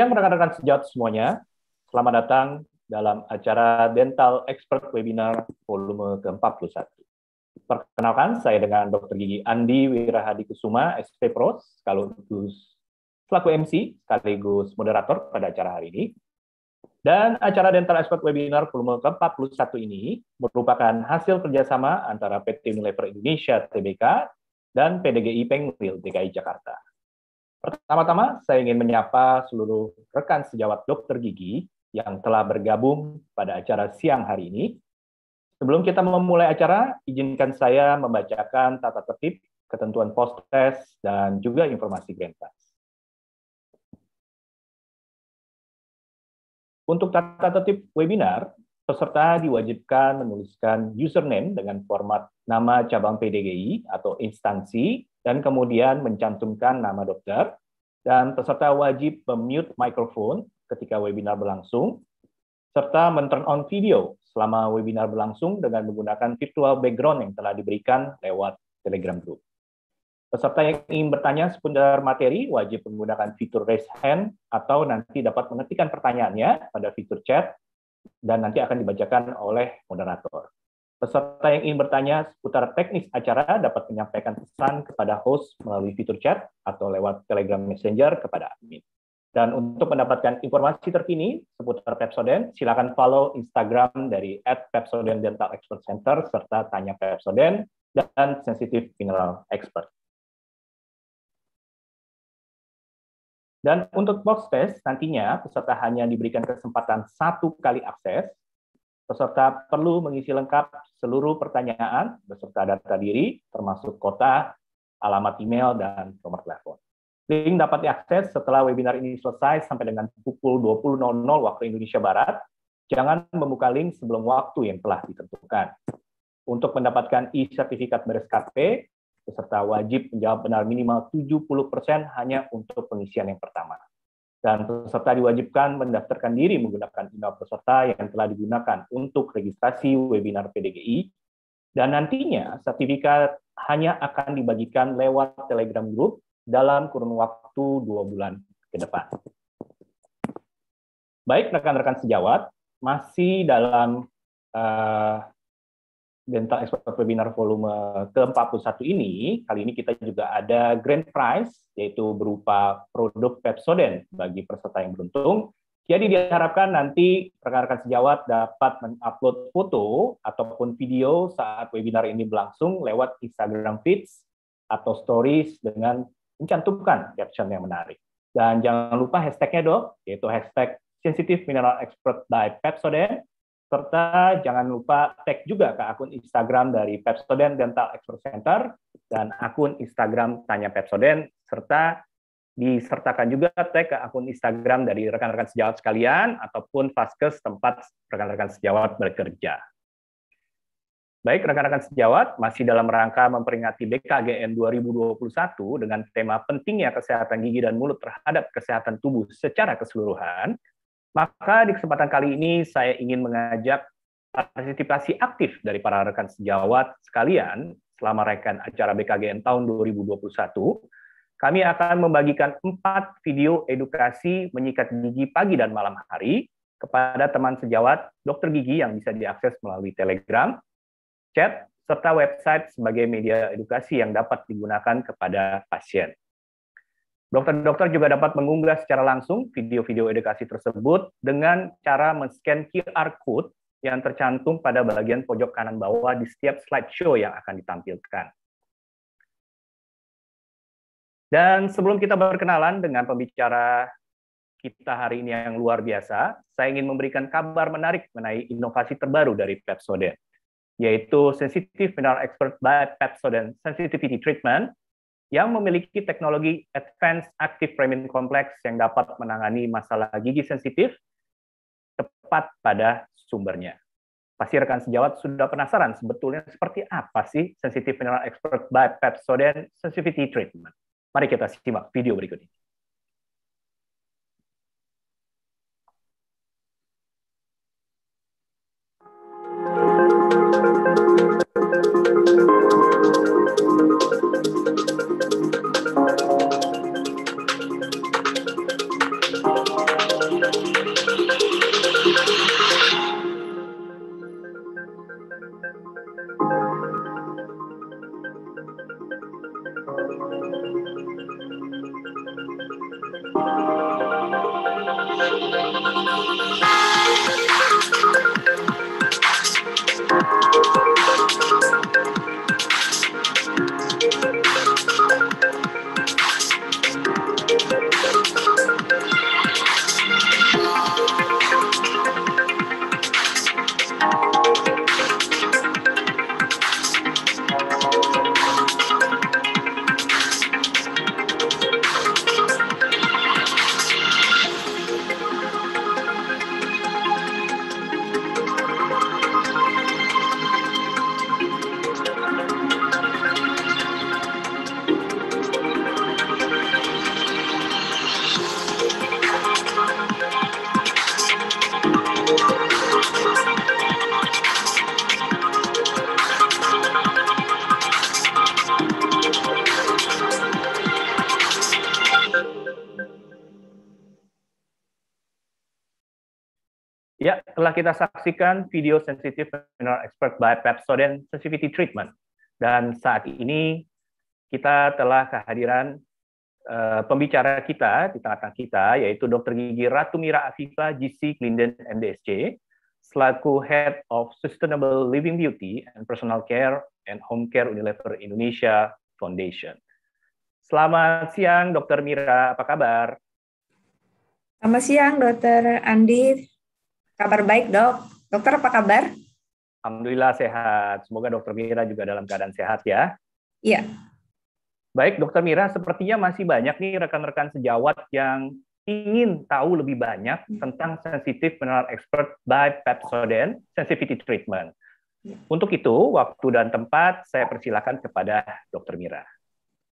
siang rekan-rekan sejawat semuanya. Selamat datang dalam acara Dental Expert Webinar volume ke-41. Perkenalkan, saya dengan Dr. Gigi Andi Wirahadi Kusuma, SP Kalau sekaligus selaku MC, sekaligus moderator pada acara hari ini. Dan acara Dental Expert Webinar volume ke-41 ini merupakan hasil kerjasama antara PT Unilever Indonesia, TBK, dan PDGI Pengwil DKI Jakarta. Pertama-tama, saya ingin menyapa seluruh rekan sejawat dokter gigi yang telah bergabung pada acara siang hari ini. Sebelum kita memulai acara, izinkan saya membacakan tata tertib, ketentuan post-test, dan juga informasi gentas. Untuk tata tertib webinar, peserta diwajibkan menuliskan username dengan format nama cabang PDGI atau instansi, dan kemudian mencantumkan nama dokter. Dan peserta wajib memute microphone ketika webinar berlangsung, serta men-turn on video selama webinar berlangsung dengan menggunakan virtual background yang telah diberikan lewat Telegram Group. Peserta yang ingin bertanya seputar materi wajib menggunakan fitur raise hand atau nanti dapat mengetikkan pertanyaannya pada fitur chat dan nanti akan dibacakan oleh moderator. Peserta yang ingin bertanya seputar teknis acara dapat menyampaikan pesan kepada host melalui fitur chat atau lewat Telegram Messenger kepada admin. Dan untuk mendapatkan informasi terkini seputar Pepsodent, silakan follow Instagram dari @pepsoden dental expert center serta tanya Pepsodent dan sensitive mineral expert. Dan untuk box test, nantinya peserta hanya diberikan kesempatan satu kali akses Peserta perlu mengisi lengkap seluruh pertanyaan beserta data diri, termasuk kota, alamat email, dan nomor telepon. Link dapat diakses setelah webinar ini selesai sampai dengan pukul 20.00 waktu Indonesia Barat. Jangan membuka link sebelum waktu yang telah ditentukan. Untuk mendapatkan e-sertifikat beres KP, peserta wajib menjawab benar minimal 70% hanya untuk pengisian yang pertama dan peserta diwajibkan mendaftarkan diri menggunakan email peserta yang telah digunakan untuk registrasi webinar PDGI, dan nantinya sertifikat hanya akan dibagikan lewat Telegram Group dalam kurun waktu dua bulan ke depan. Baik rekan-rekan sejawat, masih dalam uh, Genta Expert Webinar volume ke-41 ini, kali ini kita juga ada grand prize, yaitu berupa produk Pepsodent bagi peserta yang beruntung. Jadi diharapkan nanti rekan-rekan sejawat dapat mengupload foto ataupun video saat webinar ini berlangsung lewat Instagram feeds atau stories dengan mencantumkan caption yang menarik. Dan jangan lupa hashtagnya dong, yaitu hashtag sensitive mineral expert by Pepsodent serta jangan lupa tag juga ke akun Instagram dari Pepsodent Dental Expert Center dan akun Instagram Tanya Pepsodent, serta disertakan juga tag ke akun Instagram dari rekan-rekan sejawat sekalian ataupun Faskes tempat rekan-rekan sejawat bekerja. Baik, rekan-rekan sejawat, masih dalam rangka memperingati BKGN 2021 dengan tema pentingnya kesehatan gigi dan mulut terhadap kesehatan tubuh secara keseluruhan, maka di kesempatan kali ini saya ingin mengajak partisipasi aktif dari para rekan sejawat sekalian selama rekan acara BKGN tahun 2021. Kami akan membagikan empat video edukasi menyikat gigi pagi dan malam hari kepada teman sejawat dokter gigi yang bisa diakses melalui Telegram, chat, serta website sebagai media edukasi yang dapat digunakan kepada pasien. Dokter-dokter juga dapat mengunggah secara langsung video-video edukasi tersebut dengan cara men-scan QR code yang tercantum pada bagian pojok kanan bawah di setiap slideshow yang akan ditampilkan. Dan sebelum kita berkenalan dengan pembicara kita hari ini yang luar biasa, saya ingin memberikan kabar menarik mengenai inovasi terbaru dari Pepsodent, yaitu Sensitive Mineral Expert by Pepsodent Sensitivity Treatment yang memiliki teknologi Advanced Active Framing Complex yang dapat menangani masalah gigi sensitif tepat pada sumbernya. Pasti rekan sejawat sudah penasaran sebetulnya seperti apa sih sensitive mineral expert by Pepsodent sensitivity treatment. Mari kita simak video berikut ini. kita saksikan video sensitif mineral expert by Pepsodent Sensitivity Treatment. Dan saat ini kita telah kehadiran uh, pembicara kita di tengah-tengah kita, yaitu Dr. Gigi Ratu Mira Afifa, GC Clinden MDSC, selaku Head of Sustainable Living Beauty and Personal Care and Home Care Unilever Indonesia Foundation. Selamat siang, Dr. Mira. Apa kabar? Selamat siang, Dr Andi. Kabar baik dok. Dokter apa kabar? Alhamdulillah sehat. Semoga dokter Mira juga dalam keadaan sehat ya. Iya. Baik dokter Mira, sepertinya masih banyak nih rekan-rekan sejawat yang ingin tahu lebih banyak hmm. tentang sensitif mineral expert by Pepsodent sensitivity treatment. Iya. Untuk itu, waktu dan tempat saya persilakan kepada dokter Mira.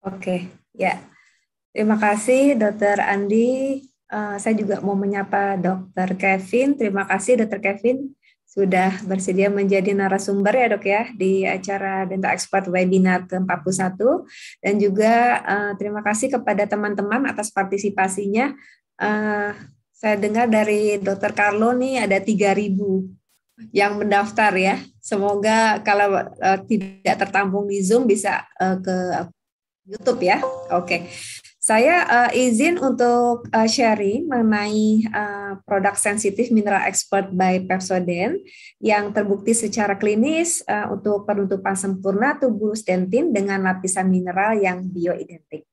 Oke, ya. Terima kasih dokter Andi Eh, saya juga mau menyapa Dr. Kevin. Terima kasih Dokter Kevin sudah bersedia menjadi narasumber ya dok ya di acara Denta Expert Webinar ke-41 dan juga uh, terima kasih kepada teman-teman atas partisipasinya. Uh, saya dengar dari Dr. Carlo nih ada 3000 yang mendaftar ya. Semoga kalau uh, tidak tertampung di Zoom bisa uh, ke YouTube ya. Oke. Okay. Saya uh, izin untuk uh, sharing mengenai uh, produk sensitif mineral expert by Pepsodent yang terbukti secara klinis uh, untuk penutupan sempurna tubuh stentin dengan lapisan mineral yang bioidentik.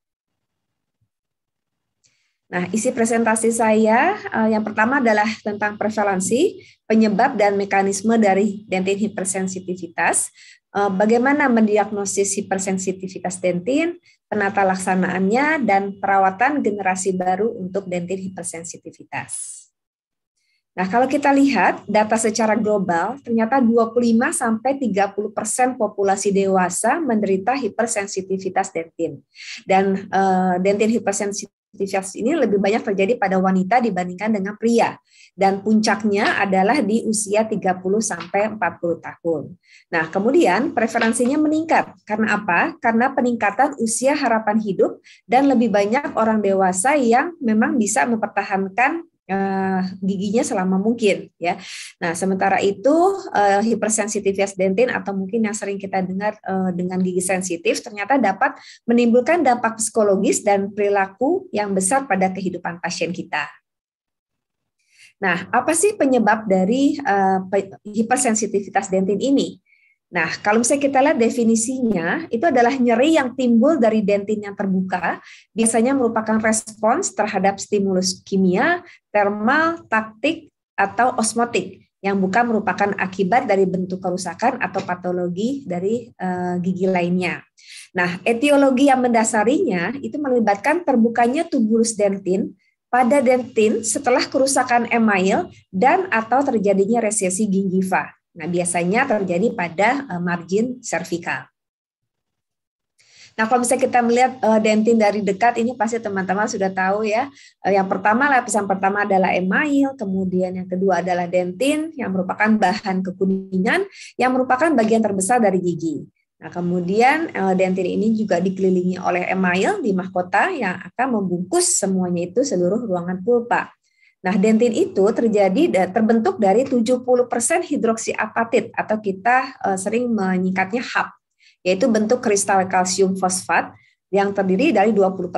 Nah, isi presentasi saya uh, yang pertama adalah tentang prevalensi, penyebab dan mekanisme dari dentin hipersensitivitas, bagaimana mendiagnosis hipersensitivitas dentin, penata laksanaannya, dan perawatan generasi baru untuk dentin hipersensitivitas. Nah, kalau kita lihat data secara global, ternyata 25 sampai 30 populasi dewasa menderita hipersensitivitas dentin. Dan uh, dentin hipersensitivitas ini lebih banyak terjadi pada wanita dibandingkan dengan pria dan puncaknya adalah di usia 30 sampai 40 tahun. Nah, kemudian preferensinya meningkat. Karena apa? Karena peningkatan usia harapan hidup dan lebih banyak orang dewasa yang memang bisa mempertahankan Uh, giginya selama mungkin ya. Nah, sementara itu uh, eh, hypersensitivitas dentin atau mungkin yang sering kita dengar uh, dengan gigi sensitif ternyata dapat menimbulkan dampak psikologis dan perilaku yang besar pada kehidupan pasien kita. Nah, apa sih penyebab dari uh, hipersensitivitas dentin ini? Nah, kalau misalnya kita lihat definisinya, itu adalah nyeri yang timbul dari dentin yang terbuka, biasanya merupakan respons terhadap stimulus kimia, termal, taktik, atau osmotik, yang bukan merupakan akibat dari bentuk kerusakan atau patologi dari uh, gigi lainnya. Nah, etiologi yang mendasarinya itu melibatkan terbukanya tubulus dentin pada dentin setelah kerusakan email dan atau terjadinya resesi gingiva. Nah, biasanya terjadi pada eh, margin cervical. Nah, kalau misalnya kita melihat eh, dentin dari dekat, ini pasti teman-teman sudah tahu ya. Eh, yang pertama, lapisan pertama adalah email, kemudian yang kedua adalah dentin, yang merupakan bahan kekuningan, yang merupakan bagian terbesar dari gigi. Nah, kemudian eh, dentin ini juga dikelilingi oleh email di mahkota yang akan membungkus semuanya itu seluruh ruangan pulpa. Nah, dentin itu terjadi terbentuk dari 70% hidroksiapatit atau kita eh, sering menyingkatnya HAP, yaitu bentuk kristal kalsium fosfat yang terdiri dari 20%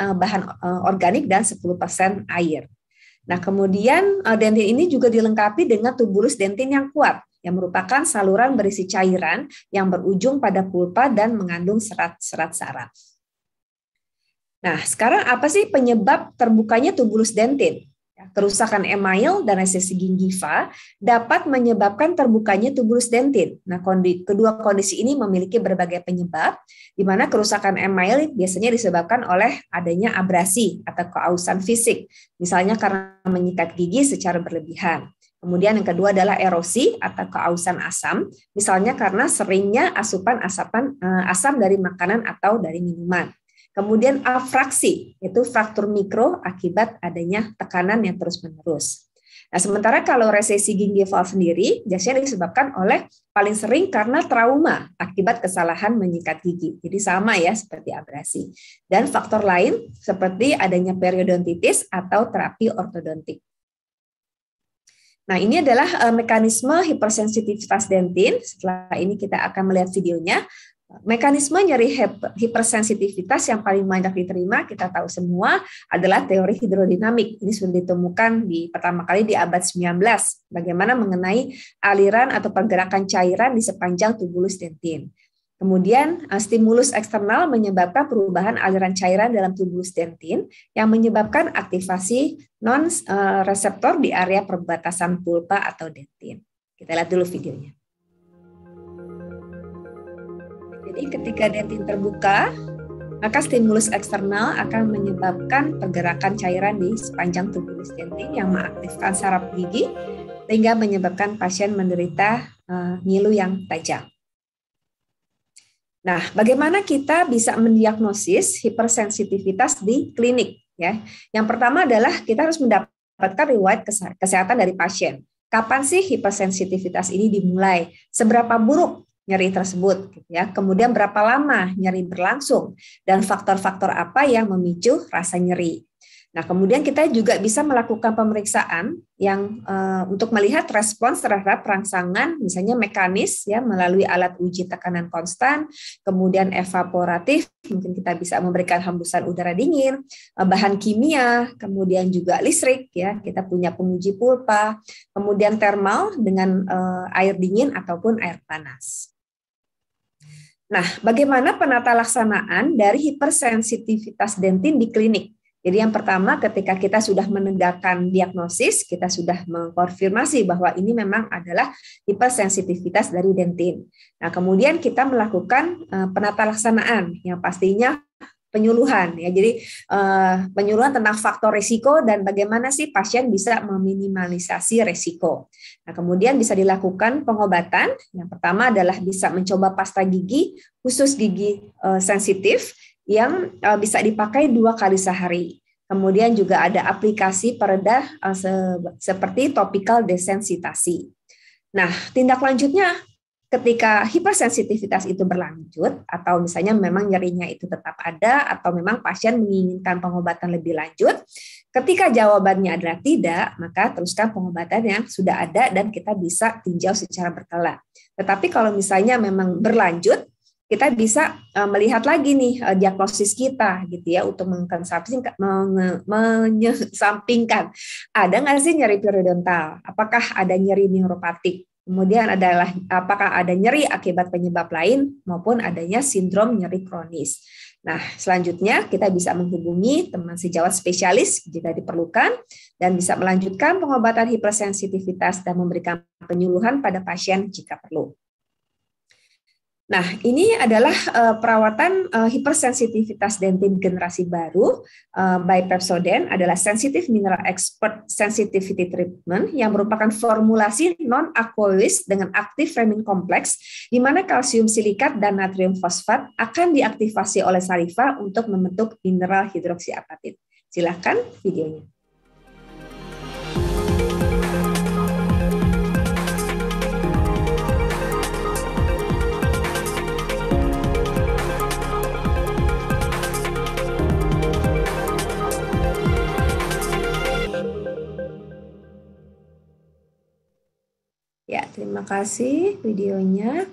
eh, bahan organik dan 10% air. Nah, kemudian dentin ini juga dilengkapi dengan tubulus dentin yang kuat yang merupakan saluran berisi cairan yang berujung pada pulpa dan mengandung serat-serat saraf. Nah, sekarang apa sih penyebab terbukanya tubulus dentin? Ya, kerusakan email dan resesi gingiva dapat menyebabkan terbukanya tubulus dentin. Nah, kondi, kedua kondisi ini memiliki berbagai penyebab, di mana kerusakan email biasanya disebabkan oleh adanya abrasi atau keausan fisik, misalnya karena menyikat gigi secara berlebihan. Kemudian yang kedua adalah erosi atau keausan asam, misalnya karena seringnya asupan asapan eh, asam dari makanan atau dari minuman. Kemudian afraksi, yaitu fraktur mikro akibat adanya tekanan yang terus-menerus. Nah, sementara kalau resesi gingival sendiri biasanya disebabkan oleh paling sering karena trauma akibat kesalahan menyikat gigi. Jadi sama ya seperti abrasi. Dan faktor lain seperti adanya periodontitis atau terapi ortodontik. Nah, ini adalah uh, mekanisme hipersensitivitas dentin. Setelah ini kita akan melihat videonya. Mekanisme nyeri hipersensitivitas yang paling banyak diterima, kita tahu semua, adalah teori hidrodinamik. Ini sudah ditemukan di pertama kali di abad 19. Bagaimana mengenai aliran atau pergerakan cairan di sepanjang tubulus dentin. Kemudian eh, stimulus eksternal menyebabkan perubahan aliran cairan dalam tubuh stentin yang menyebabkan aktivasi non eh, reseptor di area perbatasan pulpa atau dentin. Kita lihat dulu videonya. Jadi ketika dentin terbuka, maka stimulus eksternal akan menyebabkan pergerakan cairan di sepanjang tubuh stentin yang mengaktifkan saraf gigi sehingga menyebabkan pasien menderita uh, yang tajam. Nah, bagaimana kita bisa mendiagnosis hipersensitivitas di klinik? Ya, yang pertama adalah kita harus mendapatkan riwayat kesehatan dari pasien. Kapan sih hipersensitivitas ini dimulai? Seberapa buruk nyeri tersebut ya kemudian berapa lama nyeri berlangsung dan faktor-faktor apa yang memicu rasa nyeri Nah, kemudian kita juga bisa melakukan pemeriksaan yang uh, untuk melihat respons terhadap rangsangan, misalnya mekanis ya melalui alat uji tekanan konstan, kemudian evaporatif, mungkin kita bisa memberikan hembusan udara dingin, uh, bahan kimia, kemudian juga listrik ya kita punya penguji pulpa, kemudian thermal dengan uh, air dingin ataupun air panas. Nah, bagaimana penata laksanaan dari hipersensitivitas dentin di klinik? Jadi yang pertama ketika kita sudah menegakkan diagnosis, kita sudah mengkonfirmasi bahwa ini memang adalah hipersensitivitas dari dentin. Nah, kemudian kita melakukan eh, penata laksanaan yang pastinya penyuluhan ya. Jadi eh, penyuluhan tentang faktor risiko dan bagaimana sih pasien bisa meminimalisasi risiko. Nah, kemudian bisa dilakukan pengobatan. Yang pertama adalah bisa mencoba pasta gigi khusus gigi eh, sensitif yang uh, bisa dipakai dua kali sehari. Kemudian juga ada aplikasi peredah uh, se seperti topical desensitasi. Nah, tindak lanjutnya ketika hipersensitivitas itu berlanjut atau misalnya memang nyerinya itu tetap ada atau memang pasien menginginkan pengobatan lebih lanjut, ketika jawabannya adalah tidak, maka teruskan pengobatan yang sudah ada dan kita bisa tinjau secara berkala. Tetapi kalau misalnya memang berlanjut kita bisa eh, melihat lagi nih uh, diagnosis kita gitu ya untuk mengesampingkan menyesampingkan ada nggak sih nyeri periodontal apakah ada nyeri neuropatik kemudian adalah apakah ada nyeri akibat penyebab lain maupun adanya sindrom nyeri kronis Nah, selanjutnya kita bisa menghubungi teman sejawat spesialis jika diperlukan dan bisa melanjutkan pengobatan hipersensitivitas dan memberikan penyuluhan pada pasien jika perlu. Nah, ini adalah uh, perawatan uh, hipersensitivitas dentin generasi baru uh, by Pepsodent adalah Sensitive Mineral Expert Sensitivity Treatment yang merupakan formulasi non-aqueous dengan aktif framing kompleks di mana kalsium silikat dan natrium fosfat akan diaktivasi oleh saliva untuk membentuk mineral hidroksiapatit. Silakan videonya. Ya, terima kasih videonya.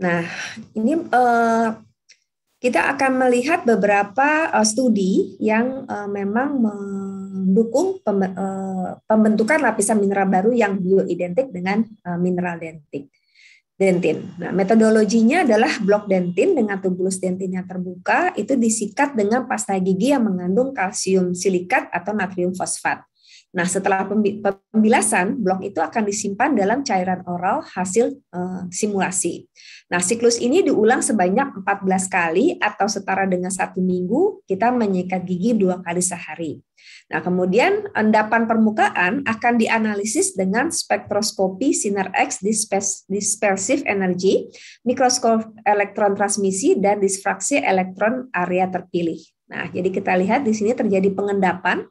Nah, ini uh, kita akan melihat beberapa uh, studi yang uh, memang mendukung pem, pembentukan lapisan mineral baru yang bioidentik dengan mineral dentik. Dentin. Nah, metodologinya adalah blok dentin dengan tubulus dentin yang terbuka itu disikat dengan pasta gigi yang mengandung kalsium silikat atau natrium fosfat. Nah, setelah pembilasan, blok itu akan disimpan dalam cairan oral hasil uh, simulasi. Nah, siklus ini diulang sebanyak 14 kali atau setara dengan satu minggu kita menyikat gigi dua kali sehari. Nah, kemudian endapan permukaan akan dianalisis dengan spektroskopi sinar X dispersive energy, mikroskop elektron transmisi, dan disfraksi elektron area terpilih. Nah, jadi kita lihat di sini terjadi pengendapan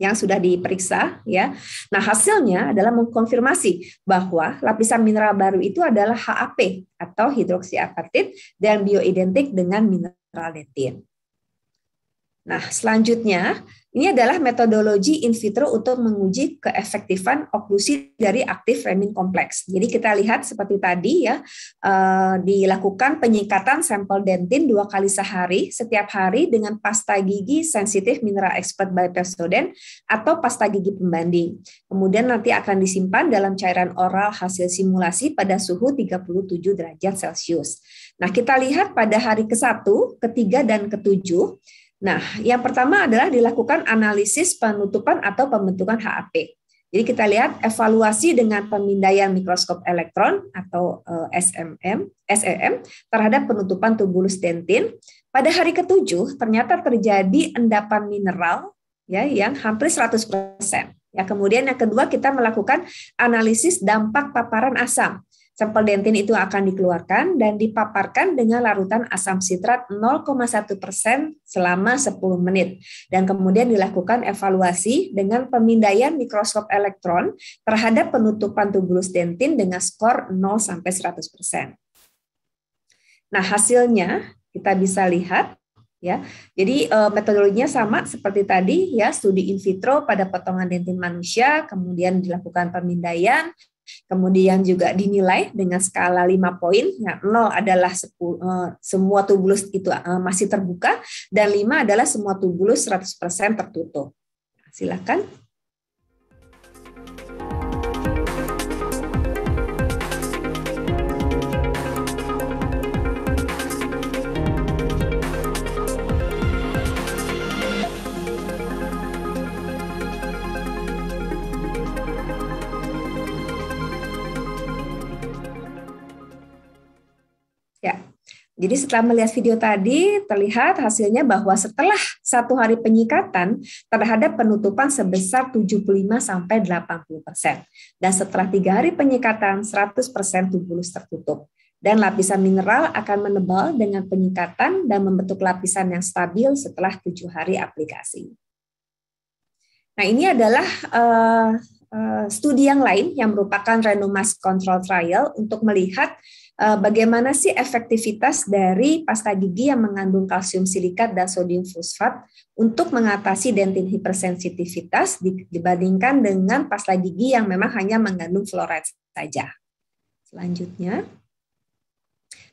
yang sudah diperiksa ya. Nah, hasilnya adalah mengkonfirmasi bahwa lapisan mineral baru itu adalah HAP atau hidroksiapatit dan bioidentik dengan mineral detin. Nah, selanjutnya ini adalah metodologi in vitro untuk menguji keefektifan oklusi dari aktif renin kompleks. Jadi kita lihat seperti tadi ya eh, dilakukan penyikatan sampel dentin dua kali sehari setiap hari dengan pasta gigi sensitif mineral expert by Pestoden atau pasta gigi pembanding. Kemudian nanti akan disimpan dalam cairan oral hasil simulasi pada suhu 37 derajat Celcius. Nah, kita lihat pada hari ke-1, ke-3 dan ke-7 Nah, yang pertama adalah dilakukan analisis penutupan atau pembentukan HAP. Jadi kita lihat evaluasi dengan pemindaian mikroskop elektron atau eh, SMM, SEM terhadap penutupan tubulus dentin. Pada hari ketujuh ternyata terjadi endapan mineral ya yang hampir 100%. Ya, kemudian yang kedua kita melakukan analisis dampak paparan asam. Sampel dentin itu akan dikeluarkan dan dipaparkan dengan larutan asam sitrat 0,1 selama 10 menit. Dan kemudian dilakukan evaluasi dengan pemindaian mikroskop elektron terhadap penutupan tubulus dentin dengan skor 0 sampai 100 Nah hasilnya kita bisa lihat ya. Jadi eh, metodologinya sama seperti tadi ya, studi in vitro pada potongan dentin manusia, kemudian dilakukan pemindaian, Kemudian juga dinilai dengan skala 5 poin. Ya, 0 adalah 10, uh, eh, semua tubulus itu uh, masih terbuka dan 5 adalah semua tubulus 100% tertutup. Silakan. Jadi setelah melihat video tadi, terlihat hasilnya bahwa setelah satu hari penyikatan terhadap penutupan sebesar 75-80%. Dan setelah tiga hari penyikatan, 100% tubulus tertutup. Dan lapisan mineral akan menebal dengan penyikatan dan membentuk lapisan yang stabil setelah tujuh hari aplikasi. Nah ini adalah uh, uh, studi yang lain yang merupakan randomized control trial untuk melihat Eh, bagaimana sih efektivitas dari pasta gigi yang mengandung kalsium silikat dan sodium fosfat untuk mengatasi dentin hipersensitivitas dibandingkan dengan pasta gigi yang memang hanya mengandung fluoride saja. Selanjutnya.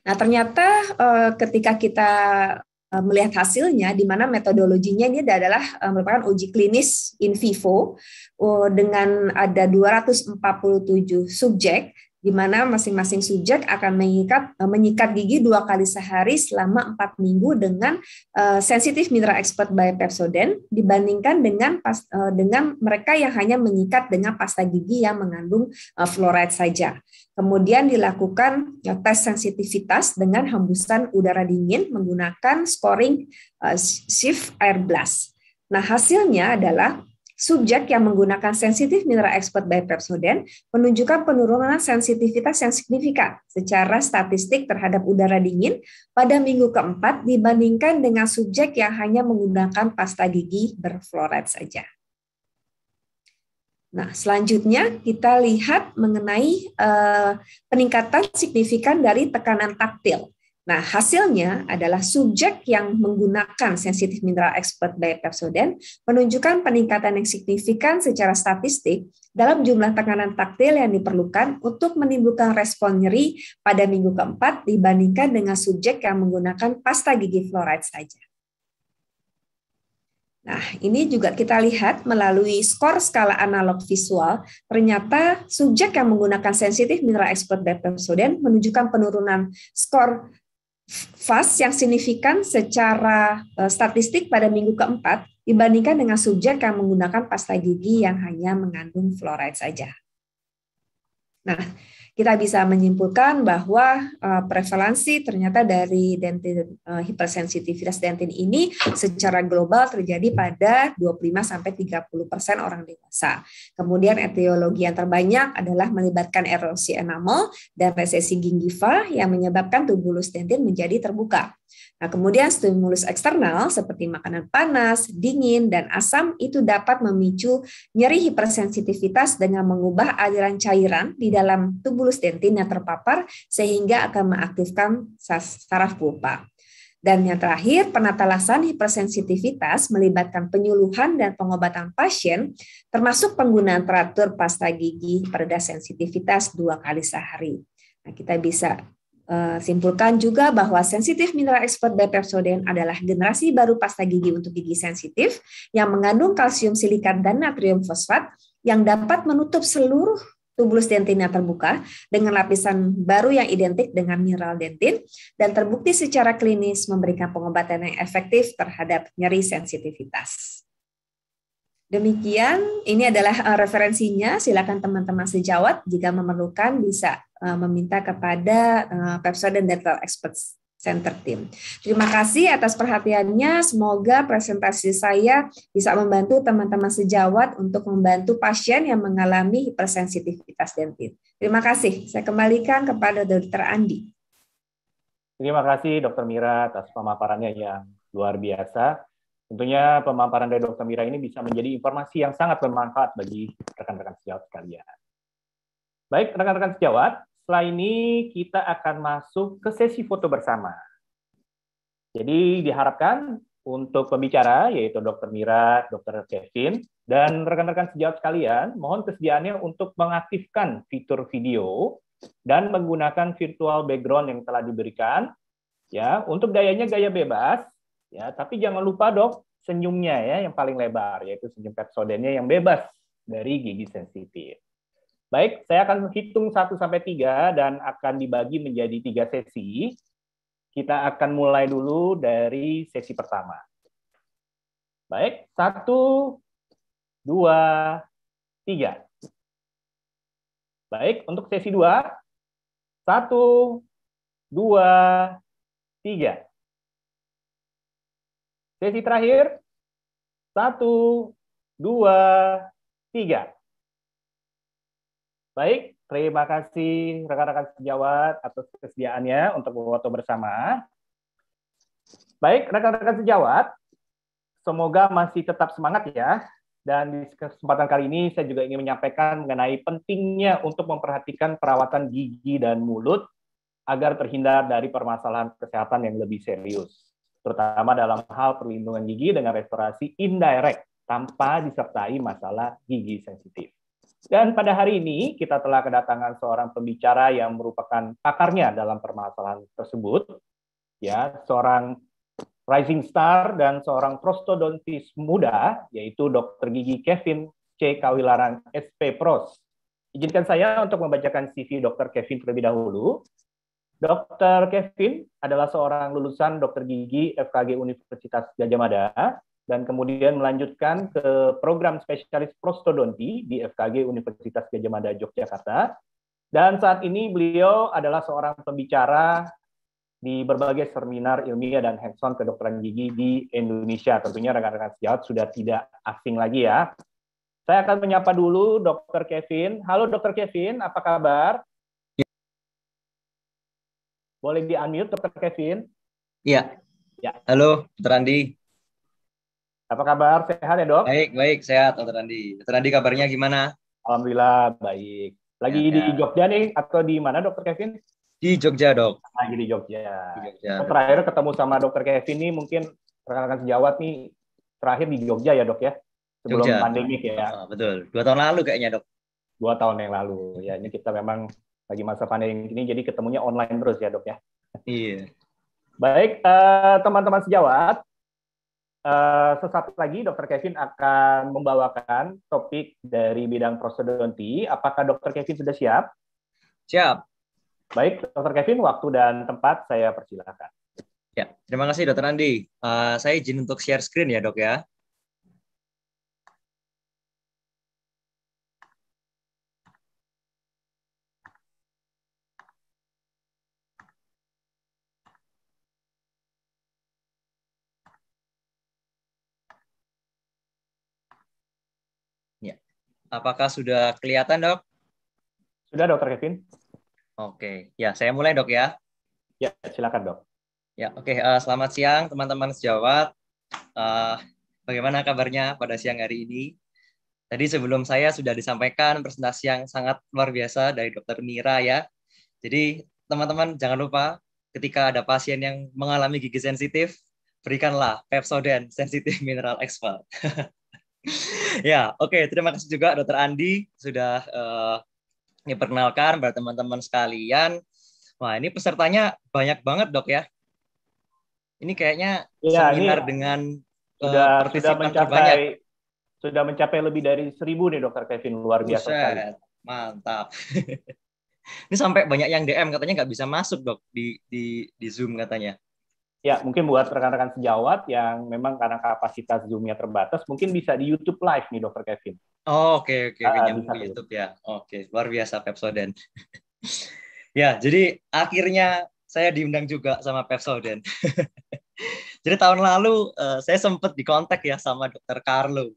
Nah, ternyata eh, ketika kita eh, melihat hasilnya di mana metodologinya ini adalah merupakan uji klinis in vivo oh, dengan ada 247 subjek di mana masing-masing subjek akan mengikat, e, menyikat gigi dua kali sehari selama empat minggu dengan uh, sensitif mineral expert by Pepsodent dibandingkan dengan pas, uh, dengan mereka yang hanya menyikat dengan pasta gigi yang mengandung uh, fluoride saja. Kemudian dilakukan ya, tes sensitivitas dengan hembusan udara dingin menggunakan scoring uh, shift air blast. Nah, hasilnya adalah Subjek yang menggunakan sensitif mineral expert by Pepsodent menunjukkan penurunan sensitivitas yang signifikan secara statistik terhadap udara dingin pada minggu keempat dibandingkan dengan subjek yang hanya menggunakan pasta gigi berfluoride saja. Nah, selanjutnya kita lihat mengenai uh, peningkatan signifikan dari tekanan taktil. Nah, hasilnya adalah subjek yang menggunakan sensitif mineral expert by Pepsodent menunjukkan peningkatan yang signifikan secara statistik dalam jumlah tekanan taktil yang diperlukan untuk menimbulkan respon nyeri pada minggu keempat dibandingkan dengan subjek yang menggunakan pasta gigi fluoride saja. Nah, ini juga kita lihat melalui skor skala analog visual, ternyata subjek yang menggunakan sensitif mineral expert by Pepsodent menunjukkan penurunan skor fast yang signifikan secara eh, statistik pada minggu keempat dibandingkan dengan subjek yang menggunakan pasta gigi yang hanya mengandung fluoride saja. Nah, kita bisa menyimpulkan bahwa uh, prevalensi ternyata dari dentin uh, hipersensitivitas dentin ini secara global terjadi pada 25 sampai 30% orang dewasa. Kemudian etiologi yang terbanyak adalah melibatkan erosi enamel dan resesi gingiva yang menyebabkan tubulus dentin menjadi terbuka. Nah, kemudian stimulus eksternal seperti makanan panas, dingin, dan asam itu dapat memicu nyeri hipersensitivitas dengan mengubah aliran cairan di dalam tubulus dentin yang terpapar sehingga akan mengaktifkan saraf pulpa. Dan yang terakhir, penatalasan hipersensitivitas melibatkan penyuluhan dan pengobatan pasien, termasuk penggunaan teratur pasta gigi pada sensitivitas dua kali sehari. Nah, kita bisa Eh, simpulkan juga bahwa sensitif mineral expert Bepersodent adalah generasi baru pasta gigi untuk gigi sensitif yang mengandung kalsium silikat dan natrium fosfat yang dapat menutup seluruh tubulus dentin yang terbuka dengan lapisan baru yang identik dengan mineral dentin dan terbukti secara klinis memberikan pengobatan yang efektif terhadap nyeri sensitivitas. Demikian, ini adalah eh, referensinya. Silakan teman-teman sejawat jika memerlukan bisa Eh, meminta kepada uh, dan dental experts center team. Terima kasih atas perhatiannya. Semoga presentasi saya bisa membantu teman-teman sejawat untuk membantu pasien yang mengalami hipersensitivitas dentin. Terima kasih. Saya kembalikan kepada Dr. Andi. Terima kasih Dr. Mira atas pemaparannya yang luar biasa. Tentunya pemaparan dari Dr. Mira ini bisa menjadi informasi yang sangat bermanfaat bagi rekan-rekan sejawat sekalian. Baik, rekan-rekan sejawat, setelah ini kita akan masuk ke sesi foto bersama. Jadi diharapkan untuk pembicara, yaitu Dr. Mira, Dr. Kevin, dan rekan-rekan sejawat sekalian, mohon kesediaannya untuk mengaktifkan fitur video dan menggunakan virtual background yang telah diberikan. Ya, untuk gayanya gaya bebas, ya, tapi jangan lupa dok senyumnya ya yang paling lebar, yaitu senyum pepsodennya yang bebas dari gigi sensitif. Baik, saya akan hitung 1 sampai 3 dan akan dibagi menjadi tiga sesi. Kita akan mulai dulu dari sesi pertama. Baik, 1 2 3. Baik, untuk sesi 2 1 2 3. Sesi terakhir 1 2 3. Baik, terima kasih rekan-rekan sejawat atas kesediaannya untuk waktu bersama. Baik, rekan-rekan sejawat, semoga masih tetap semangat ya. Dan di kesempatan kali ini saya juga ingin menyampaikan mengenai pentingnya untuk memperhatikan perawatan gigi dan mulut agar terhindar dari permasalahan kesehatan yang lebih serius, terutama dalam hal perlindungan gigi dengan restorasi indirect tanpa disertai masalah gigi sensitif. Dan pada hari ini kita telah kedatangan seorang pembicara yang merupakan pakarnya dalam permasalahan tersebut, ya seorang rising star dan seorang prostodontis muda, yaitu Dr. Gigi Kevin C. Kawilarang SP Pros. Izinkan saya untuk membacakan CV Dr. Kevin terlebih dahulu. Dr. Kevin adalah seorang lulusan Dr. gigi FKG Universitas Gajah Mada dan kemudian melanjutkan ke program spesialis prostodonti di FKG Universitas Gajah Mada Yogyakarta. Dan saat ini beliau adalah seorang pembicara di berbagai seminar ilmiah dan hands-on kedokteran gigi di Indonesia. Tentunya rekan-rekan sejawat sudah tidak asing lagi ya. Saya akan menyapa dulu Dr. Kevin. Halo Dr. Kevin, apa kabar? Boleh di-unmute Dr. Kevin? Iya. Ya. Halo, Dr. Andi. Apa kabar? Sehat ya dok? Baik, baik. Sehat, Dokter Randi. Dokter Randi kabarnya gimana? Alhamdulillah, baik. Lagi ya, di ya. Jogja nih, atau di mana dokter Kevin? Di Jogja, dok. Lagi di Jogja. Di Jogja Terakhir ketemu sama dokter Kevin nih, mungkin rekan-rekan sejawat nih, terakhir di Jogja ya dok ya? Sebelum Jogja. pandemik ya. Oh, betul. Dua tahun lalu kayaknya, dok. Dua tahun yang lalu. Ya, ini kita memang lagi masa pandemi ini, jadi ketemunya online terus ya, dok ya? Iya. Baik, eh, teman-teman uh, teman -teman sejawat, Eh, sesaat lagi Dr. Kevin akan membawakan topik dari bidang prosedonti. Apakah Dr. Kevin sudah siap? Siap. Baik, Dr. Kevin, waktu dan tempat saya persilakan. Ya, terima kasih Dr. Andi. Uh, saya izin untuk share screen ya, Dok ya. Apakah sudah kelihatan, Dok? Sudah, Dokter Kevin. Oke, ya saya mulai, Dok ya. Ya, silakan, Dok. Ya, oke. Uh, selamat siang, teman-teman sejawat. Uh, bagaimana kabarnya pada siang hari ini? Tadi sebelum saya sudah disampaikan presentasi yang sangat luar biasa dari Dokter Mira ya. Jadi teman-teman jangan lupa ketika ada pasien yang mengalami gigi sensitif, berikanlah Pepsodent Sensitive Mineral Expert. ya, oke. Okay. Terima kasih juga Dokter Andi sudah uh, diperkenalkan pada teman-teman sekalian. Wah, ini pesertanya banyak banget dok ya. Ini kayaknya ya, seminar ini dengan eh, sudah, uh, sudah mencapai banyak. sudah mencapai lebih dari seribu nih dokter Kevin luar biasa sekali. Mantap. ini sampai banyak yang DM katanya nggak bisa masuk dok di di di Zoom katanya ya mungkin buat rekan-rekan sejawat yang memang karena kapasitas Zoom-nya terbatas, mungkin bisa di YouTube Live nih, Dokter Kevin. Oh, oke, oke, okay, ah, uh, YouTube ya. Oke, okay, luar biasa Pepsodent. ya, jadi akhirnya saya diundang juga sama Pepsodent. jadi tahun lalu uh, saya sempat dikontak ya sama Dokter Carlo.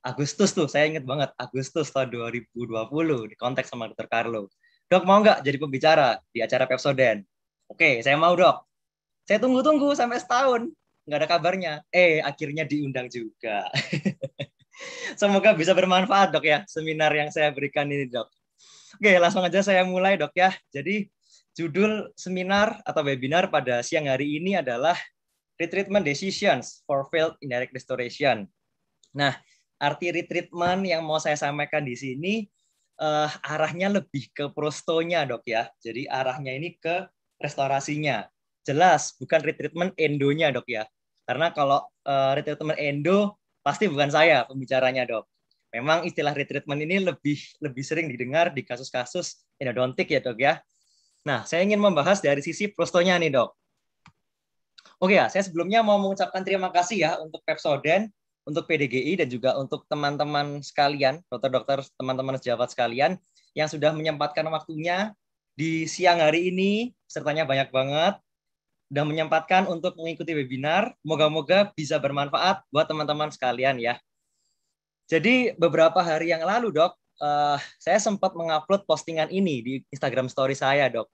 Agustus tuh, saya inget banget Agustus tahun 2020 dikontak sama Dokter Carlo. Dok mau nggak jadi pembicara di acara Pepsodent? Oke, saya mau dok saya tunggu-tunggu sampai setahun nggak ada kabarnya eh akhirnya diundang juga semoga bisa bermanfaat dok ya seminar yang saya berikan ini dok oke langsung aja saya mulai dok ya jadi judul seminar atau webinar pada siang hari ini adalah retreatment decisions for failed indirect restoration nah arti retreatment yang mau saya sampaikan di sini uh, arahnya lebih ke prostonya dok ya jadi arahnya ini ke restorasinya jelas bukan retreatment endonya dok ya. Karena kalau uh, retreatment endo pasti bukan saya pembicaranya dok. Memang istilah retreatment ini lebih lebih sering didengar di kasus-kasus endodontik ya dok ya. Nah, saya ingin membahas dari sisi prostonya nih dok. Oke ya, saya sebelumnya mau mengucapkan terima kasih ya untuk Pepsoden, untuk PDGI, dan juga untuk teman-teman sekalian, dokter-dokter, teman-teman sejawat sekalian, yang sudah menyempatkan waktunya di siang hari ini, sertanya banyak banget sudah menyempatkan untuk mengikuti webinar. Moga-moga bisa bermanfaat buat teman-teman sekalian ya. Jadi beberapa hari yang lalu dok, uh, saya sempat mengupload postingan ini di Instagram Story saya dok.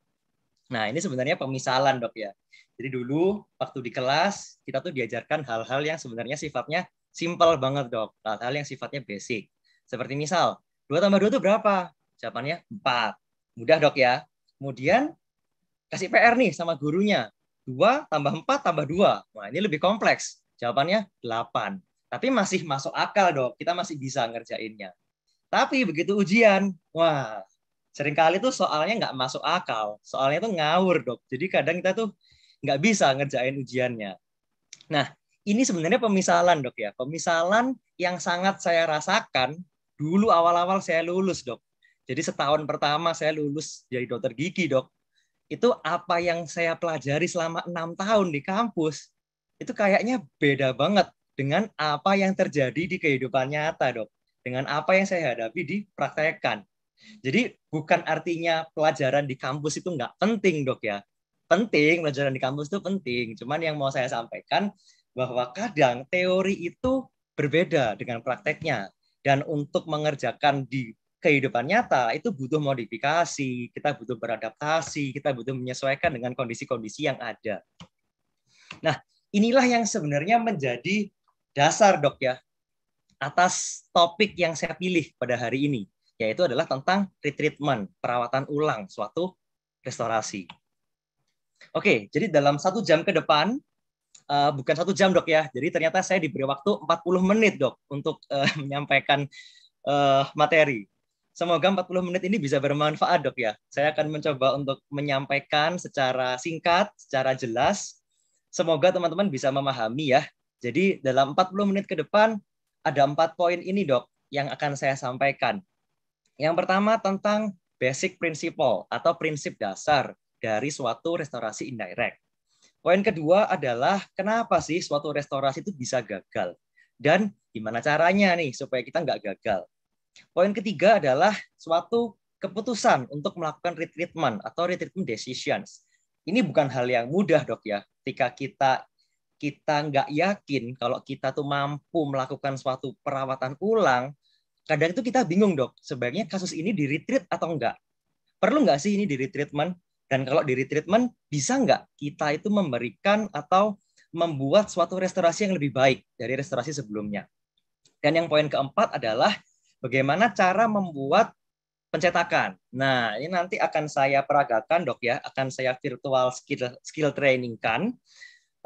Nah ini sebenarnya pemisalan dok ya. Jadi dulu waktu di kelas kita tuh diajarkan hal-hal yang sebenarnya sifatnya simple banget dok. Hal-hal yang sifatnya basic. Seperti misal, 2 tambah 2 itu berapa? Jawabannya 4. Mudah dok ya. Kemudian kasih PR nih sama gurunya. 2 tambah 4 tambah 2. Nah, ini lebih kompleks. Jawabannya 8. Tapi masih masuk akal, dok. Kita masih bisa ngerjainnya. Tapi begitu ujian, wah, seringkali tuh soalnya nggak masuk akal. Soalnya tuh ngawur, dok. Jadi kadang kita tuh nggak bisa ngerjain ujiannya. Nah, ini sebenarnya pemisalan, dok ya. Pemisalan yang sangat saya rasakan dulu awal-awal saya lulus, dok. Jadi setahun pertama saya lulus jadi dokter gigi, dok itu apa yang saya pelajari selama enam tahun di kampus itu kayaknya beda banget dengan apa yang terjadi di kehidupan nyata dok dengan apa yang saya hadapi di praktekan jadi bukan artinya pelajaran di kampus itu nggak penting dok ya penting pelajaran di kampus itu penting cuman yang mau saya sampaikan bahwa kadang teori itu berbeda dengan prakteknya dan untuk mengerjakan di kehidupan nyata itu butuh modifikasi, kita butuh beradaptasi, kita butuh menyesuaikan dengan kondisi-kondisi yang ada. Nah, inilah yang sebenarnya menjadi dasar dok ya atas topik yang saya pilih pada hari ini, yaitu adalah tentang retreatment, perawatan ulang suatu restorasi. Oke, jadi dalam satu jam ke depan, uh, bukan satu jam dok ya, jadi ternyata saya diberi waktu 40 menit dok untuk uh, menyampaikan uh, materi. Semoga 40 menit ini bisa bermanfaat, Dok ya. Saya akan mencoba untuk menyampaikan secara singkat, secara jelas. Semoga teman-teman bisa memahami ya. Jadi dalam 40 menit ke depan ada empat poin ini, Dok, yang akan saya sampaikan. Yang pertama tentang basic principle atau prinsip dasar dari suatu restorasi indirect. Poin kedua adalah kenapa sih suatu restorasi itu bisa gagal dan gimana caranya nih supaya kita nggak gagal. Poin ketiga adalah suatu keputusan untuk melakukan retreatment atau retreatment decisions. Ini bukan hal yang mudah dok ya. Ketika kita kita nggak yakin kalau kita tuh mampu melakukan suatu perawatan ulang, kadang itu kita bingung dok. Sebaiknya kasus ini di retreat atau enggak? Perlu nggak sih ini di retreatment? Dan kalau di retreatment, bisa nggak kita itu memberikan atau membuat suatu restorasi yang lebih baik dari restorasi sebelumnya? Dan yang poin keempat adalah bagaimana cara membuat pencetakan. Nah, ini nanti akan saya peragakan, Dok ya, akan saya virtual skill skill training kan.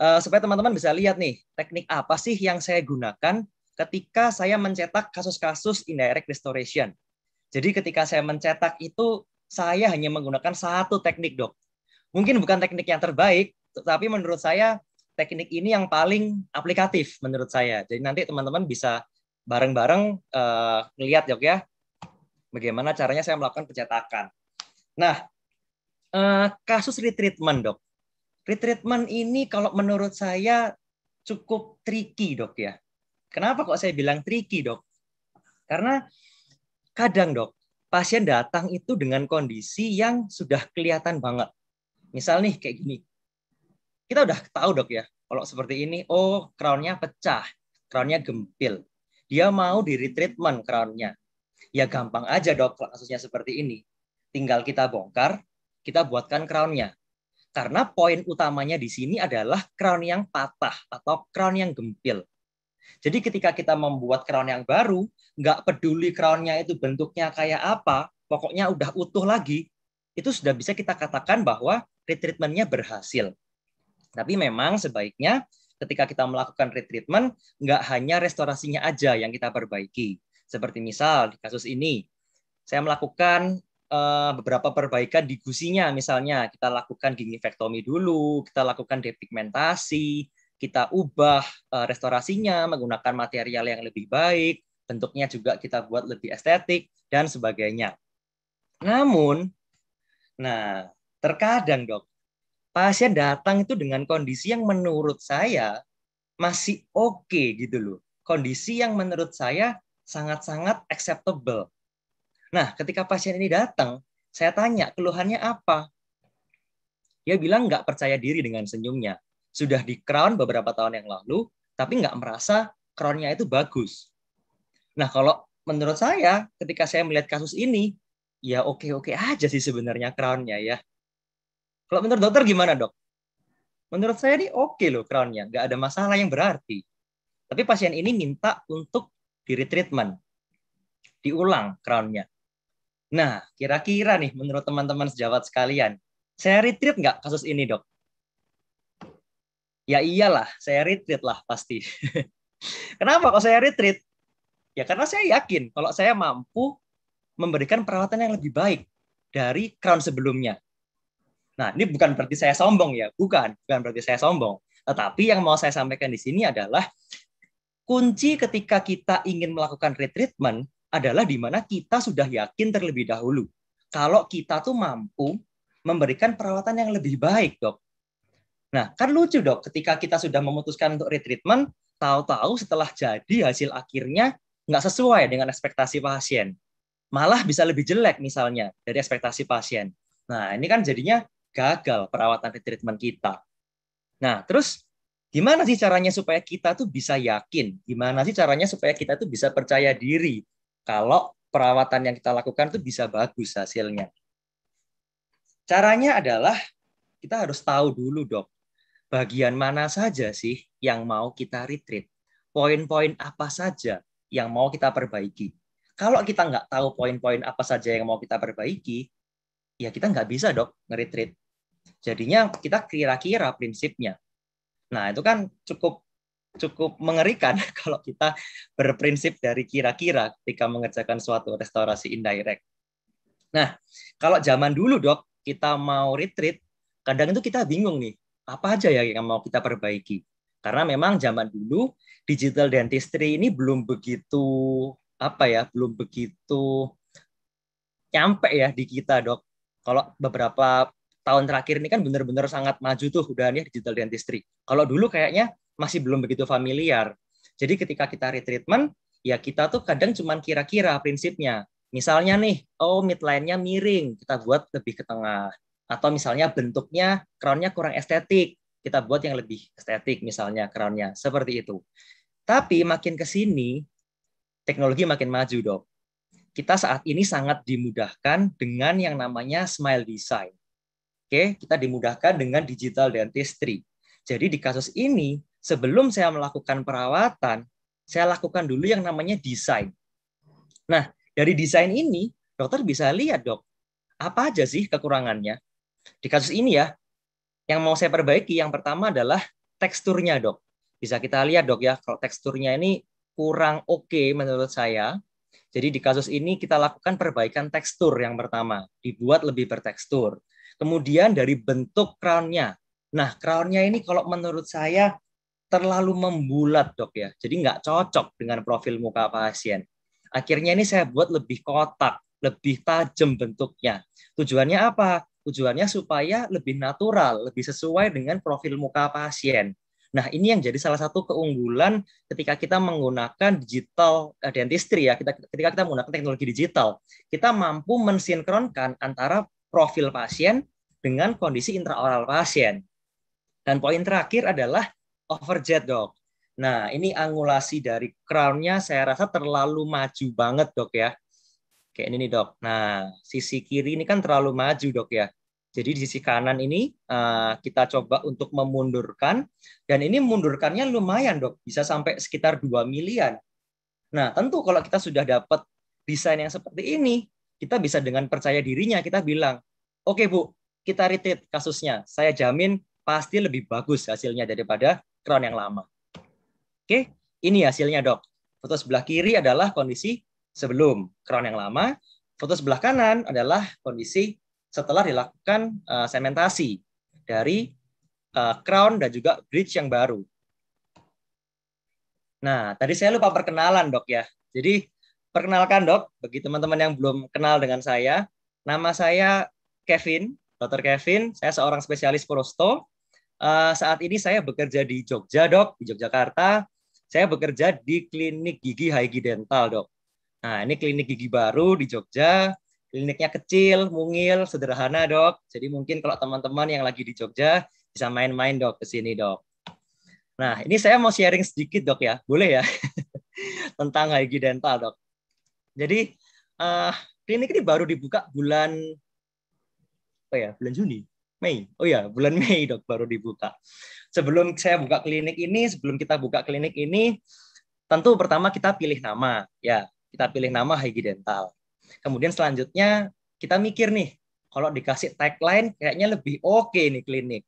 Uh, eh, supaya teman-teman bisa lihat nih, teknik apa sih yang saya gunakan ketika saya mencetak kasus-kasus indirect restoration. Jadi ketika saya mencetak itu saya hanya menggunakan satu teknik, Dok. Mungkin bukan teknik yang terbaik, tapi menurut saya teknik ini yang paling aplikatif menurut saya. Jadi nanti teman-teman bisa bareng-bareng uh, eh, ngelihat ya bagaimana caranya saya melakukan pencetakan. Nah, uh, kasus retreatment, Dok. Retreatment ini kalau menurut saya cukup tricky, Dok ya. Kenapa kok saya bilang tricky, Dok? Karena kadang, Dok, pasien datang itu dengan kondisi yang sudah kelihatan banget. Misal nih kayak gini. Kita udah tahu, Dok ya, kalau seperti ini, oh crownnya pecah, crownnya gempil. Dia mau di retreatment crownnya. Ya gampang aja dok kasusnya seperti ini. Tinggal kita bongkar, kita buatkan crownnya. Karena poin utamanya di sini adalah crown yang patah atau crown yang gempil. Jadi ketika kita membuat crown yang baru, nggak peduli crownnya itu bentuknya kayak apa, pokoknya udah utuh lagi, itu sudah bisa kita katakan bahwa retreatmentnya berhasil. Tapi memang sebaiknya ketika kita melakukan retreatment, nggak hanya restorasinya aja yang kita perbaiki. Seperti misal di kasus ini, saya melakukan uh, beberapa perbaikan di gusinya misalnya. Kita lakukan gingivektomi dulu, kita lakukan depigmentasi, kita ubah uh, restorasinya menggunakan material yang lebih baik, bentuknya juga kita buat lebih estetik, dan sebagainya. Namun, nah terkadang dok, pasien datang itu dengan kondisi yang menurut saya masih oke okay, gitu loh. Kondisi yang menurut saya sangat-sangat acceptable. Nah, ketika pasien ini datang, saya tanya keluhannya apa? Dia bilang nggak percaya diri dengan senyumnya. Sudah di crown beberapa tahun yang lalu, tapi nggak merasa crownnya itu bagus. Nah, kalau menurut saya, ketika saya melihat kasus ini, ya oke-oke aja sih sebenarnya crownnya ya. Kalau menurut dokter gimana dok? Menurut saya ini oke okay loh crownnya, nggak ada masalah yang berarti. Tapi pasien ini minta untuk di retreatment, diulang crownnya. Nah, kira-kira nih menurut teman-teman sejawat sekalian, saya retreat nggak kasus ini dok? Ya iyalah, saya retreat lah pasti. Kenapa kok saya retreat? Ya karena saya yakin kalau saya mampu memberikan perawatan yang lebih baik dari crown sebelumnya. Nah, ini bukan berarti saya sombong ya, bukan, bukan berarti saya sombong. Tetapi yang mau saya sampaikan di sini adalah kunci ketika kita ingin melakukan retreatment adalah di mana kita sudah yakin terlebih dahulu kalau kita tuh mampu memberikan perawatan yang lebih baik, dok. Nah, kan lucu dok, ketika kita sudah memutuskan untuk retreatment, tahu-tahu setelah jadi hasil akhirnya nggak sesuai dengan ekspektasi pasien. Malah bisa lebih jelek misalnya dari ekspektasi pasien. Nah, ini kan jadinya gagal perawatan treatment kita. Nah, terus gimana sih caranya supaya kita tuh bisa yakin? Gimana sih caranya supaya kita tuh bisa percaya diri kalau perawatan yang kita lakukan tuh bisa bagus hasilnya? Caranya adalah kita harus tahu dulu, Dok. Bagian mana saja sih yang mau kita retreat? Poin-poin apa saja yang mau kita perbaiki? Kalau kita nggak tahu poin-poin apa saja yang mau kita perbaiki, ya kita nggak bisa dok ngeritrit. Jadinya kita kira-kira prinsipnya. Nah itu kan cukup cukup mengerikan kalau kita berprinsip dari kira-kira ketika mengerjakan suatu restorasi indirect. Nah, kalau zaman dulu dok, kita mau retreat, kadang itu kita bingung nih, apa aja ya yang mau kita perbaiki. Karena memang zaman dulu digital dentistry ini belum begitu apa ya, belum begitu nyampe ya di kita dok. Kalau beberapa tahun terakhir ini kan benar-benar sangat maju tuh nih ya, digital dentistry. Kalau dulu kayaknya masih belum begitu familiar. Jadi ketika kita retreatment, ya kita tuh kadang cuma kira-kira prinsipnya. Misalnya nih, oh midline-nya miring, kita buat lebih ke tengah. Atau misalnya bentuknya crown-nya kurang estetik, kita buat yang lebih estetik misalnya crown-nya. Seperti itu. Tapi makin ke sini, teknologi makin maju dok kita saat ini sangat dimudahkan dengan yang namanya smile design. Oke, kita dimudahkan dengan digital dentistry. Jadi di kasus ini, sebelum saya melakukan perawatan, saya lakukan dulu yang namanya desain. Nah, dari desain ini, dokter bisa lihat dok, apa aja sih kekurangannya? Di kasus ini ya, yang mau saya perbaiki yang pertama adalah teksturnya dok. Bisa kita lihat dok ya, kalau teksturnya ini kurang oke okay menurut saya jadi di kasus ini kita lakukan perbaikan tekstur yang pertama, dibuat lebih bertekstur. Kemudian dari bentuk crownnya. Nah, crownnya ini kalau menurut saya terlalu membulat dok ya, jadi nggak cocok dengan profil muka pasien. Akhirnya ini saya buat lebih kotak, lebih tajam bentuknya. Tujuannya apa? Tujuannya supaya lebih natural, lebih sesuai dengan profil muka pasien. Nah, ini yang jadi salah satu keunggulan ketika kita menggunakan digital eh, dentistry ya, kita ketika kita menggunakan teknologi digital, kita mampu mensinkronkan antara profil pasien dengan kondisi intraoral pasien. Dan poin terakhir adalah overjet, Dok. Nah, ini angulasi dari crown-nya saya rasa terlalu maju banget, Dok ya. Kayak ini nih, Dok. Nah, sisi kiri ini kan terlalu maju, Dok ya. Jadi di sisi kanan ini uh, kita coba untuk memundurkan dan ini mundurkannya lumayan dok, bisa sampai sekitar 2 miliar. Nah tentu kalau kita sudah dapat desain yang seperti ini, kita bisa dengan percaya dirinya kita bilang, oke okay, bu, kita retweet kasusnya, saya jamin pasti lebih bagus hasilnya daripada crown yang lama. Oke, ini hasilnya dok. Foto sebelah kiri adalah kondisi sebelum crown yang lama, foto sebelah kanan adalah kondisi setelah dilakukan uh, sementasi dari uh, crown dan juga bridge yang baru. Nah, tadi saya lupa perkenalan, Dok ya. Jadi, perkenalkan, Dok, bagi teman-teman yang belum kenal dengan saya, nama saya Kevin, Dr. Kevin. Saya seorang spesialis prosto. Uh, saat ini saya bekerja di Jogja, Dok, di Yogyakarta. Saya bekerja di klinik gigi Haigi Dental, Dok. Nah, ini klinik gigi baru di Jogja kliniknya kecil, mungil, sederhana dok. Jadi mungkin kalau teman-teman yang lagi di Jogja bisa main-main dok ke sini dok. Nah ini saya mau sharing sedikit dok ya, boleh ya tentang Haigi Dental dok. Jadi uh, klinik ini baru dibuka bulan apa ya bulan Juni Mei oh ya bulan Mei dok baru dibuka sebelum saya buka klinik ini sebelum kita buka klinik ini tentu pertama kita pilih nama ya kita pilih nama Haigi Dental Kemudian selanjutnya kita mikir nih, kalau dikasih tagline kayaknya lebih oke okay nih klinik.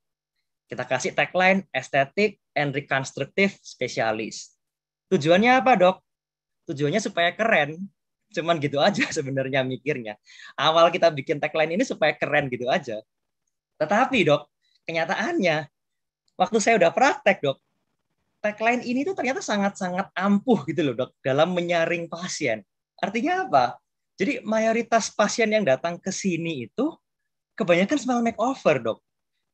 Kita kasih tagline estetik and reconstructive specialist. Tujuannya apa, Dok? Tujuannya supaya keren. Cuman gitu aja sebenarnya mikirnya. Awal kita bikin tagline ini supaya keren gitu aja. Tetapi, Dok, kenyataannya waktu saya udah praktek, Dok, tagline ini tuh ternyata sangat-sangat ampuh gitu loh, Dok, dalam menyaring pasien. Artinya apa? Jadi mayoritas pasien yang datang ke sini itu kebanyakan smell makeover, dok.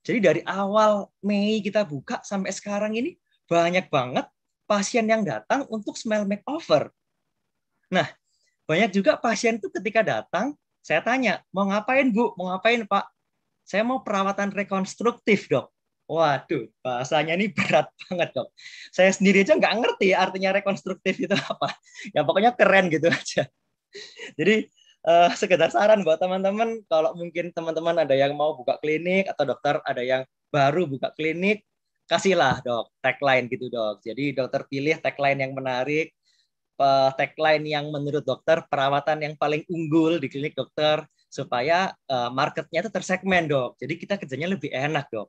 Jadi dari awal Mei kita buka sampai sekarang ini banyak banget pasien yang datang untuk smell makeover. Nah, banyak juga pasien itu ketika datang, saya tanya, mau ngapain Bu? Mau ngapain Pak? Saya mau perawatan rekonstruktif, dok. Waduh, bahasanya ini berat banget, dok. Saya sendiri aja nggak ngerti artinya rekonstruktif itu apa. Ya pokoknya keren gitu aja. Jadi uh, sekedar saran buat teman-teman kalau mungkin teman-teman ada yang mau buka klinik atau dokter ada yang baru buka klinik kasihlah dok tagline gitu dok. Jadi dokter pilih tagline yang menarik, uh, tagline yang menurut dokter perawatan yang paling unggul di klinik dokter supaya uh, marketnya itu tersegmen dok. Jadi kita kerjanya lebih enak dok.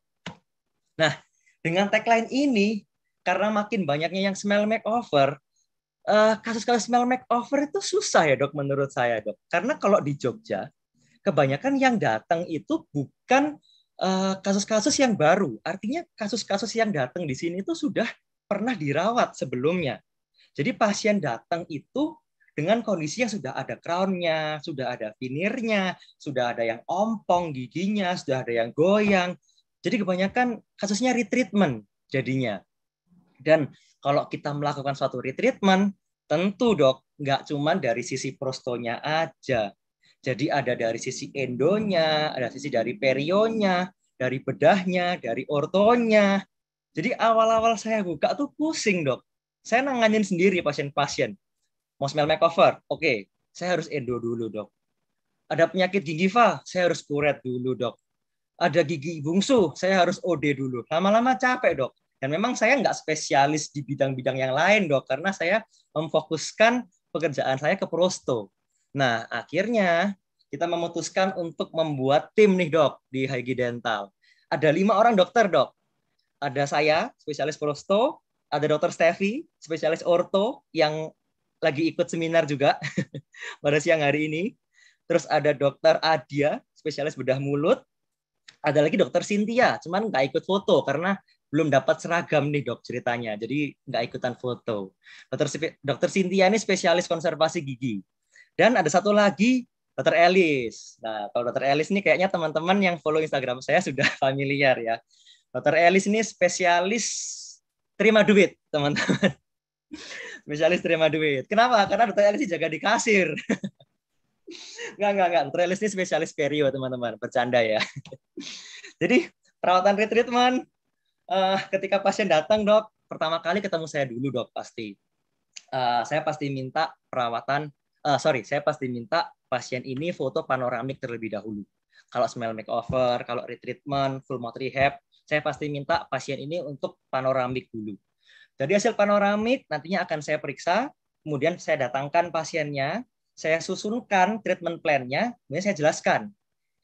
Nah dengan tagline ini karena makin banyaknya yang smell makeover, uh, kasus kasus smell makeover itu susah ya dok menurut saya dok karena kalau di Jogja kebanyakan yang datang itu bukan eh, kasus-kasus uh, yang baru artinya kasus-kasus yang datang di sini itu sudah pernah dirawat sebelumnya jadi pasien datang itu dengan kondisi yang sudah ada crownnya, sudah ada finirnya, sudah ada yang ompong giginya, sudah ada yang goyang. Jadi kebanyakan kasusnya retreatment jadinya. Dan kalau kita melakukan suatu retreatment, Tentu dok, nggak cuma dari sisi prostonya aja. Jadi ada dari sisi endonya, ada sisi dari perionya, dari bedahnya, dari ortonya. Jadi awal-awal saya buka tuh pusing dok. Saya nanganin sendiri pasien-pasien. Mau smell makeover, oke. Saya harus endo dulu dok. Ada penyakit gingiva, saya harus kuret dulu dok. Ada gigi bungsu, saya harus OD dulu. Lama-lama capek dok. Dan memang saya nggak spesialis di bidang-bidang yang lain dok, karena saya memfokuskan pekerjaan saya ke prosto. Nah, akhirnya kita memutuskan untuk membuat tim nih dok di Haigi Dental. Ada lima orang dokter dok. Ada saya, spesialis prosto, ada dokter Steffi, spesialis orto yang lagi ikut seminar juga pada siang hari ini. Terus ada dokter Adia, spesialis bedah mulut. Ada lagi dokter Cynthia, cuman nggak ikut foto karena belum dapat seragam nih dok ceritanya jadi nggak ikutan foto dokter dokter Cynthia ini spesialis konservasi gigi dan ada satu lagi dokter Elis nah kalau dokter Elis ini kayaknya teman-teman yang follow Instagram saya sudah familiar ya dokter Elis ini spesialis terima duit teman-teman spesialis terima duit kenapa karena dokter Elis jaga di kasir Enggak, enggak, dokter elis ini spesialis perio, teman-teman. Bercanda ya. Jadi, perawatan retreatment uh, ketika pasien datang dok, pertama kali ketemu saya dulu dok pasti. Uh, saya pasti minta perawatan, uh, sorry, saya pasti minta pasien ini foto panoramik terlebih dahulu. Kalau smell makeover, kalau retreatment, full mouth rehab, saya pasti minta pasien ini untuk panoramik dulu. Jadi hasil panoramik nantinya akan saya periksa, kemudian saya datangkan pasiennya, saya susunkan treatment plan-nya, kemudian saya jelaskan.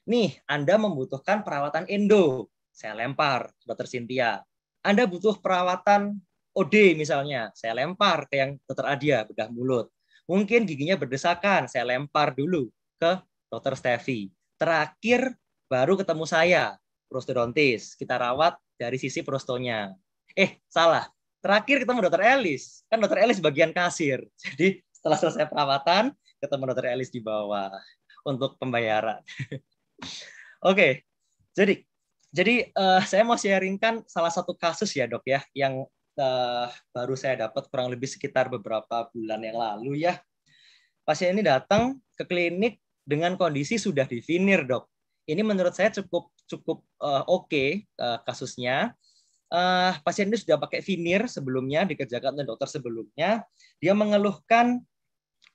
Nih, Anda membutuhkan perawatan endo saya lempar dokter Cynthia. Anda butuh perawatan OD misalnya, saya lempar ke yang dokter Adia, bedah mulut. Mungkin giginya berdesakan, saya lempar dulu ke dokter Steffi. Terakhir baru ketemu saya, prostodontis. Kita rawat dari sisi prostonya. Eh, salah. Terakhir ketemu dokter Elis. Kan dokter Elis bagian kasir. Jadi setelah selesai perawatan, ketemu dokter Elis di bawah untuk pembayaran. Oke, okay. jadi jadi uh, saya mau sharingkan salah satu kasus ya dok ya yang uh, baru saya dapat kurang lebih sekitar beberapa bulan yang lalu ya. Pasien ini datang ke klinik dengan kondisi sudah divinir dok. Ini menurut saya cukup cukup uh, oke okay, uh, kasusnya. Uh, pasien ini sudah pakai vinir sebelumnya dikerjakan oleh dokter sebelumnya. Dia mengeluhkan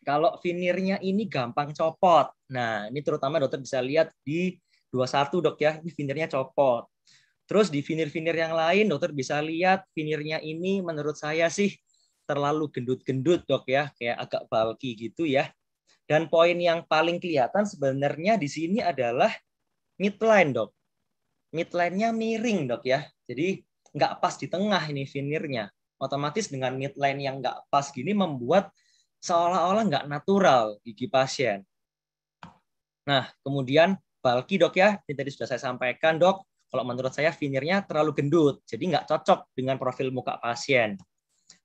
kalau vinirnya ini gampang copot. Nah ini terutama dokter bisa lihat di 21 dok ya, ini finirnya copot. Terus di finir-finir yang lain dokter bisa lihat finirnya ini menurut saya sih terlalu gendut-gendut dok ya, kayak agak bulky gitu ya. Dan poin yang paling kelihatan sebenarnya di sini adalah midline dok. Midline-nya miring dok ya, jadi nggak pas di tengah ini finirnya. Otomatis dengan midline yang nggak pas gini membuat seolah-olah nggak natural gigi pasien. Nah, kemudian Balki dok ya, ini tadi sudah saya sampaikan dok, kalau menurut saya finirnya terlalu gendut, jadi nggak cocok dengan profil muka pasien.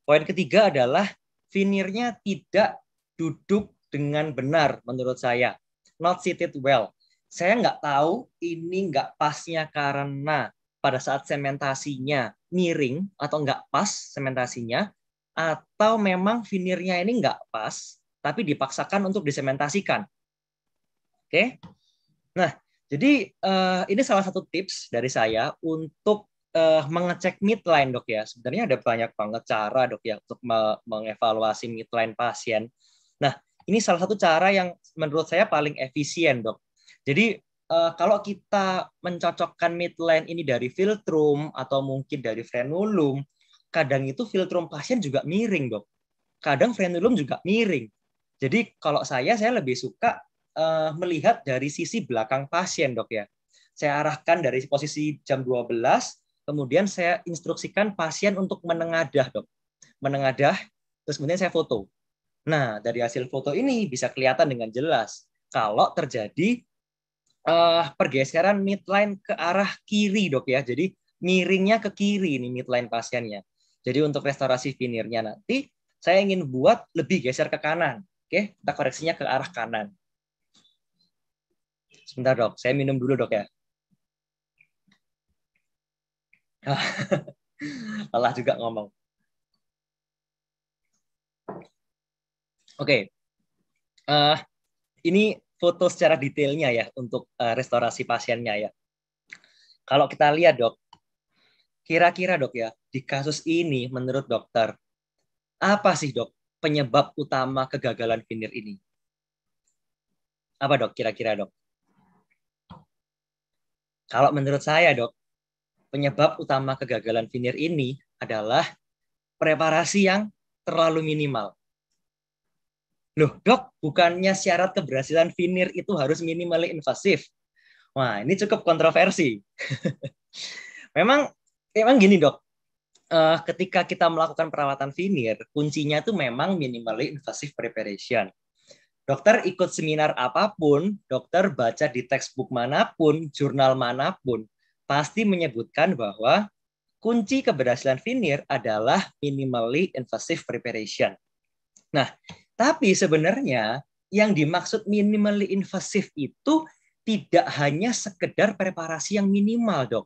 Poin ketiga adalah finirnya tidak duduk dengan benar menurut saya. Not seated well. Saya nggak tahu ini nggak pasnya karena pada saat sementasinya miring atau nggak pas sementasinya, atau memang finirnya ini nggak pas, tapi dipaksakan untuk disementasikan. Oke, okay? Nah, jadi uh, ini salah satu tips dari saya untuk uh, mengecek midline dok ya. Sebenarnya ada banyak banget cara dok ya untuk me mengevaluasi midline pasien. Nah, ini salah satu cara yang menurut saya paling efisien dok. Jadi uh, kalau kita mencocokkan midline ini dari filtrum atau mungkin dari frenulum, kadang itu filtrum pasien juga miring dok. Kadang frenulum juga miring. Jadi kalau saya, saya lebih suka uh, melihat dari sisi belakang pasien, dok ya. Saya arahkan dari posisi jam 12, kemudian saya instruksikan pasien untuk menengadah, dok. Menengadah, terus kemudian saya foto. Nah, dari hasil foto ini bisa kelihatan dengan jelas kalau terjadi uh, pergeseran midline ke arah kiri, dok ya. Jadi miringnya ke kiri ini midline pasiennya. Jadi untuk restorasi finirnya nanti saya ingin buat lebih geser ke kanan. Oke, kita koreksinya ke arah kanan. Sebentar dok, saya minum dulu dok ya. Allah juga ngomong. Oke, okay. uh, eh, ini foto secara detailnya ya untuk uh, restorasi pasiennya ya. Kalau kita lihat dok, kira-kira dok ya di kasus ini menurut dokter apa sih dok penyebab utama kegagalan finir ini? Apa dok kira-kira dok? Kalau menurut saya, Dok, penyebab utama kegagalan finir ini adalah preparasi yang terlalu minimal. Loh, Dok, bukannya syarat keberhasilan finir itu harus minimal invasif? Wah, ini cukup kontroversi. memang memang gini, Dok. Uh, ketika kita melakukan perawatan finir, kuncinya itu memang minimally invasive preparation Dokter ikut seminar apapun, dokter baca di textbook manapun, jurnal manapun, pasti menyebutkan bahwa kunci keberhasilan finir adalah minimally invasive preparation. Nah, tapi sebenarnya yang dimaksud minimally invasive itu tidak hanya sekedar preparasi yang minimal, dok.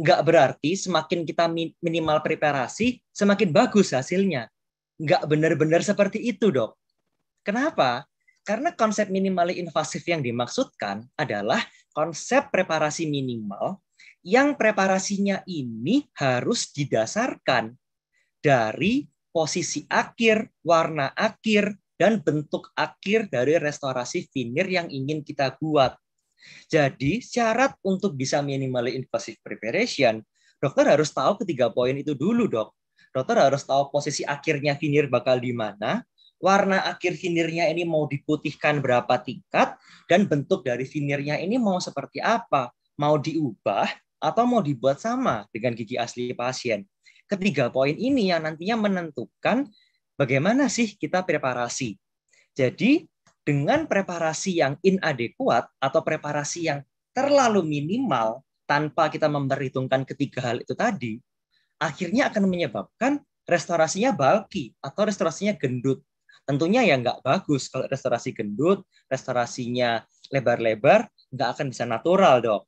Nggak berarti semakin kita minimal preparasi, semakin bagus hasilnya. Nggak benar-benar seperti itu, dok. Kenapa? Karena konsep minimal invasif yang dimaksudkan adalah konsep preparasi minimal yang preparasinya ini harus didasarkan dari posisi akhir, warna akhir, dan bentuk akhir dari restorasi finir yang ingin kita buat. Jadi syarat untuk bisa minimal invasive preparation, dokter harus tahu ketiga poin itu dulu dok. Dokter harus tahu posisi akhirnya finir bakal di mana, warna akhir sinirnya ini mau diputihkan berapa tingkat, dan bentuk dari sinirnya ini mau seperti apa, mau diubah atau mau dibuat sama dengan gigi asli pasien. Ketiga poin ini yang nantinya menentukan bagaimana sih kita preparasi. Jadi dengan preparasi yang inadekuat atau preparasi yang terlalu minimal tanpa kita memperhitungkan ketiga hal itu tadi, akhirnya akan menyebabkan restorasinya bulky atau restorasinya gendut. Tentunya ya nggak bagus kalau restorasi gendut, restorasinya lebar-lebar, nggak akan bisa natural dok.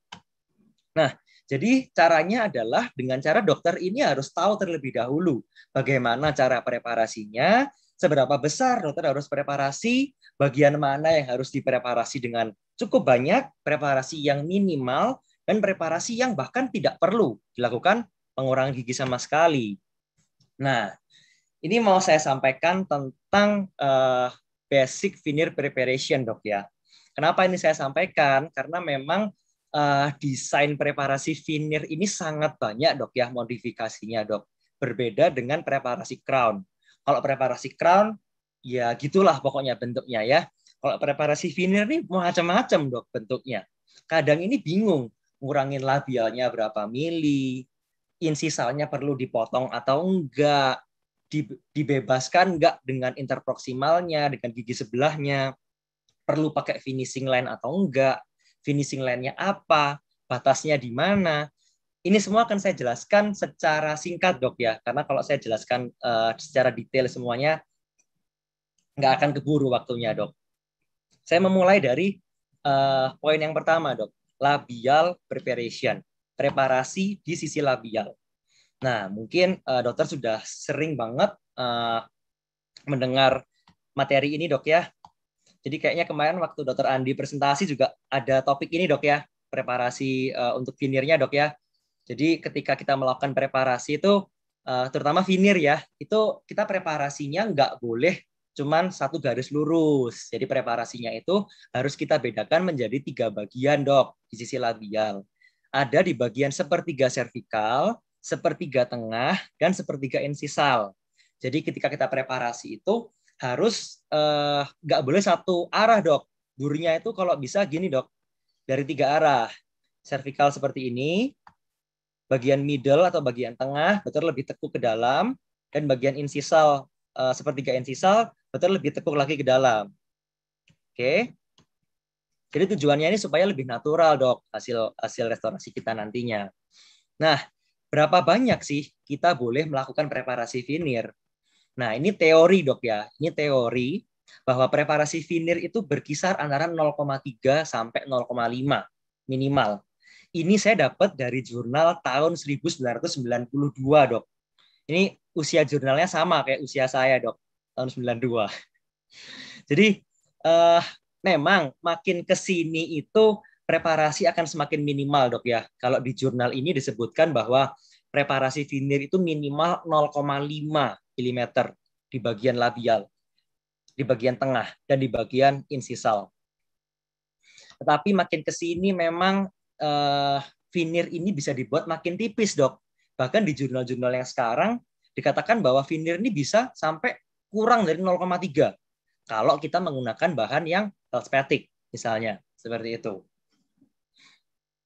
Nah, jadi caranya adalah dengan cara dokter ini harus tahu terlebih dahulu bagaimana cara preparasinya, seberapa besar dokter harus preparasi, bagian mana yang harus dipreparasi dengan cukup banyak, preparasi yang minimal, dan preparasi yang bahkan tidak perlu dilakukan pengurangan gigi sama sekali. Nah, ini mau saya sampaikan tentang uh, basic veneer preparation, dok ya. Kenapa ini saya sampaikan? Karena memang uh, desain preparasi veneer ini sangat banyak, dok ya, modifikasinya, dok. Berbeda dengan preparasi crown. Kalau preparasi crown, ya gitulah pokoknya bentuknya ya. Kalau preparasi veneer ini macam-macam, dok, bentuknya. Kadang ini bingung, ngurangin labialnya berapa mili, insisalnya perlu dipotong atau enggak, dibebaskan nggak dengan interproksimalnya, dengan gigi sebelahnya, perlu pakai finishing line atau enggak, finishing line-nya apa, batasnya di mana. Ini semua akan saya jelaskan secara singkat dok ya, karena kalau saya jelaskan uh, secara detail semuanya nggak akan keburu waktunya dok. Saya memulai dari uh, poin yang pertama dok, labial preparation, preparasi di sisi labial Nah, mungkin uh, dokter sudah sering banget uh, mendengar materi ini, dok ya. Jadi kayaknya kemarin waktu dokter Andi presentasi juga ada topik ini, dok ya, preparasi uh, untuk finirnya, dok ya. Jadi ketika kita melakukan preparasi itu, uh, terutama finir ya, itu kita preparasinya nggak boleh cuman satu garis lurus. Jadi preparasinya itu harus kita bedakan menjadi tiga bagian, dok, di sisi labial. Ada di bagian sepertiga servikal, sepertiga tengah dan sepertiga insisal. Jadi ketika kita preparasi itu harus eh, nggak uh, boleh satu arah dok. Durinya itu kalau bisa gini dok, dari tiga arah. Cervical seperti ini, bagian middle atau bagian tengah betul lebih tekuk ke dalam, dan bagian insisal uh, eh, sepertiga insisal betul lebih tekuk lagi ke dalam. Oke. Okay. Jadi tujuannya ini supaya lebih natural dok hasil hasil restorasi kita nantinya. Nah berapa banyak sih kita boleh melakukan preparasi finir? Nah, ini teori, Dok ya. Ini teori bahwa preparasi finir itu berkisar antara 0,3 sampai 0,5 minimal. Ini saya dapat dari jurnal tahun 1992, Dok. Ini usia jurnalnya sama kayak usia saya, Dok, tahun 92. Jadi, eh, memang makin ke sini itu preparasi akan semakin minimal, Dok ya. Kalau di jurnal ini disebutkan bahwa preparasi veneer itu minimal 0,5 mm di bagian labial, di bagian tengah, dan di bagian insisal. Tetapi makin ke sini memang uh, eh, veneer ini bisa dibuat makin tipis, Dok. Bahkan di jurnal-jurnal yang sekarang dikatakan bahwa veneer ini bisa sampai kurang dari 0,3 kalau kita menggunakan bahan yang telspetik misalnya seperti itu.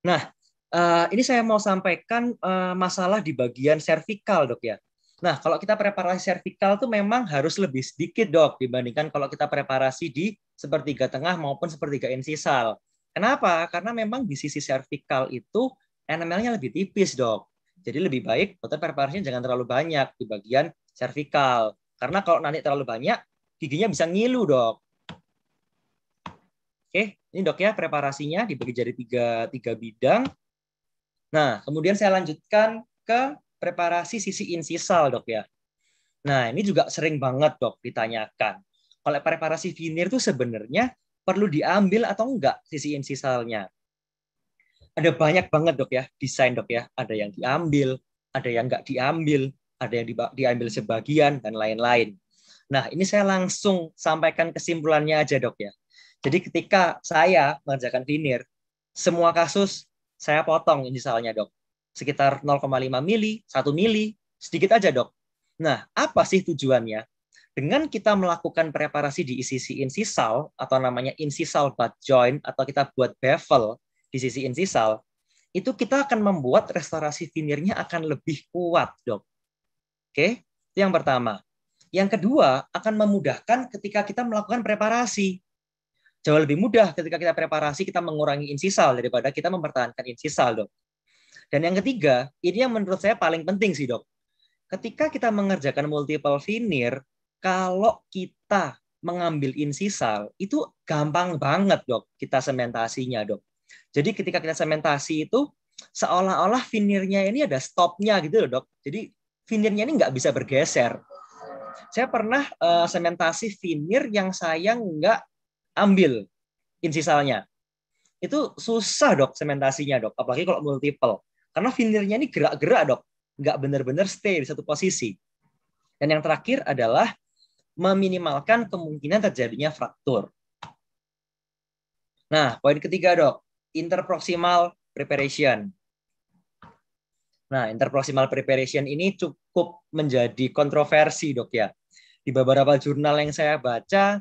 Nah, eh, ini saya mau sampaikan eh, masalah di bagian cervical, dok ya. Nah, kalau kita preparasi cervical itu memang harus lebih sedikit, dok, dibandingkan kalau kita preparasi di sepertiga tengah maupun sepertiga insisal. Kenapa? Karena memang di sisi cervical itu enamelnya lebih tipis, dok. Jadi lebih baik dokter preparasinya jangan terlalu banyak di bagian cervical. Karena kalau nanti terlalu banyak, giginya bisa ngilu, dok. Oke, ini dok ya preparasinya dibagi jadi tiga, tiga bidang. Nah, kemudian saya lanjutkan ke preparasi sisi insisal dok ya. Nah, ini juga sering banget dok ditanyakan. Kalau preparasi finir itu sebenarnya perlu diambil atau enggak sisi insisalnya. Ada banyak banget dok ya, desain dok ya. Ada yang diambil, ada yang enggak diambil, ada yang diambil sebagian, dan lain-lain. Nah, ini saya langsung sampaikan kesimpulannya aja dok ya. Jadi ketika saya mengerjakan finir, semua kasus saya potong misalnya dok. Sekitar 0,5 mili, 1 mili, sedikit aja dok. Nah, apa sih tujuannya? Dengan kita melakukan preparasi di sisi insisal atau namanya insisal butt joint atau kita buat bevel di sisi insisal, itu kita akan membuat restorasi finirnya akan lebih kuat, dok. Oke, itu yang pertama. Yang kedua, akan memudahkan ketika kita melakukan preparasi jauh lebih mudah ketika kita preparasi kita mengurangi insisal daripada kita mempertahankan insisal dok. Dan yang ketiga, ini yang menurut saya paling penting sih dok. Ketika kita mengerjakan multiple veneer, kalau kita mengambil insisal itu gampang banget dok kita sementasinya dok. Jadi ketika kita sementasi itu seolah-olah finirnya ini ada stopnya gitu loh dok. Jadi finirnya ini nggak bisa bergeser. Saya pernah uh, sementasi finir yang saya nggak ambil insisalnya. Itu susah dok sementasinya dok, apalagi kalau multiple. Karena finirnya ini gerak-gerak dok, nggak benar-benar stay di satu posisi. Dan yang terakhir adalah meminimalkan kemungkinan terjadinya fraktur. Nah, poin ketiga dok, interproximal preparation. Nah, interproximal preparation ini cukup menjadi kontroversi dok ya. Di beberapa jurnal yang saya baca,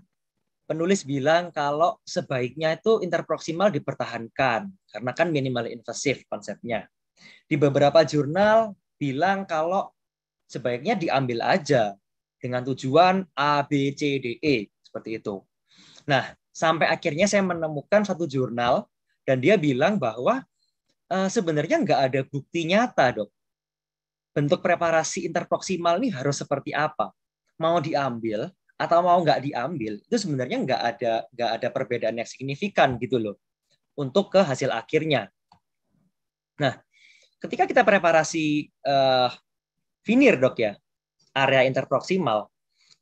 penulis bilang kalau sebaiknya itu interproksimal dipertahankan karena kan minimal invasif konsepnya. Di beberapa jurnal bilang kalau sebaiknya diambil aja dengan tujuan A B C D E seperti itu. Nah, sampai akhirnya saya menemukan satu jurnal dan dia bilang bahwa e, sebenarnya nggak ada bukti nyata, Dok. Bentuk preparasi interproksimal ini harus seperti apa? Mau diambil atau mau nggak diambil itu sebenarnya nggak ada nggak ada perbedaan yang signifikan gitu loh untuk ke hasil akhirnya. Nah, ketika kita preparasi uh, finir dok ya area interproksimal,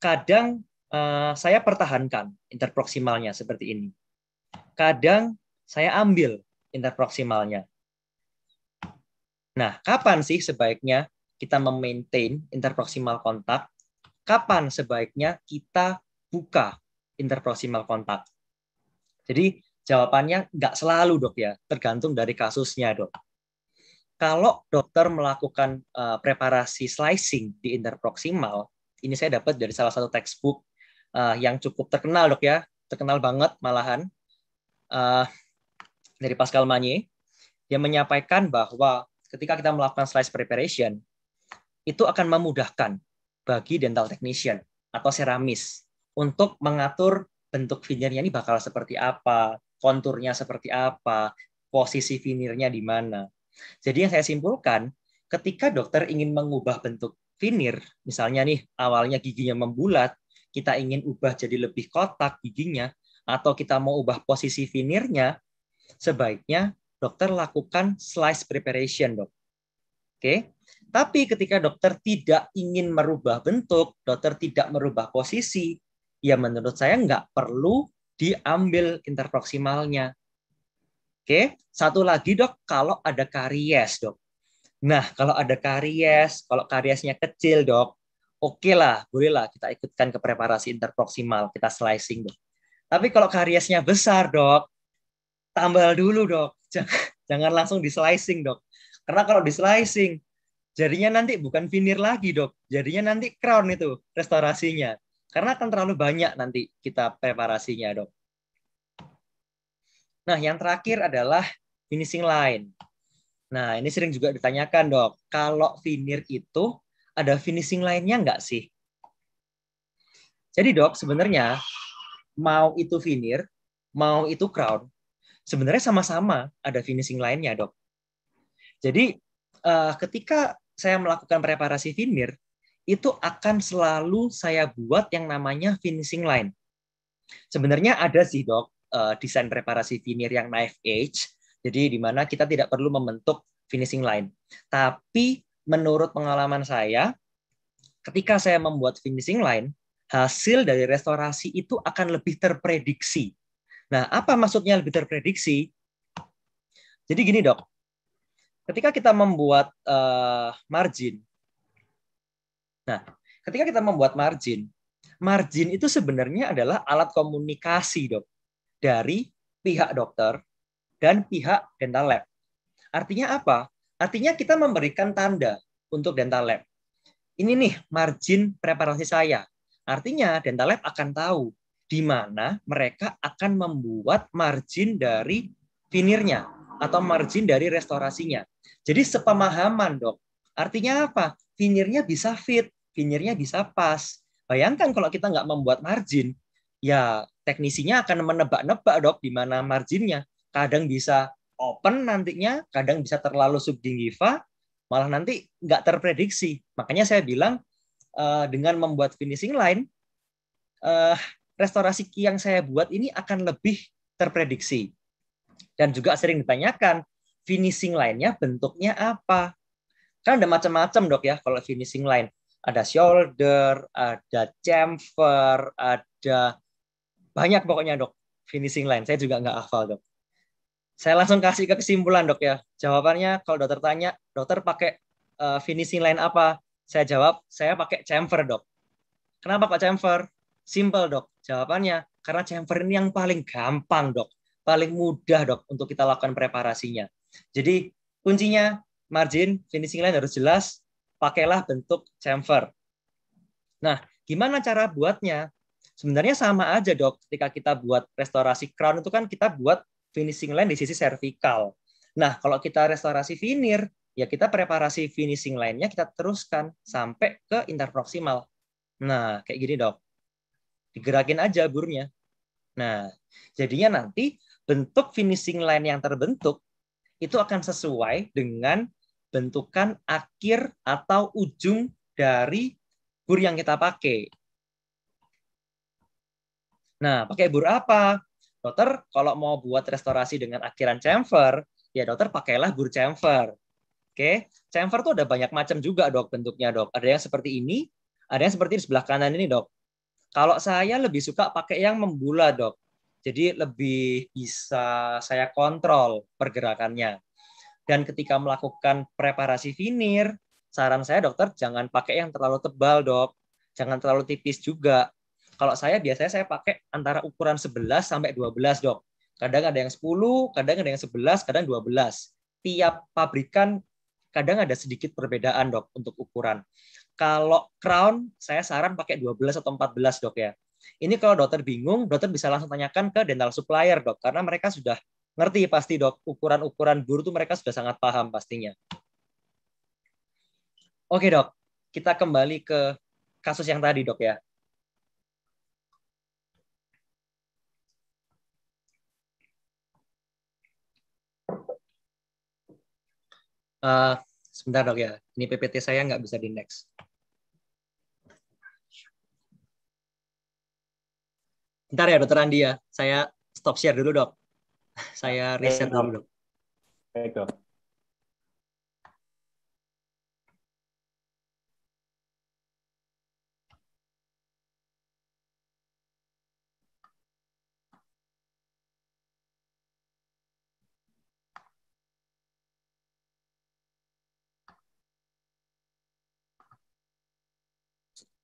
kadang uh, saya pertahankan interproksimalnya seperti ini, kadang saya ambil interproksimalnya. Nah, kapan sih sebaiknya kita memaintain interproksimal kontak kapan sebaiknya kita buka interproximal kontak. Jadi jawabannya nggak selalu dok ya, tergantung dari kasusnya dok. Kalau dokter melakukan uh, preparasi slicing di interproximal, ini saya dapat dari salah satu textbook uh, yang cukup terkenal dok ya, terkenal banget malahan uh, dari Pascal Manye, Dia menyampaikan bahwa ketika kita melakukan slice preparation, itu akan memudahkan bagi dental technician atau ceramis untuk mengatur bentuk finirnya ini bakal seperti apa, konturnya seperti apa, posisi finirnya di mana. Jadi yang saya simpulkan, ketika dokter ingin mengubah bentuk finir, misalnya nih awalnya giginya membulat, kita ingin ubah jadi lebih kotak giginya, atau kita mau ubah posisi finirnya, sebaiknya dokter lakukan slice preparation, dok. Oke, tapi ketika dokter tidak ingin merubah bentuk, dokter tidak merubah posisi, ya menurut saya nggak perlu diambil interproksimalnya. Oke, satu lagi dok, kalau ada karies dok. Nah, kalau ada karies, kalau kariesnya kecil dok, oke okay lah, bolehlah kita ikutkan ke preparasi interproksimal, kita slicing dok. Tapi kalau kariesnya besar dok, tambal dulu dok, jangan, jangan langsung di slicing dok. Karena kalau di slicing, Jadinya nanti bukan finir lagi, Dok. Jadinya nanti crown itu restorasinya. Karena akan terlalu banyak nanti kita preparasinya, Dok. Nah, yang terakhir adalah finishing line. Nah, ini sering juga ditanyakan, Dok. Kalau finir itu ada finishing lainnya nya nggak sih? Jadi, Dok, sebenarnya mau itu finir, mau itu crown, sebenarnya sama-sama ada finishing lainnya dok. Jadi eh, ketika saya melakukan preparasi finir, itu akan selalu saya buat yang namanya finishing line. Sebenarnya ada sih dok eh, desain preparasi finir yang knife edge, jadi di mana kita tidak perlu membentuk finishing line. Tapi menurut pengalaman saya, ketika saya membuat finishing line, hasil dari restorasi itu akan lebih terprediksi. Nah, apa maksudnya lebih terprediksi? Jadi gini dok, ketika kita membuat uh, margin, nah, ketika kita membuat margin, margin itu sebenarnya adalah alat komunikasi dok dari pihak dokter dan pihak dental lab. Artinya apa? Artinya kita memberikan tanda untuk dental lab. Ini nih margin preparasi saya. Artinya dental lab akan tahu di mana mereka akan membuat margin dari finirnya atau margin dari restorasinya. Jadi sepemahaman dok. Artinya apa? Finirnya bisa fit, finirnya bisa pas. Bayangkan kalau kita nggak membuat margin, ya teknisinya akan menebak-nebak dok di mana marginnya. Kadang bisa open nantinya, kadang bisa terlalu subgingiva, malah nanti nggak terprediksi. Makanya saya bilang eh, dengan membuat finishing line, eh, restorasi yang saya buat ini akan lebih terprediksi. Dan juga sering ditanyakan, finishing line-nya bentuknya apa? Kan ada macam-macam dok ya kalau finishing line. Ada shoulder, ada chamfer, ada banyak pokoknya dok finishing line. Saya juga nggak hafal dok. Saya langsung kasih ke kesimpulan dok ya. Jawabannya kalau dokter tanya, dokter pakai eh, finishing line apa? Saya jawab, saya pakai chamfer dok. Kenapa Pak chamfer? Simple dok. Jawabannya karena chamfer ini yang paling gampang dok paling mudah dok untuk kita lakukan preparasinya. Jadi kuncinya margin, finishing line harus jelas, pakailah bentuk chamfer. Nah, gimana cara buatnya? Sebenarnya sama aja dok, ketika kita buat restorasi crown itu kan kita buat finishing line di sisi cervical. Nah, kalau kita restorasi veneer, ya kita preparasi finishing line nya kita teruskan sampai ke interproximal. Nah, kayak gini dok. Digerakin aja burnya. Nah, jadinya nanti bentuk finishing line yang terbentuk itu akan sesuai dengan bentukan akhir atau ujung dari bur yang kita pakai. Nah, pakai bur apa? Dokter, kalau mau buat restorasi dengan akhiran chamfer, ya dokter pakailah bur chamfer. Oke, chamfer tuh ada banyak macam juga dok bentuknya dok. Ada yang seperti ini, ada yang seperti di sebelah kanan ini dok. Kalau saya lebih suka pakai yang membulat dok. Jadi lebih bisa saya kontrol pergerakannya. Dan ketika melakukan preparasi finir, saran saya dokter jangan pakai yang terlalu tebal, Dok. Jangan terlalu tipis juga. Kalau saya biasanya saya pakai antara ukuran 11 sampai 12, Dok. Kadang ada yang 10, kadang ada yang 11, kadang 12. Tiap pabrikan kadang ada sedikit perbedaan, Dok, untuk ukuran. Kalau crown saya saran pakai 12 atau 14, Dok ya. Ini kalau dokter bingung, dokter bisa langsung tanyakan ke dental supplier, dok, karena mereka sudah ngerti pasti dok ukuran-ukuran buru itu mereka sudah sangat paham pastinya. Oke dok, kita kembali ke kasus yang tadi dok ya. Uh, sebentar dok ya, ini PPT saya nggak bisa di next. Ntar ya dokter Andi ya, saya stop share dulu dok. Saya reset dulu dok. Baik dok.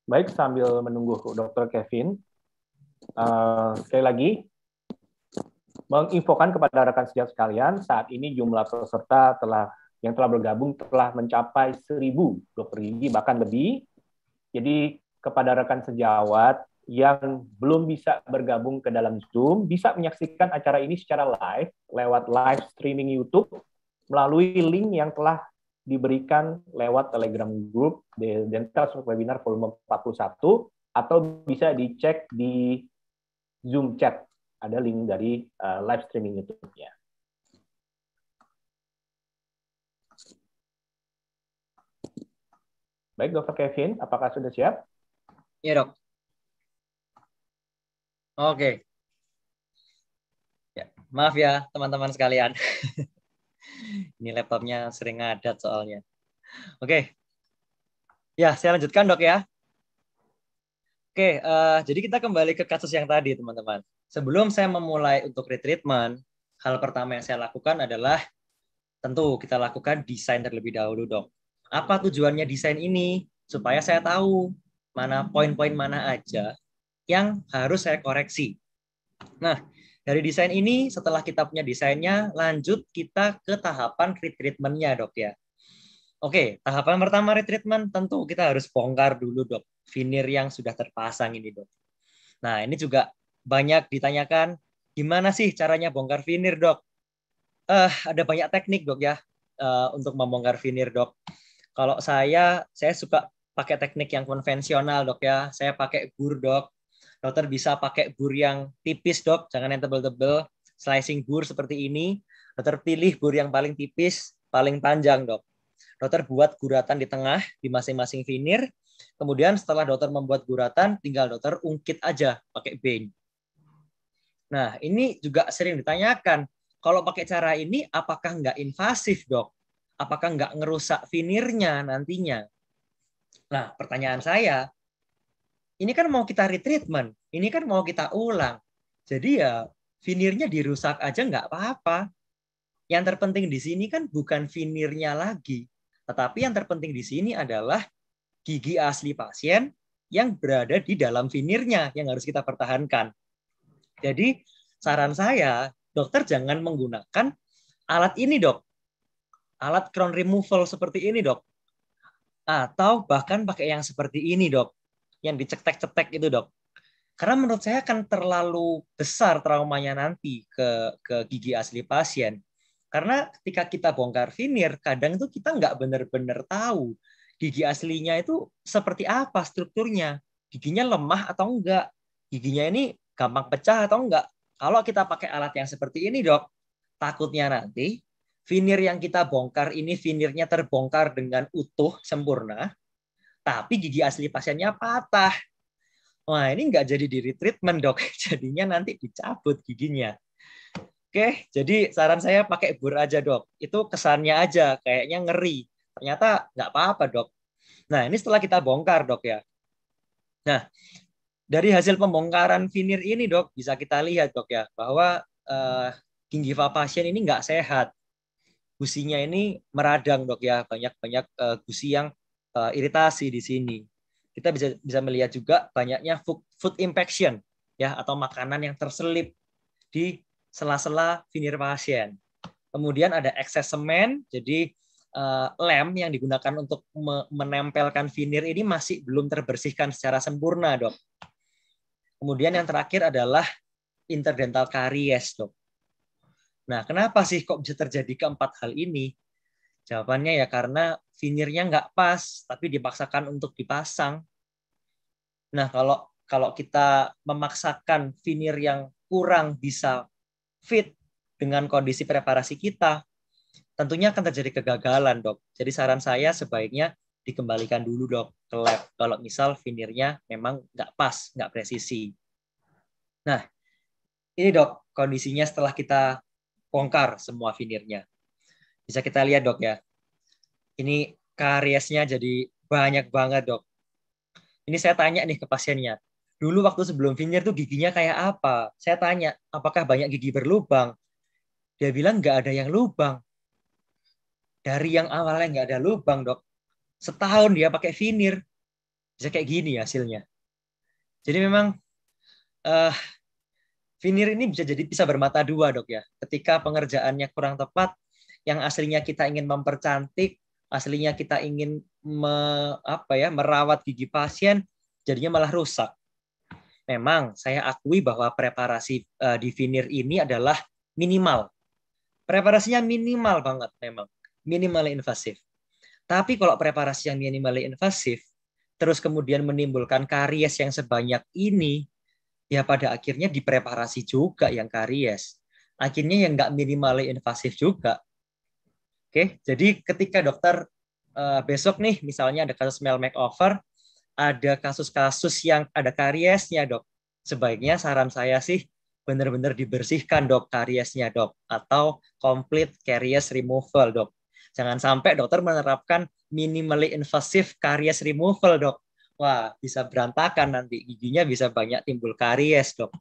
Baik, sambil menunggu dokter Kevin, Eh, sekali lagi, menginfokan kepada rekan sejak sekalian, saat ini jumlah peserta telah yang telah bergabung telah mencapai 1000 dokter gigi bahkan lebih. Jadi kepada rekan sejawat yang belum bisa bergabung ke dalam Zoom bisa menyaksikan acara ini secara live lewat live streaming YouTube melalui link yang telah diberikan lewat Telegram group Dental Webinar volume 41 atau bisa dicek di Zoom chat. Ada link dari uh, live streaming YouTube-nya. Baik, Dokter Kevin, apakah sudah siap? Iya, Dok. Oke. Ya, maaf ya, teman-teman sekalian. Ini laptopnya sering ngadat soalnya. Oke. Ya, saya lanjutkan, Dok ya. Oke, uh, jadi kita kembali ke kasus yang tadi, teman-teman. Sebelum saya memulai untuk retreatment, hal pertama yang saya lakukan adalah tentu kita lakukan desain terlebih dahulu, dong. Apa tujuannya desain ini? Supaya saya tahu mana poin-poin mana aja yang harus saya koreksi. Nah, dari desain ini, setelah kita punya desainnya, lanjut kita ke tahapan retreatmentnya, dok ya. Oke, tahapan pertama retreatment tentu kita harus bongkar dulu dok, finir yang sudah terpasang ini dok. Nah ini juga banyak ditanyakan, gimana sih caranya bongkar finir dok? Uh, ada banyak teknik dok ya uh, untuk membongkar finir dok. Kalau saya, saya suka pakai teknik yang konvensional dok ya. Saya pakai gur dok. Dokter bisa pakai gur yang tipis dok, jangan yang tebel-tebel. Slicing gur seperti ini. Dokter pilih bur yang paling tipis, paling panjang dok Dokter buat guratan di tengah di masing-masing finir. Kemudian setelah dokter membuat guratan, tinggal dokter ungkit aja pakai bench. Nah, ini juga sering ditanyakan. Kalau pakai cara ini, apakah nggak invasif, dok? Apakah nggak ngerusak finirnya nantinya? Nah, pertanyaan saya, ini kan mau kita retreatment, ini kan mau kita ulang. Jadi ya finirnya dirusak aja nggak apa-apa. Yang terpenting di sini kan bukan finirnya lagi, tetapi yang terpenting di sini adalah gigi asli pasien yang berada di dalam finirnya yang harus kita pertahankan. Jadi saran saya, dokter jangan menggunakan alat ini, dok. Alat crown removal seperti ini, dok. Atau bahkan pakai yang seperti ini, dok. Yang dicetek-cetek itu, dok karena menurut saya akan terlalu besar traumanya nanti ke ke gigi asli pasien karena ketika kita bongkar veneer, kadang itu kita nggak benar-benar tahu gigi aslinya itu seperti apa strukturnya. Giginya lemah atau enggak. Giginya ini gampang pecah atau enggak. Kalau kita pakai alat yang seperti ini, dok, takutnya nanti veneer yang kita bongkar ini veneernya terbongkar dengan utuh, sempurna, tapi gigi asli pasiennya patah. Wah, ini nggak jadi di treatment dok. Jadinya nanti dicabut giginya. Oke, jadi saran saya pakai bur aja dok. Itu kesannya aja, kayaknya ngeri. Ternyata nggak apa-apa dok. Nah ini setelah kita bongkar dok ya. Nah dari hasil pembongkaran finir ini dok, bisa kita lihat dok ya bahwa eh, gingiva pasien ini nggak sehat. Gusinya ini meradang dok ya, banyak-banyak uh, gusi yang uh, iritasi di sini. Kita bisa bisa melihat juga banyaknya food, food infection ya atau makanan yang terselip di sela-sela finir pasien. Kemudian ada semen jadi eh, lem yang digunakan untuk menempelkan finir ini masih belum terbersihkan secara sempurna, dok. Kemudian yang terakhir adalah interdental karies, dok. Nah, kenapa sih kok bisa terjadi keempat hal ini? Jawabannya ya karena finirnya nggak pas, tapi dipaksakan untuk dipasang. Nah, kalau kalau kita memaksakan finir yang kurang bisa fit dengan kondisi preparasi kita, tentunya akan terjadi kegagalan, dok. Jadi saran saya sebaiknya dikembalikan dulu, dok, ke lab. Kalau misal finirnya memang nggak pas, nggak presisi. Nah, ini dok, kondisinya setelah kita bongkar semua finirnya. Bisa kita lihat, dok, ya. Ini kariesnya jadi banyak banget, dok. Ini saya tanya nih ke pasiennya, dulu waktu sebelum veneer tuh giginya kayak apa? Saya tanya, apakah banyak gigi berlubang? Dia bilang nggak ada yang lubang. Dari yang awalnya nggak ada lubang, dok. Setahun dia pakai veneer. Bisa kayak gini hasilnya. Jadi memang uh, eh, veneer ini bisa jadi bisa bermata dua, dok ya. Ketika pengerjaannya kurang tepat, yang aslinya kita ingin mempercantik, aslinya kita ingin me, apa ya merawat gigi pasien, jadinya malah rusak memang saya akui bahwa preparasi uh, di veneer ini adalah minimal. Preparasinya minimal banget memang, minimal invasif. Tapi kalau preparasi yang minimal invasif terus kemudian menimbulkan karies yang sebanyak ini, ya pada akhirnya dipreparasi juga yang karies. Akhirnya yang nggak minimal invasif juga. Oke, jadi ketika dokter uh, besok nih misalnya ada kasus male makeover, ada kasus-kasus yang ada kariesnya dok. Sebaiknya saran saya sih benar-benar dibersihkan dok kariesnya dok atau complete caries removal dok. Jangan sampai dokter menerapkan minimally invasive karies removal dok. Wah bisa berantakan nanti giginya bisa banyak timbul karies dok.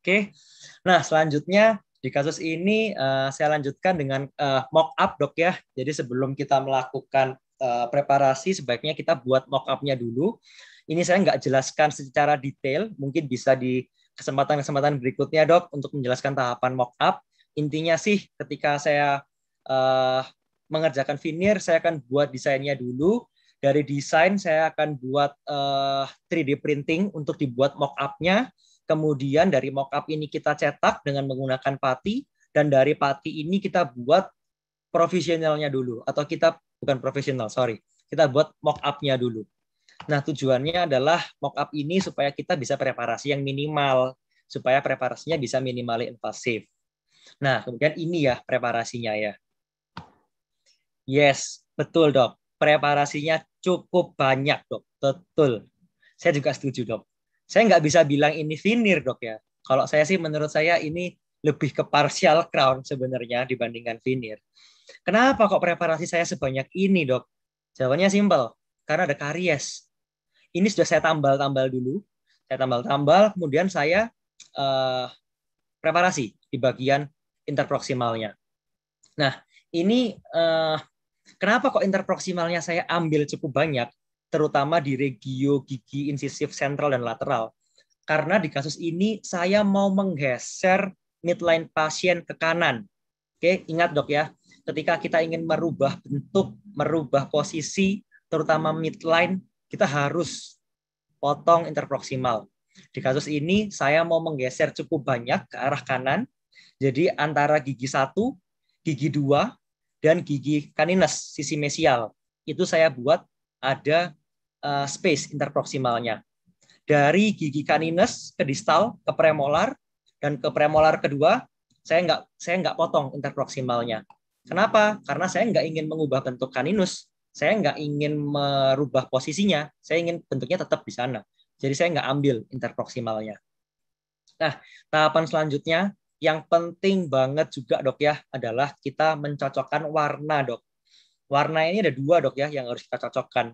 Oke, nah selanjutnya di kasus ini eh, saya lanjutkan dengan uh, mock up dok ya. Jadi sebelum kita melakukan Eh, preparasi sebaiknya kita buat mock-up-nya dulu. Ini saya nggak jelaskan secara detail, mungkin bisa di kesempatan-kesempatan berikutnya dok untuk menjelaskan tahapan mock-up. Intinya sih ketika saya uh, mengerjakan veneer, saya akan buat desainnya dulu. Dari desain saya akan buat uh, eh, 3D printing untuk dibuat mock-up-nya. Kemudian dari mock-up ini kita cetak dengan menggunakan pati. Dan dari pati ini kita buat provisionalnya dulu atau kita bukan profesional, sorry. Kita buat mock up-nya dulu. Nah, tujuannya adalah mock up ini supaya kita bisa preparasi yang minimal, supaya preparasinya bisa minimal invasif. Nah, kemudian ini ya preparasinya ya. Yes, betul dok. Preparasinya cukup banyak dok, betul. Saya juga setuju dok. Saya nggak bisa bilang ini finir dok ya. Kalau saya sih menurut saya ini lebih ke partial crown sebenarnya dibandingkan veneer. Kenapa kok preparasi saya sebanyak ini, Dok? Jawabannya simpel, karena ada karies. Ini sudah saya tambal-tambal dulu. Saya tambal-tambal, kemudian saya uh, preparasi di bagian interproksimalnya. Nah, ini uh, kenapa kok interproksimalnya saya ambil cukup banyak, terutama di regio gigi insisif sentral dan lateral? Karena di kasus ini saya mau menggeser midline pasien ke kanan. Oke, ingat dok ya, ketika kita ingin merubah bentuk, merubah posisi, terutama midline, kita harus potong interproximal. Di kasus ini saya mau menggeser cukup banyak ke arah kanan. Jadi antara gigi satu, gigi dua, dan gigi kanines sisi mesial itu saya buat ada eh, space interproximalnya. Dari gigi kanines ke distal ke premolar dan ke premolar kedua saya nggak saya nggak potong interproximalnya. Kenapa? Karena saya nggak ingin mengubah bentuk kaninus. Saya nggak ingin merubah posisinya. Saya ingin bentuknya tetap di sana. Jadi saya nggak ambil interproximalnya. Nah, tahapan selanjutnya yang penting banget juga dok ya adalah kita mencocokkan warna dok. Warna ini ada dua dok ya yang harus kita cocokkan.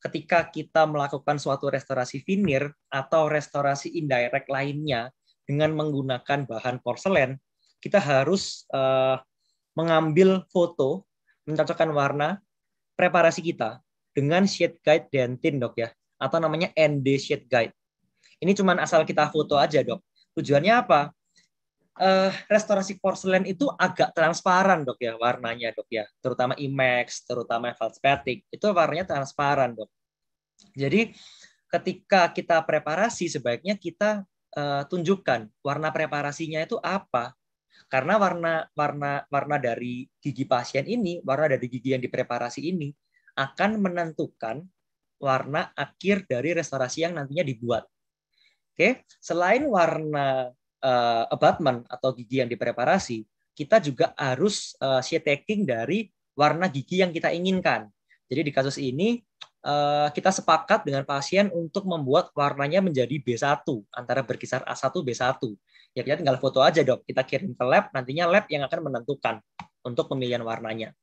Ketika kita melakukan suatu restorasi finir atau restorasi indirect lainnya, dengan menggunakan bahan porselen, kita harus uh, mengambil foto, mencocokkan warna preparasi kita dengan shade guide dentin, dok ya, atau namanya ND shade guide. Ini cuma asal kita foto aja, dok. Tujuannya apa? Uh, restorasi porselen itu agak transparan, dok ya, warnanya, dok ya. Terutama IMAX, terutama Feldspathic, itu warnanya transparan, dok. Jadi ketika kita preparasi sebaiknya kita uh, tunjukkan warna preparasinya itu apa. Karena warna warna warna dari gigi pasien ini, warna dari gigi yang dipreparasi ini akan menentukan warna akhir dari restorasi yang nantinya dibuat. Oke, selain warna uh, abutment atau gigi yang dipreparasi, kita juga harus uh, eh, taking dari warna gigi yang kita inginkan. Jadi di kasus ini Eh, kita sepakat dengan pasien untuk membuat warnanya menjadi B1 antara berkisar A1 B1. Ya kita tinggal foto aja dok, kita kirim ke lab, nantinya lab yang akan menentukan untuk pemilihan warnanya.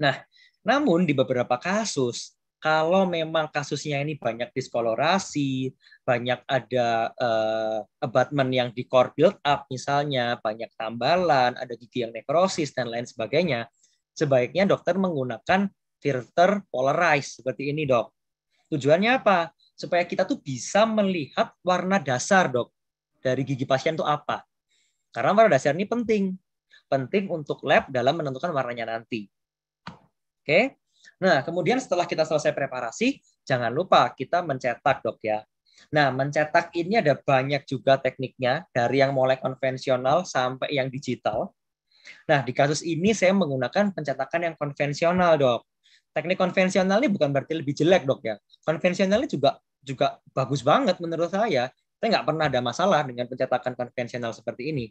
Nah, namun di beberapa kasus kalau memang kasusnya ini banyak diskolorasi, banyak ada uh, eh, abutment yang di core build up misalnya, banyak tambalan, ada gigi yang nekrosis dan lain sebagainya, sebaiknya dokter menggunakan filter polarize seperti ini, Dok. Tujuannya apa? Supaya kita tuh bisa melihat warna dasar, Dok, dari gigi pasien itu apa. Karena warna dasar ini penting. Penting untuk lab dalam menentukan warnanya nanti. Oke. Nah, kemudian setelah kita selesai preparasi, jangan lupa kita mencetak, Dok ya. Nah, mencetak ini ada banyak juga tekniknya dari yang mulai konvensional sampai yang digital. Nah, di kasus ini saya menggunakan pencetakan yang konvensional, Dok teknik konvensional ini bukan berarti lebih jelek dok ya. Konvensionalnya juga juga bagus banget menurut saya. Saya nggak pernah ada masalah dengan pencetakan konvensional seperti ini.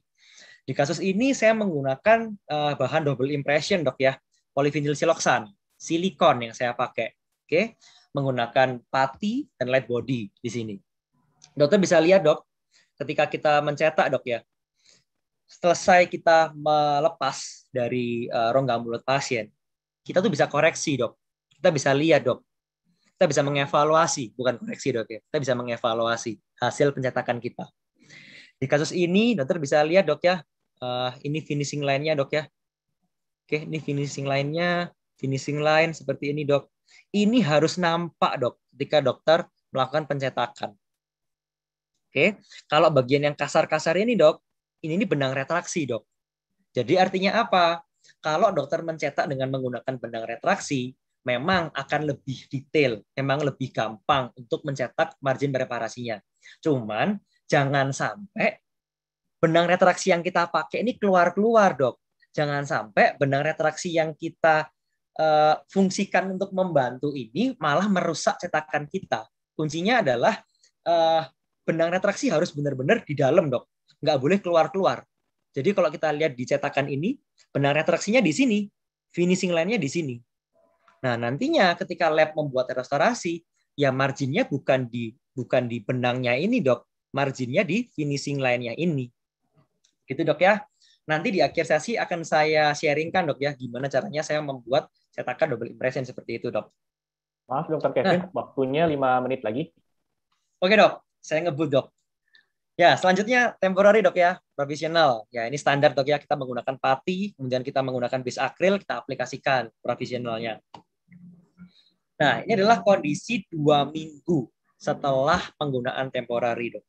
Di kasus ini saya menggunakan uh, bahan double impression dok ya, polyvinyl siloxan, silikon yang saya pakai. Oke, okay? menggunakan pati dan light body di sini. Dokter bisa lihat dok, ketika kita mencetak dok ya, selesai kita melepas dari uh, rongga mulut pasien, kita tuh bisa koreksi dok kita bisa lihat dok kita bisa mengevaluasi bukan koreksi dok ya kita bisa mengevaluasi hasil pencetakan kita di kasus ini dokter bisa lihat dok ya uh, ini finishing line-nya dok ya oke ini finishing line-nya finishing line seperti ini dok ini harus nampak dok ketika dokter melakukan pencetakan oke kalau bagian yang kasar-kasar ini dok ini, ini benang retraksi dok jadi artinya apa kalau dokter mencetak dengan menggunakan benang retraksi, memang akan lebih detail, memang lebih gampang untuk mencetak margin reparasinya. Cuman jangan sampai benang retraksi yang kita pakai ini keluar-keluar, Dok. Jangan sampai benang retraksi yang kita uh, fungsikan untuk membantu ini malah merusak cetakan kita. Kuncinya adalah uh, benang retraksi harus benar-benar di dalam, Dok. Nggak boleh keluar-keluar. Jadi kalau kita lihat di cetakan ini, benang retraksinya di sini, finishing line-nya di sini. Nah, nantinya ketika lab membuat restorasi, ya marginnya bukan di bukan di benangnya ini, Dok. Marginnya di finishing line-nya ini. Gitu, Dok ya. Nanti di akhir sesi akan saya sharingkan, Dok ya, gimana caranya saya membuat cetakan double impression seperti itu, Dok. Maaf, Dokter Kevin, nah. waktunya 5 menit lagi. Oke, Dok. Saya ngebut, Dok. Ya, selanjutnya temporary dok ya, provisional. Ya, ini standar dok ya, kita menggunakan pati, kemudian kita menggunakan base akril, kita aplikasikan provisionalnya. Nah, ini adalah kondisi dua minggu setelah penggunaan temporary dok.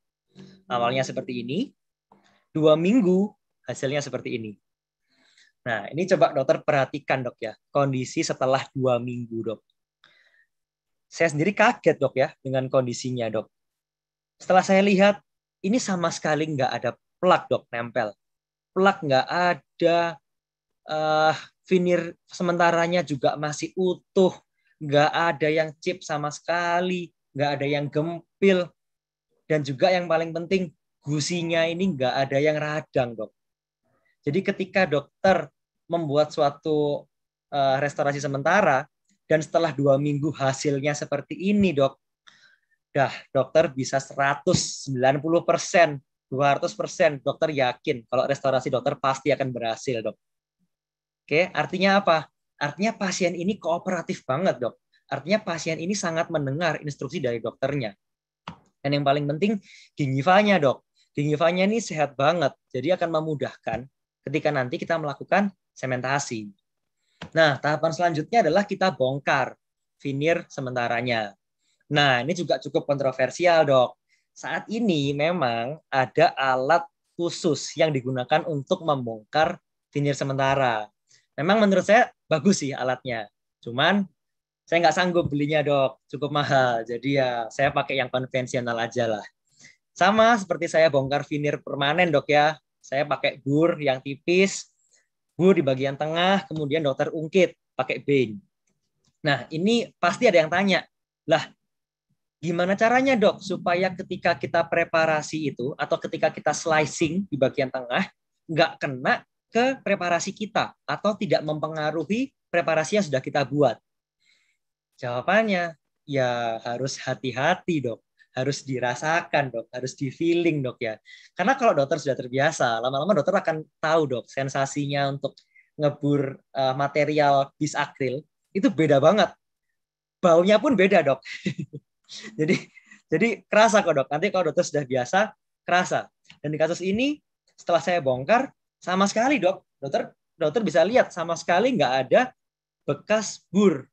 Awalnya seperti ini, dua minggu hasilnya seperti ini. Nah, ini coba dokter perhatikan dok ya, kondisi setelah dua minggu dok. Saya sendiri kaget dok ya dengan kondisinya dok. Setelah saya lihat ini sama sekali nggak ada plak dok nempel. Plak nggak ada, uh, eh, finir sementaranya juga masih utuh, nggak ada yang chip sama sekali, nggak ada yang gempil, dan juga yang paling penting gusinya ini nggak ada yang radang dok. Jadi ketika dokter membuat suatu uh, restorasi sementara dan setelah dua minggu hasilnya seperti ini dok, dah dokter bisa 190 persen, 200 persen dokter yakin kalau restorasi dokter pasti akan berhasil dok. Oke, artinya apa? Artinya pasien ini kooperatif banget dok. Artinya pasien ini sangat mendengar instruksi dari dokternya. Dan yang paling penting gingivanya dok. Gingivanya ini sehat banget, jadi akan memudahkan ketika nanti kita melakukan sementasi. Nah, tahapan selanjutnya adalah kita bongkar finir sementaranya. Nah, ini juga cukup kontroversial, Dok. Saat ini memang ada alat khusus yang digunakan untuk membongkar finir sementara. Memang menurut saya bagus sih alatnya. Cuman saya nggak sanggup belinya, Dok. Cukup mahal. Jadi ya saya pakai yang konvensional aja lah. Sama seperti saya bongkar finir permanen, Dok ya. Saya pakai bur yang tipis, bur di bagian tengah, kemudian dokter ungkit pakai bin. Nah, ini pasti ada yang tanya, lah Gimana caranya dok supaya ketika kita preparasi itu atau ketika kita slicing di bagian tengah nggak kena ke preparasi kita atau tidak mempengaruhi preparasi yang sudah kita buat? Jawabannya ya harus hati-hati dok, harus dirasakan dok, harus di feeling dok ya. Karena kalau dokter sudah terbiasa, lama-lama dokter akan tahu dok sensasinya untuk ngebur uh, material akril itu beda banget. Baunya pun beda dok. jadi jadi kerasa kok dok. Nanti kalau dokter sudah biasa, kerasa. Dan di kasus ini setelah saya bongkar, sama sekali dok, dokter dokter bisa lihat sama sekali nggak ada bekas bur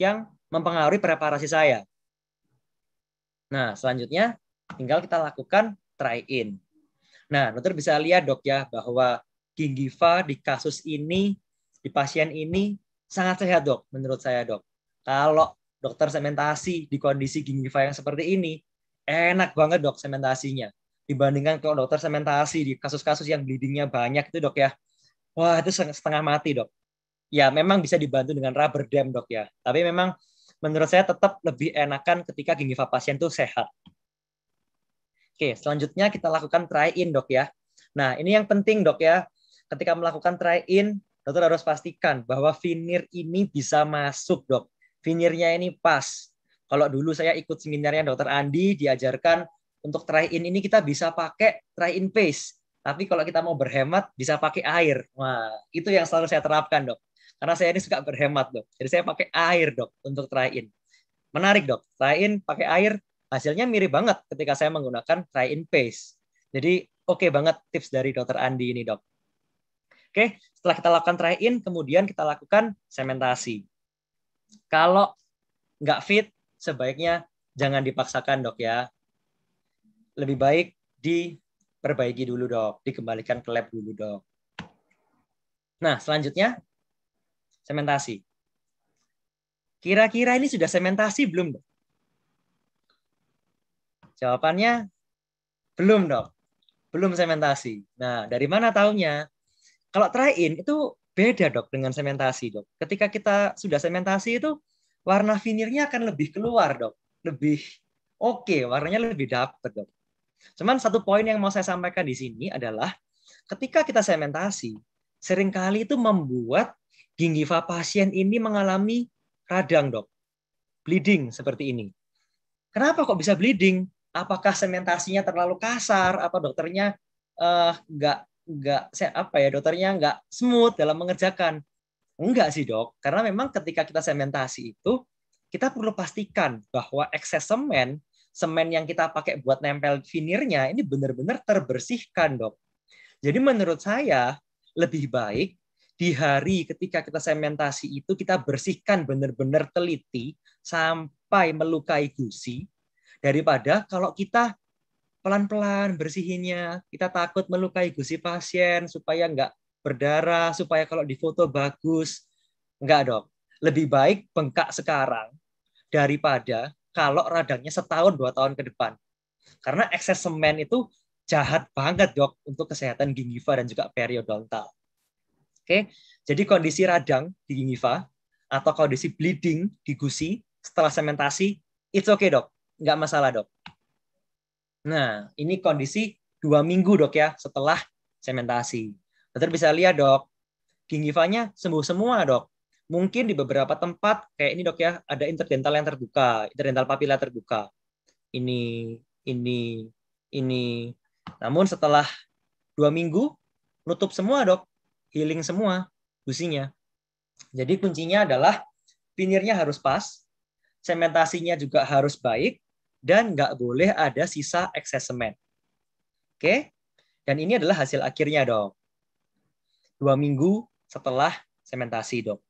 yang mempengaruhi preparasi saya. Nah, selanjutnya tinggal kita lakukan try in. Nah, dokter bisa lihat dok ya bahwa gingiva di kasus ini, di pasien ini sangat sehat dok, menurut saya dok. Kalau dokter sementasi di kondisi gingiva yang seperti ini, enak banget dok sementasinya. Dibandingkan kalau dokter sementasi di kasus-kasus yang bleedingnya banyak itu dok ya, wah itu setengah mati dok. Ya memang bisa dibantu dengan rubber dam dok ya, tapi memang menurut saya tetap lebih enakan ketika gingiva pasien itu sehat. Oke, selanjutnya kita lakukan try in dok ya. Nah ini yang penting dok ya, ketika melakukan try in, dokter harus pastikan bahwa finir ini bisa masuk dok finirnya ini pas. Kalau dulu saya ikut seminarnya Dokter Andi diajarkan untuk try in ini kita bisa pakai try in paste. Tapi kalau kita mau berhemat bisa pakai air. Wah, itu yang selalu saya terapkan, Dok. Karena saya ini suka berhemat, Dok. Jadi saya pakai air, Dok, untuk try in. Menarik, Dok. Try in pakai air hasilnya mirip banget ketika saya menggunakan try in paste. Jadi oke okay banget tips dari Dokter Andi ini, Dok. Oke, setelah kita lakukan try in, kemudian kita lakukan sementasi kalau nggak fit sebaiknya jangan dipaksakan dok ya. Lebih baik diperbaiki dulu dok, dikembalikan ke lab dulu dok. Nah selanjutnya sementasi. Kira-kira ini sudah sementasi belum dok? Jawabannya belum dok, belum sementasi. Nah dari mana taunya? Kalau try in itu Beda dok dengan sementasi dok. Ketika kita sudah sementasi itu warna finirnya akan lebih keluar dok, lebih oke, okay, warnanya lebih dapet dok. Cuman satu poin yang mau saya sampaikan di sini adalah ketika kita sementasi, seringkali itu membuat gingiva pasien ini mengalami radang dok, bleeding seperti ini. Kenapa kok bisa bleeding? Apakah sementasinya terlalu kasar? atau dokternya eh, nggak uh, nggak apa ya dokternya nggak smooth dalam mengerjakan enggak sih dok karena memang ketika kita sementasi itu kita perlu pastikan bahwa ekses semen semen yang kita pakai buat nempel finirnya ini benar-benar terbersihkan dok jadi menurut saya lebih baik di hari ketika kita sementasi itu kita bersihkan benar-benar teliti sampai melukai gusi daripada kalau kita pelan-pelan bersihinnya. Kita takut melukai gusi pasien supaya nggak berdarah, supaya kalau difoto bagus. Nggak dong. Lebih baik bengkak sekarang daripada kalau radangnya setahun dua tahun ke depan. Karena ekses semen itu jahat banget dok untuk kesehatan gingiva dan juga periodontal. Oke, jadi kondisi radang di gingiva atau kondisi bleeding di gusi setelah sementasi, it's okay dok, nggak masalah dok. Nah, ini kondisi dua minggu dok ya setelah sementasi. Dokter bisa lihat dok, gingivanya sembuh semua dok. Mungkin di beberapa tempat kayak ini dok ya ada interdental yang terbuka, interdental papila terbuka. Ini, ini, ini. Namun setelah dua minggu nutup semua dok, healing semua businya. Jadi kuncinya adalah pinirnya harus pas, sementasinya juga harus baik, dan nggak boleh ada sisa excess semen. Oke? Dan ini adalah hasil akhirnya, dok. Dua minggu setelah sementasi, dok.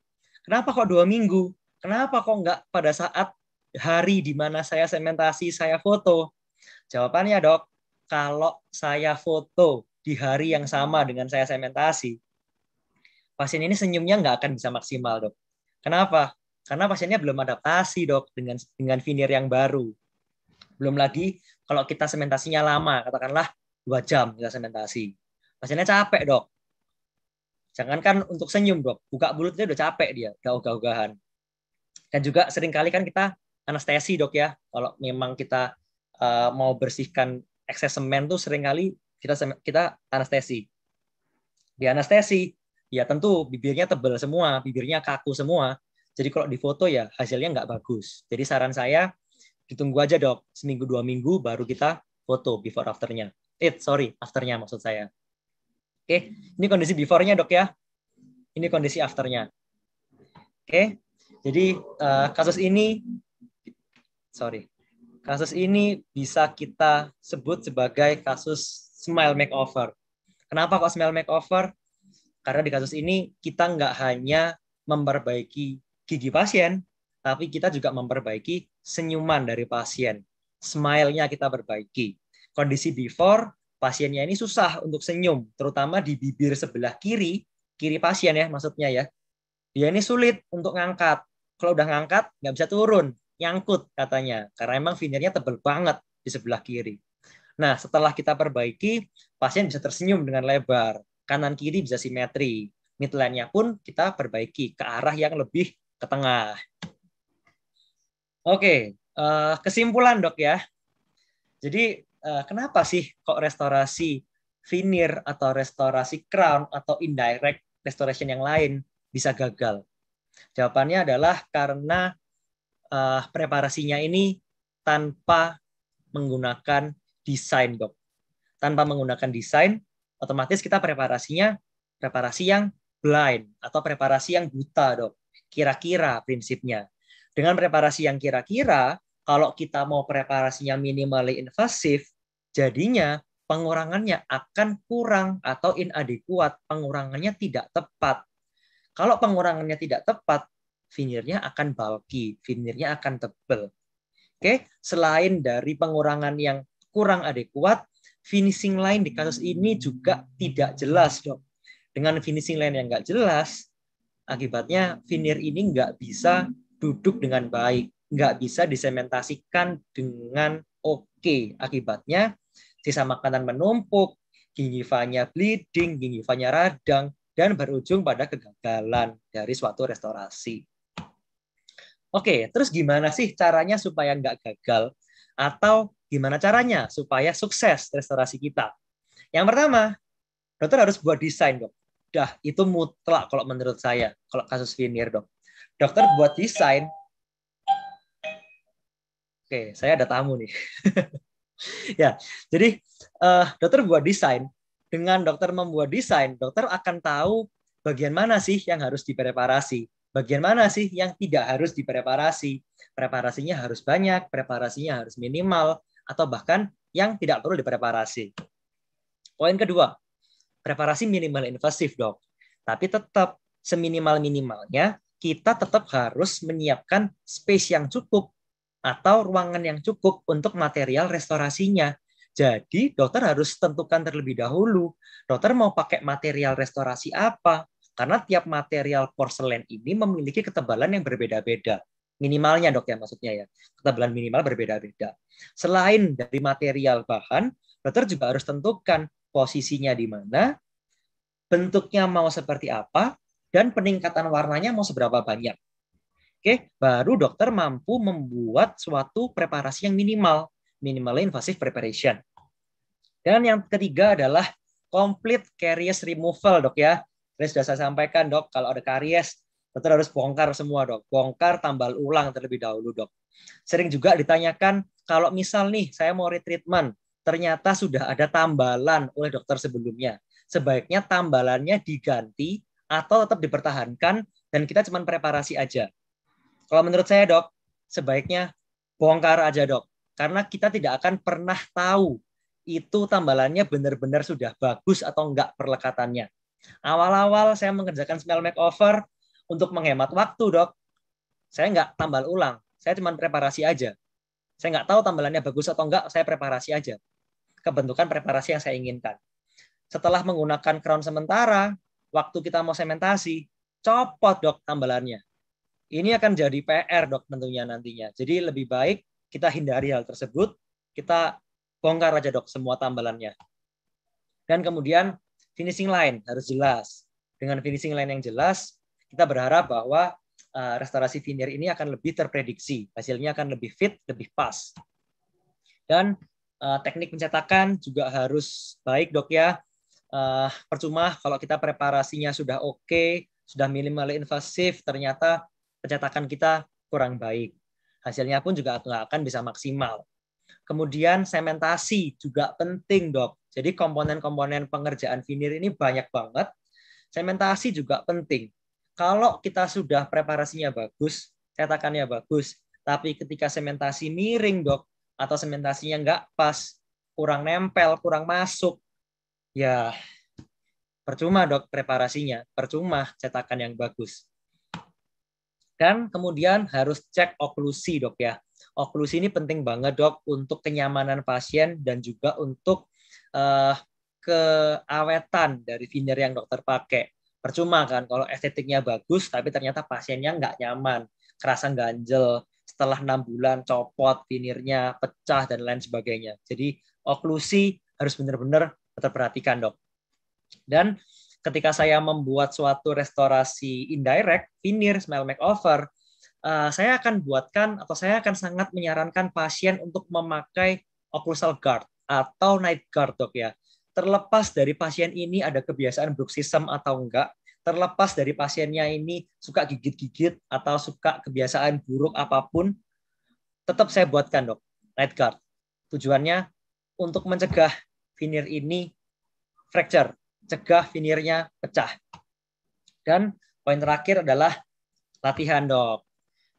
Kenapa kok dua minggu? Kenapa kok nggak pada saat hari di mana saya sementasi, saya foto? Jawabannya, dok, kalau saya foto di hari yang sama dengan saya sementasi, pasien ini senyumnya nggak akan bisa maksimal, dok. Kenapa? Karena pasiennya belum adaptasi, dok, dengan dengan veneer yang baru belum lagi kalau kita sementasinya lama, katakanlah dua jam kita sementasi. Pasiennya capek dok. Jangankan untuk senyum dok, buka mulutnya udah capek dia, udah ogah-ogahan. Dan juga sering kali kan kita anestesi dok ya, kalau memang kita uh, mau bersihkan ekses semen tuh seringkali kita kita anestesi. Di anestesi, ya tentu bibirnya tebal semua, bibirnya kaku semua. Jadi kalau di foto ya hasilnya nggak bagus. Jadi saran saya ditunggu aja dok seminggu dua minggu baru kita foto before afternya eh sorry afternya maksud saya oke okay. ini kondisi beforenya dok ya ini kondisi afternya oke okay. jadi uh, kasus ini sorry kasus ini bisa kita sebut sebagai kasus smile makeover kenapa kok smile makeover karena di kasus ini kita nggak hanya memperbaiki gigi pasien tapi kita juga memperbaiki senyuman dari pasien. Smile-nya kita perbaiki. Kondisi before, pasiennya ini susah untuk senyum, terutama di bibir sebelah kiri, kiri pasien ya maksudnya ya. Dia ini sulit untuk ngangkat. Kalau udah ngangkat, nggak bisa turun, nyangkut katanya. Karena emang finirnya tebel banget di sebelah kiri. Nah, setelah kita perbaiki, pasien bisa tersenyum dengan lebar. Kanan kiri bisa simetri. Midline-nya pun kita perbaiki ke arah yang lebih ke tengah. Oke, uh, kesimpulan dok ya. Jadi eh, kenapa sih kok restorasi veneer atau restorasi crown atau indirect restoration yang lain bisa gagal? Jawabannya adalah karena uh, preparasinya ini tanpa menggunakan desain dok. Tanpa menggunakan desain, otomatis kita preparasinya preparasi yang blind atau preparasi yang buta dok. Kira-kira prinsipnya. Dengan preparasi yang kira-kira, kalau kita mau preparasinya minimally invasif, jadinya pengurangannya akan kurang atau inadekuat, pengurangannya tidak tepat. Kalau pengurangannya tidak tepat, finirnya akan bulky, finirnya akan tebal. Oke, selain dari pengurangan yang kurang adekuat, finishing line di kasus ini juga tidak jelas, dok. Dengan finishing line yang nggak jelas, akibatnya finir ini nggak bisa duduk dengan baik, nggak bisa disementasikan dengan oke. Okay. Akibatnya sisa makanan menumpuk, gingivanya bleeding, gingivanya radang, dan berujung pada kegagalan dari suatu restorasi. Oke, terus gimana sih caranya supaya nggak gagal? Atau gimana caranya supaya sukses restorasi kita? Yang pertama, dokter harus buat desain, dok. Dah, itu mutlak kalau menurut saya, kalau kasus veneer dok dokter buat desain. Oke, saya ada tamu nih. ya, jadi uh, dokter buat desain. Dengan dokter membuat desain, dokter akan tahu bagian mana sih yang harus dipreparasi, bagian mana sih yang tidak harus dipreparasi. Preparasinya harus banyak, preparasinya harus minimal, atau bahkan yang tidak perlu dipreparasi. Poin kedua, preparasi minimal invasif dok. Tapi tetap seminimal-minimalnya kita tetap harus menyiapkan space yang cukup atau ruangan yang cukup untuk material restorasinya. Jadi dokter harus tentukan terlebih dahulu, dokter mau pakai material restorasi apa? Karena tiap material porselen ini memiliki ketebalan yang berbeda-beda. Minimalnya dok ya maksudnya ya, ketebalan minimal berbeda-beda. Selain dari material bahan, dokter juga harus tentukan posisinya di mana, bentuknya mau seperti apa, dan peningkatan warnanya mau seberapa banyak. Oke, baru dokter mampu membuat suatu preparasi yang minimal, minimal invasive preparation. Dan yang ketiga adalah complete caries removal, dok ya. Tadi sudah saya sampaikan, dok, kalau ada karies, dokter harus bongkar semua, dok. Bongkar, tambal ulang terlebih dahulu, dok. Sering juga ditanyakan, kalau misal nih saya mau retreatment, ternyata sudah ada tambalan oleh dokter sebelumnya. Sebaiknya tambalannya diganti atau tetap dipertahankan dan kita cuma preparasi aja. Kalau menurut saya dok, sebaiknya bongkar aja dok, karena kita tidak akan pernah tahu itu tambalannya benar-benar sudah bagus atau enggak perlekatannya. Awal-awal saya mengerjakan smell makeover untuk menghemat waktu dok, saya enggak tambal ulang, saya cuma preparasi aja. Saya enggak tahu tambalannya bagus atau enggak, saya preparasi aja. Kebentukan preparasi yang saya inginkan. Setelah menggunakan crown sementara, waktu kita mau sementasi, copot dok tambalannya. Ini akan jadi PR dok tentunya nantinya. Jadi lebih baik kita hindari hal tersebut, kita bongkar aja dok semua tambalannya. Dan kemudian finishing line harus jelas. Dengan finishing line yang jelas, kita berharap bahwa eh, restorasi veneer ini akan lebih terprediksi, hasilnya akan lebih fit, lebih pas. Dan eh, teknik pencetakan juga harus baik dok ya uh, percuma kalau kita preparasinya sudah oke, okay, sudah minimal invasif, ternyata pencetakan kita kurang baik. Hasilnya pun juga nggak akan bisa maksimal. Kemudian sementasi juga penting dok. Jadi komponen-komponen pengerjaan vinir ini banyak banget. Sementasi juga penting. Kalau kita sudah preparasinya bagus, cetakannya bagus, tapi ketika sementasi miring dok, atau sementasinya nggak pas, kurang nempel, kurang masuk, ya percuma dok preparasinya, percuma cetakan yang bagus. Dan kemudian harus cek oklusi dok ya. Oklusi ini penting banget dok untuk kenyamanan pasien dan juga untuk uh, keawetan dari veneer yang dokter pakai. Percuma kan kalau estetiknya bagus tapi ternyata pasiennya nggak nyaman, kerasa ganjel, setelah enam bulan copot, finirnya pecah dan lain sebagainya. Jadi oklusi harus benar-benar tetap perhatikan dok. Dan ketika saya membuat suatu restorasi indirect, veneer, smell makeover, uh, saya akan buatkan atau saya akan sangat menyarankan pasien untuk memakai occlusal guard atau night guard dok ya. Terlepas dari pasien ini ada kebiasaan bruxism atau enggak, terlepas dari pasiennya ini suka gigit-gigit atau suka kebiasaan buruk apapun, tetap saya buatkan dok, night guard. Tujuannya untuk mencegah finir ini fracture, cegah finirnya pecah. Dan poin terakhir adalah latihan, Dok.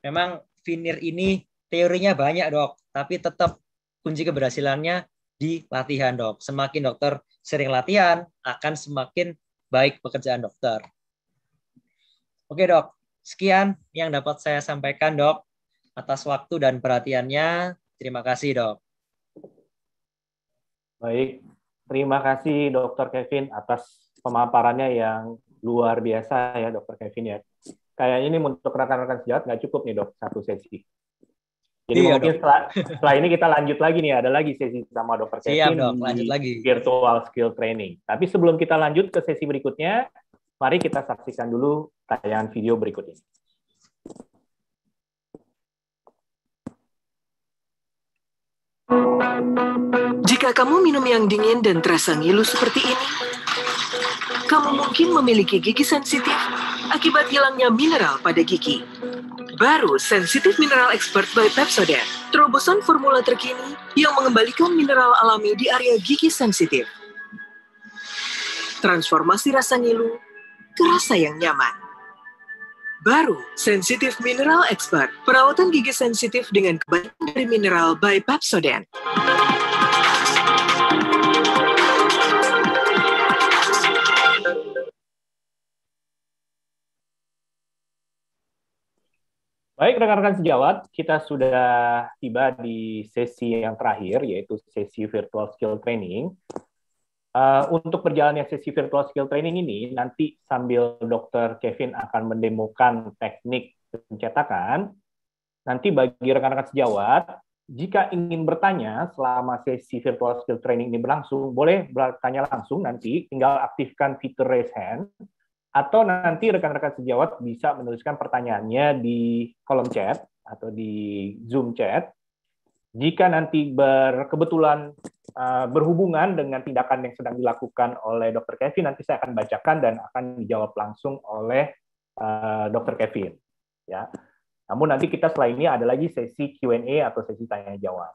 Memang finir ini teorinya banyak, Dok, tapi tetap kunci keberhasilannya di latihan, Dok. Semakin dokter sering latihan, akan semakin baik pekerjaan dokter. Oke, Dok. Sekian yang dapat saya sampaikan, Dok, atas waktu dan perhatiannya. Terima kasih, Dok. Baik, terima kasih Dr. Kevin atas pemaparannya yang luar biasa ya Dr. Kevin ya. Kayaknya ini untuk rekan-rekan sejawat nggak cukup nih dok, satu sesi. Jadi iya, mungkin setelah, setelah ini kita lanjut lagi nih, ada lagi sesi sama Dr. Siap, Kevin dok, lanjut lagi. virtual skill training. Tapi sebelum kita lanjut ke sesi berikutnya, mari kita saksikan dulu tayangan video berikut ini. Jika kamu minum yang dingin dan terasa ngilu seperti ini, kamu mungkin memiliki gigi sensitif akibat hilangnya mineral pada gigi. Baru Sensitif Mineral Expert by Pepsodent, terobosan formula terkini yang mengembalikan mineral alami di area gigi sensitif. Transformasi rasa ngilu ke rasa yang nyaman. Baru Sensitif Mineral Expert, perawatan gigi sensitif dengan kebanyakan dari mineral by Pepsodent. Baik, rekan-rekan sejawat, kita sudah tiba di sesi yang terakhir, yaitu sesi virtual skill training. Uh, untuk perjalanan sesi virtual skill training ini, nanti sambil Dr. Kevin akan mendemokan teknik pencetakan, nanti bagi rekan-rekan sejawat, jika ingin bertanya selama sesi virtual skill training ini berlangsung, boleh bertanya langsung nanti, tinggal aktifkan fitur raise hand, atau nanti rekan-rekan sejawat bisa menuliskan pertanyaannya di kolom chat atau di Zoom chat. Jika nanti berkebetulan eh, berhubungan dengan tindakan yang sedang dilakukan oleh Dr. Kevin, nanti saya akan bacakan dan akan dijawab langsung oleh eh, Dr. Kevin. Ya. Namun nanti kita setelah ini ada lagi sesi Q&A atau sesi tanya jawab.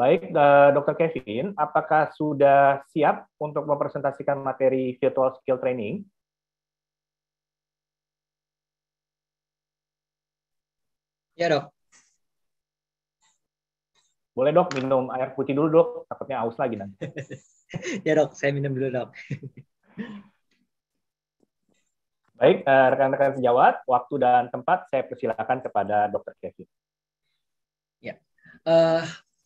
Baik, eh, Dr. Kevin, apakah sudah siap untuk mempresentasikan materi virtual skill training? Ya, dok. Boleh, dok, minum air putih dulu, dok. Takutnya aus lagi nanti. ya, dok. Saya minum dulu, dok. Baik, eh, rekan-rekan sejawat, waktu dan tempat saya persilakan kepada Dr. Kevin. Ya, uh,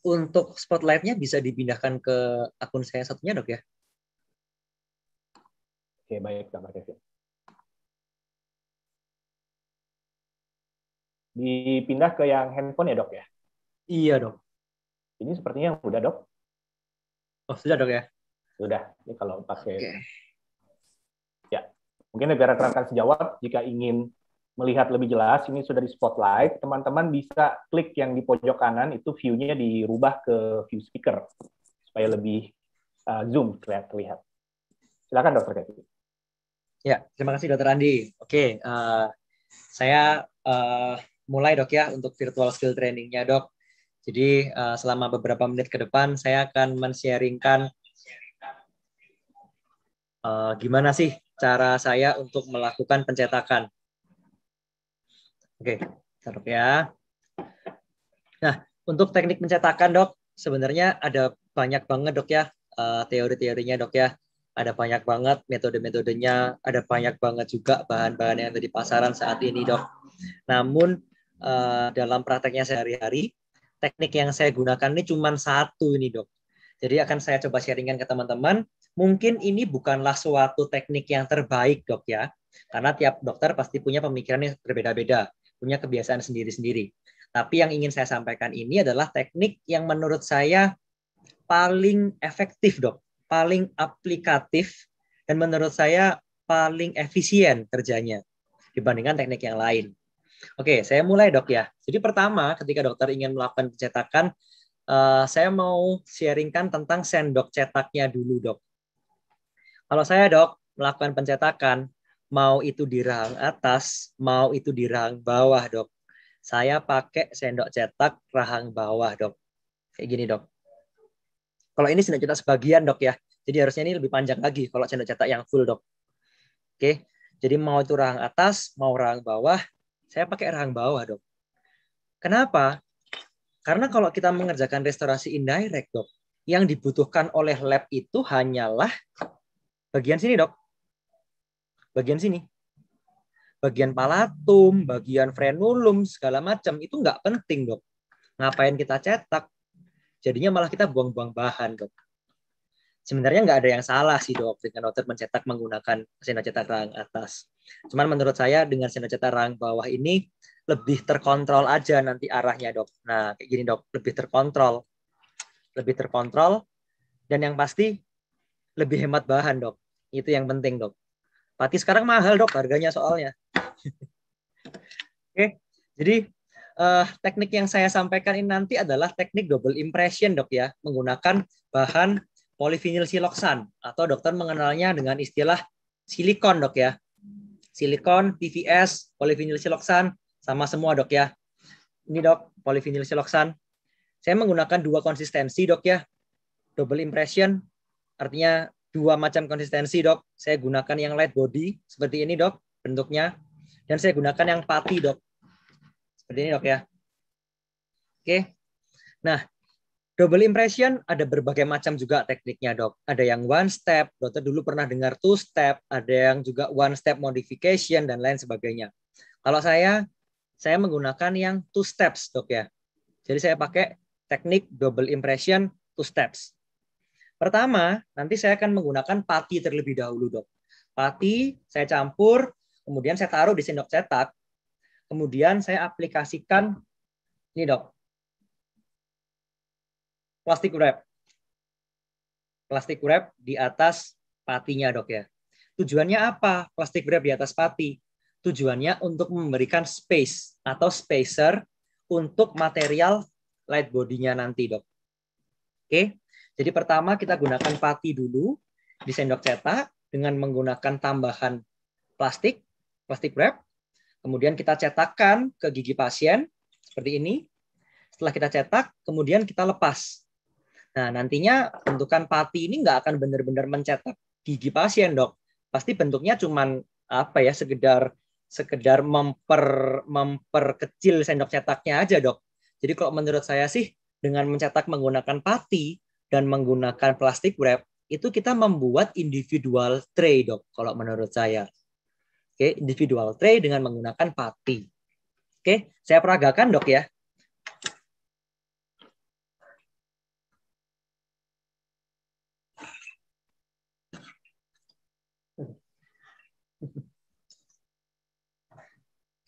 untuk spotlightnya bisa dipindahkan ke akun saya satunya dok ya? Oke baik Kak Kevin. Ya. Dipindah ke yang handphone ya dok ya? Iya dok. Ini sepertinya udah dok. Oh sudah dok ya? Sudah. Ini kalau pakai. Okay. Ya mungkin negara kerangka sejawat jika ingin melihat lebih jelas, ini sudah di spotlight, teman-teman bisa klik yang di pojok kanan, itu view-nya dirubah ke view speaker, supaya lebih uh, zoom terlihat. Silakan Dokter Kathy. Ya, terima kasih Dokter Andi. Oke, uh, saya uh, mulai dok ya untuk virtual skill trainingnya dok. Jadi uh, selama beberapa menit ke depan saya akan men-sharingkan uh, gimana sih cara saya untuk melakukan pencetakan. Oke, taruh ya. Nah, untuk teknik mencetakan dok, sebenarnya ada banyak banget dok ya eh, teori-teorinya dok ya. Ada banyak banget metode-metodenya, ada banyak banget juga bahan-bahan yang ada di pasaran saat ini dok. Namun eh, dalam prakteknya sehari-hari, teknik yang saya gunakan ini cuma satu ini dok. Jadi akan saya coba sharingkan ke teman-teman. Mungkin ini bukanlah suatu teknik yang terbaik dok ya, karena tiap dokter pasti punya pemikiran yang berbeda-beda punya kebiasaan sendiri-sendiri. Tapi yang ingin saya sampaikan ini adalah teknik yang menurut saya paling efektif, Dok. Paling aplikatif dan menurut saya paling efisien kerjanya dibandingkan teknik yang lain. Oke, saya mulai, Dok ya. Jadi pertama, ketika dokter ingin melakukan pencetakan, uh, saya mau sharingkan tentang sendok cetaknya dulu, Dok. Kalau saya, Dok, melakukan pencetakan, mau itu di rahang atas, mau itu di rahang bawah, dok. Saya pakai sendok cetak rahang bawah, dok. Kayak gini, dok. Kalau ini sendok cetak sebagian, dok ya. Jadi harusnya ini lebih panjang lagi kalau sendok cetak yang full, dok. Oke, jadi mau itu rahang atas, mau rahang bawah, saya pakai rahang bawah, dok. Kenapa? Karena kalau kita mengerjakan restorasi indirect, dok, yang dibutuhkan oleh lab itu hanyalah bagian sini, dok bagian sini. Bagian palatum, bagian frenulum, segala macam itu nggak penting, dok. Ngapain kita cetak? Jadinya malah kita buang-buang bahan, dok. Sebenarnya nggak ada yang salah sih, dok, dengan dokter mencetak menggunakan cetak rang atas. Cuman menurut saya dengan cetak rang bawah ini lebih terkontrol aja nanti arahnya, dok. Nah, kayak gini, dok, lebih terkontrol. Lebih terkontrol, dan yang pasti lebih hemat bahan, dok. Itu yang penting, dok. Pati sekarang mahal dok harganya soalnya. Oke, jadi uh, teknik yang saya sampaikan ini nanti adalah teknik double impression dok ya, menggunakan bahan polivinyl siloxan atau dokter mengenalnya dengan istilah silikon dok ya. Silikon, PVS, polivinyl siloxan sama semua dok ya. Ini dok, polivinyl siloxan. Saya menggunakan dua konsistensi dok ya. Double impression artinya dua macam konsistensi dok. Saya gunakan yang light body seperti ini dok bentuknya dan saya gunakan yang pati dok. Seperti ini dok ya. Oke. Nah, double impression ada berbagai macam juga tekniknya dok. Ada yang one step, dokter dulu pernah dengar two step, ada yang juga one step modification dan lain sebagainya. Kalau saya, saya menggunakan yang two steps dok ya. Jadi saya pakai teknik double impression two steps. Pertama, nanti saya akan menggunakan pati terlebih dahulu, dok. Pati saya campur, kemudian saya taruh di sendok cetak, kemudian saya aplikasikan ini, dok, plastik wrap. Plastik wrap di atas patinya, dok ya. Tujuannya apa? Plastik wrap di atas pati. Tujuannya untuk memberikan space atau spacer untuk material light bodinya nanti, dok. Oke. Okay? Jadi pertama kita gunakan pati dulu di sendok cetak dengan menggunakan tambahan plastik, plastik wrap. Kemudian kita cetakan ke gigi pasien seperti ini. Setelah kita cetak, kemudian kita lepas. Nah, nantinya bentukan pati ini nggak akan benar-benar mencetak gigi pasien, dok. Pasti bentuknya cuma apa ya, sekedar sekedar memper memperkecil sendok cetaknya aja, dok. Jadi kalau menurut saya sih dengan mencetak menggunakan pati dan menggunakan plastik wrap itu kita membuat individual tray dok kalau menurut saya oke okay, individual tray dengan menggunakan pati oke okay, saya peragakan dok ya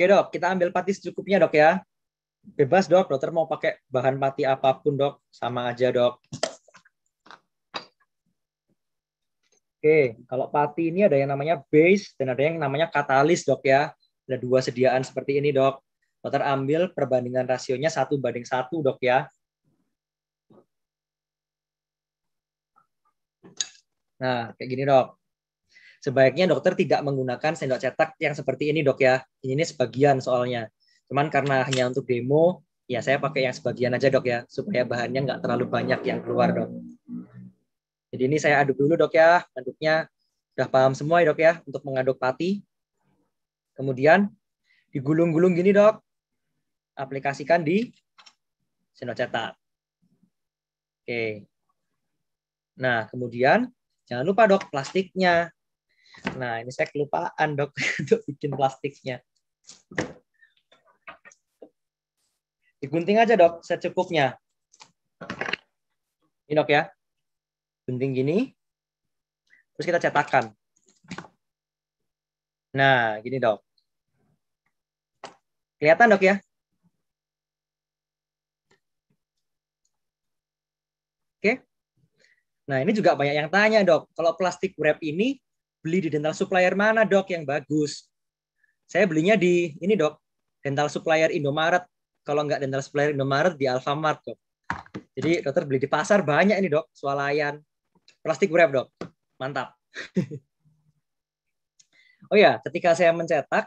Oke dok, kita ambil pati secukupnya dok ya. Bebas dok, dokter mau pakai bahan pati apapun dok, sama aja dok. Oke, kalau pati ini ada yang namanya base dan ada yang namanya katalis, dok ya. Ada dua sediaan seperti ini, dok. Dokter ambil perbandingan rasionya satu banding satu, dok ya. Nah, kayak gini, dok. Sebaiknya dokter tidak menggunakan sendok cetak yang seperti ini, dok ya. Ini, ini sebagian soalnya. Cuman karena hanya untuk demo, ya saya pakai yang sebagian aja, dok ya, supaya bahannya nggak terlalu banyak yang keluar, dok. Jadi ini saya aduk dulu dok ya, aduknya udah paham semua ya dok ya untuk mengaduk pati. Kemudian digulung-gulung gini dok, aplikasikan di cetak Oke. Nah kemudian jangan lupa dok plastiknya. Nah ini saya kelupaan dok untuk bikin plastiknya. Digunting aja dok secukupnya. Ini dok ya gunting gini. Terus kita cetakan Nah, gini dok. Kelihatan dok ya? Oke. Nah, ini juga banyak yang tanya dok. Kalau plastik wrap ini beli di dental supplier mana dok yang bagus? Saya belinya di ini dok, dental supplier Indomaret. Kalau nggak dental supplier Indomaret di Alfamart dok. Jadi dokter beli di pasar banyak ini dok, swalayan plastik wrap dok. Mantap. oh ya, ketika saya mencetak,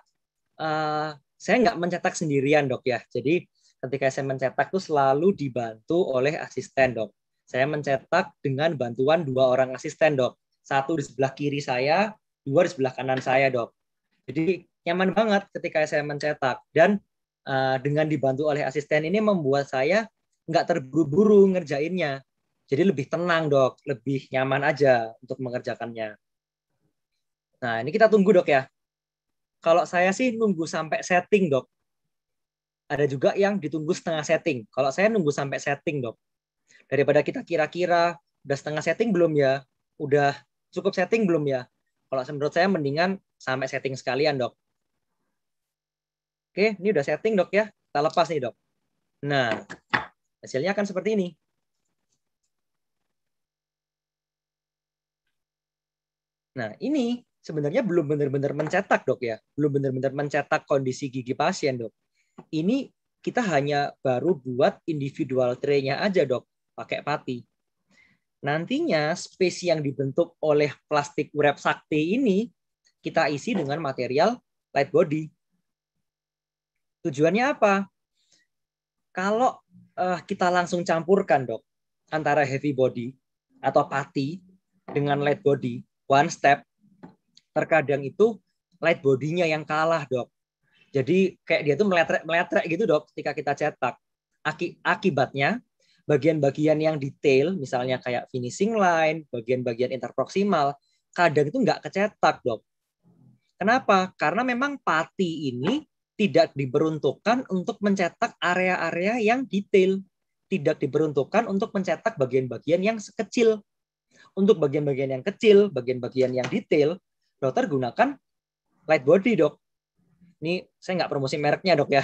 uh, saya nggak mencetak sendirian dok ya. Jadi ketika saya mencetak tuh selalu dibantu oleh asisten dok. Saya mencetak dengan bantuan dua orang asisten dok. Satu di sebelah kiri saya, dua di sebelah kanan saya dok. Jadi nyaman banget ketika saya mencetak dan uh, dengan dibantu oleh asisten ini membuat saya nggak terburu-buru ngerjainnya. Jadi lebih tenang dok, lebih nyaman aja untuk mengerjakannya. Nah ini kita tunggu dok ya. Kalau saya sih nunggu sampai setting dok. Ada juga yang ditunggu setengah setting. Kalau saya nunggu sampai setting dok. Daripada kita kira-kira udah setengah setting belum ya, udah cukup setting belum ya. Kalau menurut saya mendingan sampai setting sekalian dok. Oke, ini udah setting dok ya. Kita lepas nih dok. Nah, hasilnya akan seperti ini. Nah, ini sebenarnya belum benar-benar mencetak, Dok ya. Belum benar-benar mencetak kondisi gigi pasien, Dok. Ini kita hanya baru buat individual tray-nya aja, Dok, pakai pati. Nantinya space yang dibentuk oleh plastik wrap sakti ini kita isi dengan material light body. Tujuannya apa? Kalau uh, kita langsung campurkan, Dok, antara heavy body atau pati dengan light body, one step terkadang itu light bodinya yang kalah dok jadi kayak dia tuh meletrek meletrek gitu dok ketika kita cetak Aki, akibatnya bagian-bagian yang detail misalnya kayak finishing line bagian-bagian interproximal kadang itu nggak kecetak dok kenapa karena memang pati ini tidak diperuntukkan untuk mencetak area-area yang detail tidak diperuntukkan untuk mencetak bagian-bagian yang sekecil untuk bagian-bagian yang kecil, bagian-bagian yang detail, dokter gunakan light body dok. Ini saya nggak promosi mereknya dok ya.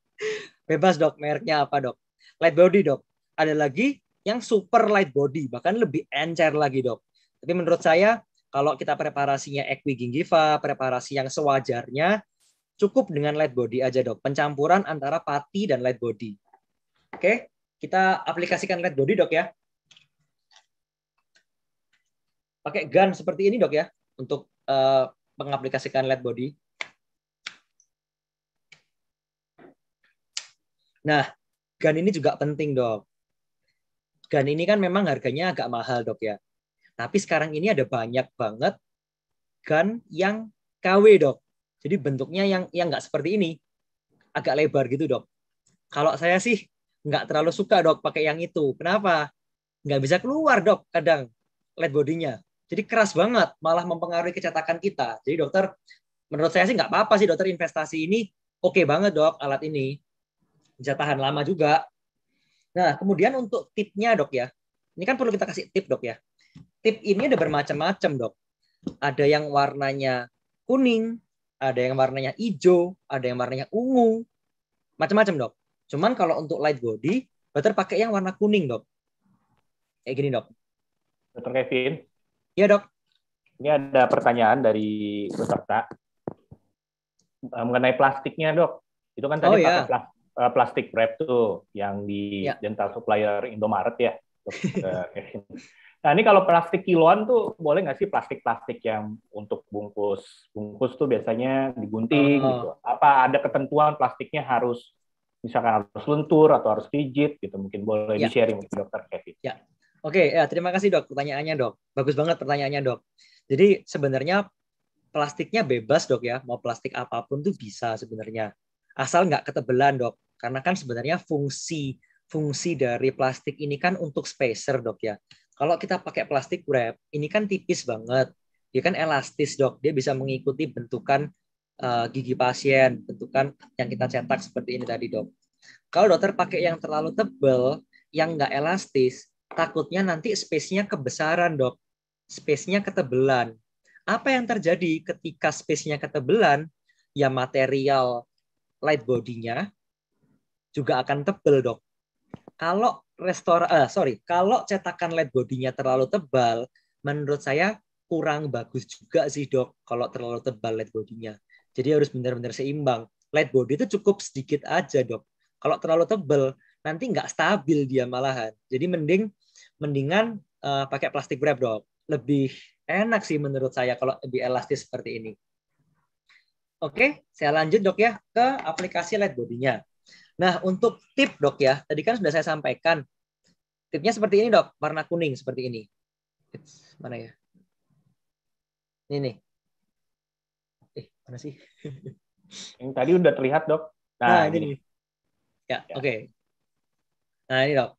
Bebas dok, mereknya apa dok? Light body dok. Ada lagi yang super light body, bahkan lebih encer lagi dok. Tapi menurut saya kalau kita preparasinya equi gingiva, preparasi yang sewajarnya, cukup dengan light body aja dok. Pencampuran antara pati dan light body. Oke, kita aplikasikan light body dok ya pakai gun seperti ini dok ya untuk uh, mengaplikasikan led body. Nah, gun ini juga penting dok. Gun ini kan memang harganya agak mahal dok ya. Tapi sekarang ini ada banyak banget gun yang KW dok. Jadi bentuknya yang yang nggak seperti ini, agak lebar gitu dok. Kalau saya sih nggak terlalu suka dok pakai yang itu. Kenapa? Nggak bisa keluar dok kadang led bodinya. Jadi keras banget, malah mempengaruhi kecetakan kita. Jadi dokter, menurut saya sih nggak apa-apa sih dokter investasi ini oke okay banget dok alat ini. Bisa tahan lama juga. Nah, kemudian untuk tipnya dok ya. Ini kan perlu kita kasih tip dok ya. Tip ini ada bermacam-macam dok. Ada yang warnanya kuning, ada yang warnanya hijau, ada yang warnanya ungu. Macam-macam dok. Cuman kalau untuk light body, dokter pakai yang warna kuning dok. Kayak gini dok. Dokter Kevin. Iya dok. Ini ada pertanyaan dari peserta eh, mengenai plastiknya dok. Itu kan oh, tadi oh, ya. plastik, eh, plastik wrap tuh yang di ya. dental supplier Indomaret ya. Eh, nah ini kalau plastik kiloan tuh boleh nggak sih plastik-plastik yang untuk bungkus bungkus tuh biasanya digunting oh. gitu. Apa ada ketentuan plastiknya harus misalkan harus lentur atau harus rigid gitu mungkin boleh ya. di sharing dokter Kevin. Ya. Oke, ya, terima kasih dok pertanyaannya dok. Bagus banget pertanyaannya dok. Jadi sebenarnya plastiknya bebas dok ya, mau plastik apapun tuh bisa sebenarnya. Asal nggak ketebelan dok, karena kan sebenarnya fungsi fungsi dari plastik ini kan untuk spacer dok ya. Kalau kita pakai plastik wrap, ini kan tipis banget. Dia kan elastis dok, dia bisa mengikuti bentukan uh, gigi pasien, bentukan yang kita cetak seperti ini tadi dok. Kalau dokter pakai yang terlalu tebel, yang nggak elastis, Takutnya nanti space-nya kebesaran, dok. Space-nya ketebelan. Apa yang terjadi ketika space-nya ketebelan? Ya material light body-nya juga akan tebel, dok. Kalau restor, uh, sorry, kalau cetakan light body-nya terlalu tebal, menurut saya kurang bagus juga sih, dok. Kalau terlalu tebal light body-nya. Jadi harus benar-benar seimbang. Light body itu cukup sedikit aja, dok. Kalau terlalu tebal, nanti nggak stabil dia malahan. Jadi mending mendingan uh, pakai plastik wrap dong. Lebih enak sih menurut saya kalau lebih elastis seperti ini. Oke, saya lanjut dok ya ke aplikasi light bodinya. Nah untuk tip dok ya, tadi kan sudah saya sampaikan. Tipnya seperti ini dok, warna kuning seperti ini. It's, mana ya? Ini nih. Eh, mana sih? Yang tadi udah terlihat dok. Nah, nah ini nih. Ya, ya. oke. Okay. Nah ini dok,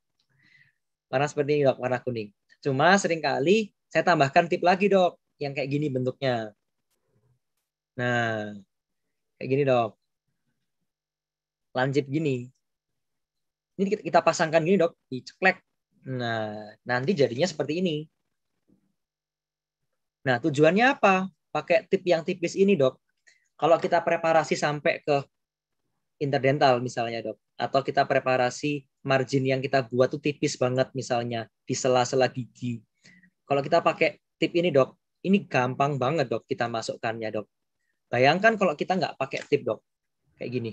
warna seperti ini dok, warna kuning. Cuma seringkali saya tambahkan tip lagi dok, yang kayak gini bentuknya. Nah, kayak gini dok. Lancip gini. Ini kita pasangkan gini dok, diceklek. Nah, nanti jadinya seperti ini. Nah, tujuannya apa? Pakai tip yang tipis ini dok. Kalau kita preparasi sampai ke interdental misalnya dok atau kita preparasi margin yang kita buat tuh tipis banget misalnya di sela-sela gigi kalau kita pakai tip ini dok ini gampang banget dok kita masukkannya dok bayangkan kalau kita nggak pakai tip dok kayak gini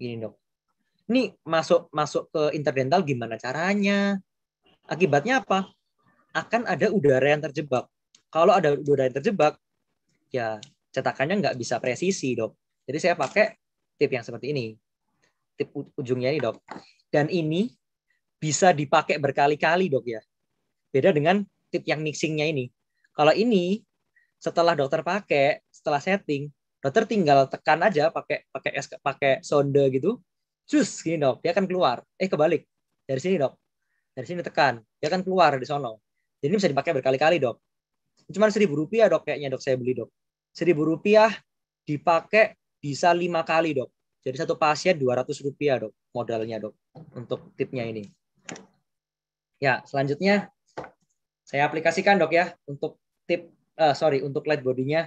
gini dok ini masuk masuk ke interdental gimana caranya akibatnya apa akan ada udara yang terjebak kalau ada udara yang terjebak ya cetakannya nggak bisa presisi dok jadi saya pakai tip yang seperti ini. Tip ujungnya ini, Dok. Dan ini bisa dipakai berkali-kali, Dok ya. Beda dengan tip yang mixingnya ini. Kalau ini setelah dokter pakai, setelah setting, dokter tinggal tekan aja pakai pakai es pakai sonde gitu cus gini dok dia akan keluar eh kebalik dari sini dok dari sini tekan dia akan keluar di sono jadi ini bisa dipakai berkali-kali dok cuma seribu rupiah dok kayaknya dok saya beli dok seribu rupiah dipakai bisa lima kali dok. Jadi satu pasien dua ratus rupiah dok modalnya dok untuk tipnya ini. Ya selanjutnya saya aplikasikan dok ya untuk tip uh, sorry untuk light bodinya.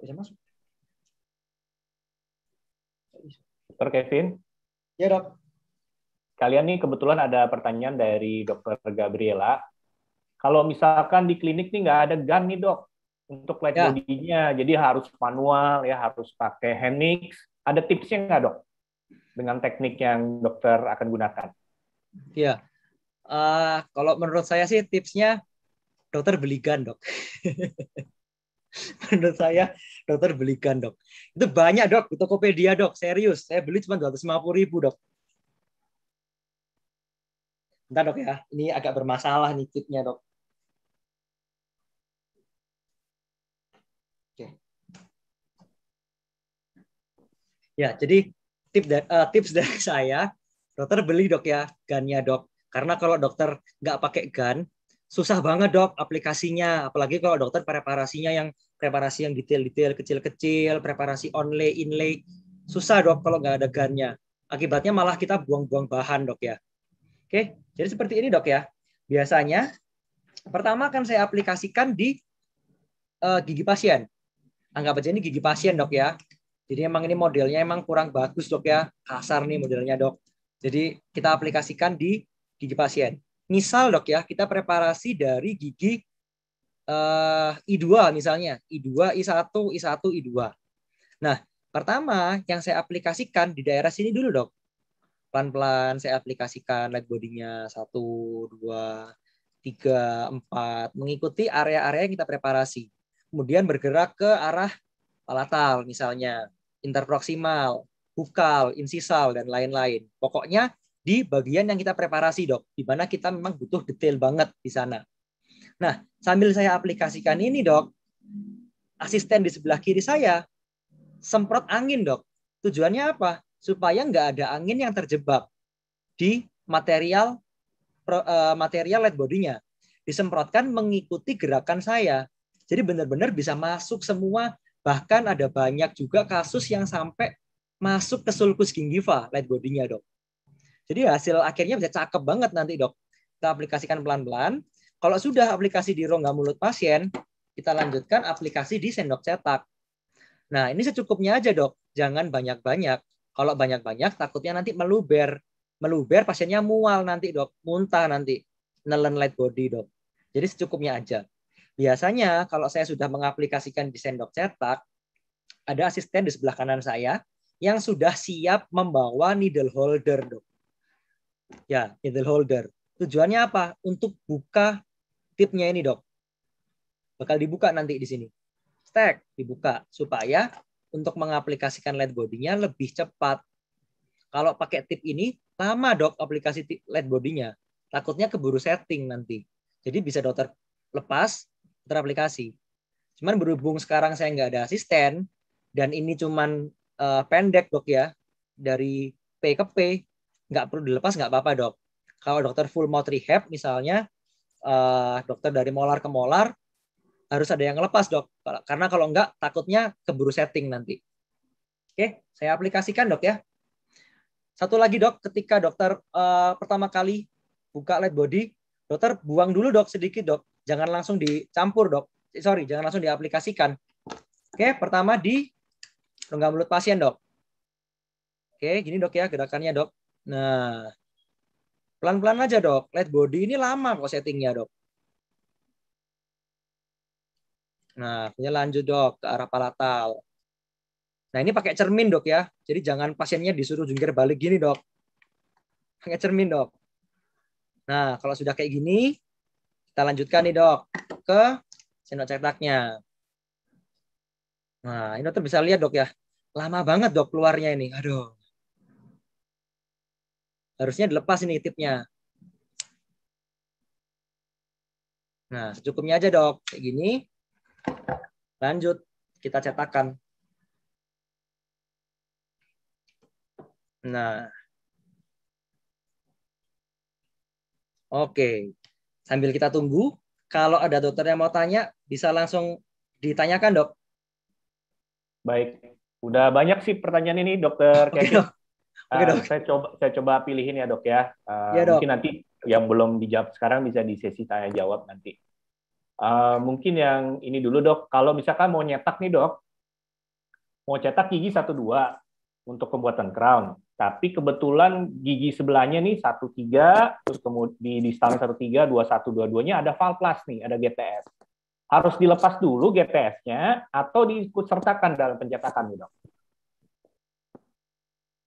Bisa masuk. Dr. Kevin. Ya dok. Kalian nih kebetulan ada pertanyaan dari Dokter Gabriela. Kalau misalkan di klinik nih nggak ada gun nih dok untuk light ya. bodinya, jadi harus manual ya, harus pakai Henix. Ada tipsnya nggak dok dengan teknik yang dokter akan gunakan? Iya, uh, kalau menurut saya sih tipsnya dokter beli gun dok. menurut saya dokter beli belikan dok itu banyak dok di Tokopedia dok serius saya beli cuma 250 ribu dok Bentar dok ya, ini agak bermasalah nih tipnya dok. Oke. Ya, jadi tip da uh, tips dari saya, dokter beli dok ya gannya dok. Karena kalau dokter nggak pakai gan, susah banget dok aplikasinya. Apalagi kalau dokter preparasinya yang preparasi yang detail-detail kecil-kecil, preparasi onlay, inlay, susah dok kalau nggak ada nya. Akibatnya malah kita buang-buang bahan dok ya. Oke, jadi seperti ini dok ya. Biasanya pertama akan saya aplikasikan di uh, gigi pasien. Anggap aja ini gigi pasien dok ya. Jadi emang ini modelnya emang kurang bagus dok ya. Kasar nih modelnya dok. Jadi kita aplikasikan di gigi pasien. Misal dok ya, kita preparasi dari gigi uh, eh, I2 misalnya. I2, I1, I1, I2. Nah, pertama yang saya aplikasikan di daerah sini dulu dok pelan-pelan saya aplikasikan light bodinya satu dua tiga empat mengikuti area-area yang kita preparasi kemudian bergerak ke arah palatal misalnya interproximal bukal insisal dan lain-lain pokoknya di bagian yang kita preparasi dok di mana kita memang butuh detail banget di sana nah sambil saya aplikasikan ini dok asisten di sebelah kiri saya semprot angin dok tujuannya apa supaya nggak ada angin yang terjebak di material eh, material led bodinya. Disemprotkan mengikuti gerakan saya. Jadi benar-benar bisa masuk semua. Bahkan ada banyak juga kasus yang sampai masuk ke sulcus gingiva led bodinya dok. Jadi hasil akhirnya bisa cakep banget nanti dok. Kita aplikasikan pelan-pelan. Kalau sudah aplikasi di rongga mulut pasien, kita lanjutkan aplikasi di sendok cetak. Nah ini secukupnya aja dok. Jangan banyak-banyak. Kalau banyak-banyak takutnya nanti meluber. Meluber pasiennya mual nanti dok, muntah nanti, nelen light body dok. Jadi secukupnya aja. Biasanya kalau saya sudah mengaplikasikan di sendok cetak, ada asisten di sebelah kanan saya yang sudah siap membawa needle holder dok. Ya, needle holder. Tujuannya apa? Untuk buka tipnya ini dok. Bakal dibuka nanti di sini. Stek, dibuka supaya untuk mengaplikasikan light body lebih cepat. Kalau pakai tip ini, lama dok aplikasi light body Takutnya keburu setting nanti. Jadi bisa dokter lepas, dokter aplikasi. Cuman berhubung sekarang saya nggak ada asisten, dan ini cuman uh, pendek dok ya, dari P ke P, nggak perlu dilepas nggak apa-apa dok. Kalau dokter full mouth rehab misalnya, uh, dokter dari molar ke molar, harus ada yang lepas dok karena kalau enggak takutnya keburu setting nanti oke saya aplikasikan dok ya satu lagi dok ketika dokter uh, pertama kali buka light body dokter buang dulu dok sedikit dok jangan langsung dicampur dok sorry jangan langsung diaplikasikan oke pertama di rongga mulut pasien dok oke gini dok ya gerakannya dok nah pelan-pelan aja dok light body ini lama kok settingnya dok Nah, punya lanjut dok ke arah palatal. Nah, ini pakai cermin dok ya. Jadi jangan pasiennya disuruh jungkir balik gini dok. Pakai cermin dok. Nah, kalau sudah kayak gini, kita lanjutkan nih dok ke sendok cetaknya. Nah, ini dokter bisa lihat dok ya. Lama banget dok keluarnya ini. Aduh. Harusnya dilepas ini tipnya. Nah, secukupnya aja dok. Kayak gini. Lanjut, kita cetakan. Nah. Oke. Sambil kita tunggu, kalau ada dokter yang mau tanya, bisa langsung ditanyakan, Dok. Baik. Udah banyak sih pertanyaan ini, Dokter Oke, Dok. Oke, ah, dok. Saya coba saya coba pilihin ya, Dok ya. Uh, ya dok. Mungkin nanti yang belum dijawab sekarang bisa di sesi tanya jawab nanti. Eh, mungkin yang ini dulu dok, kalau misalkan mau nyetak nih dok, mau cetak gigi satu dua untuk pembuatan crown, tapi kebetulan gigi sebelahnya nih satu tiga, terus kemudian di, di stand satu tiga dua satu dua duanya ada valplas nih, ada GTS. Harus dilepas dulu GTS-nya atau diikut sertakan dalam pencetakan nih dok.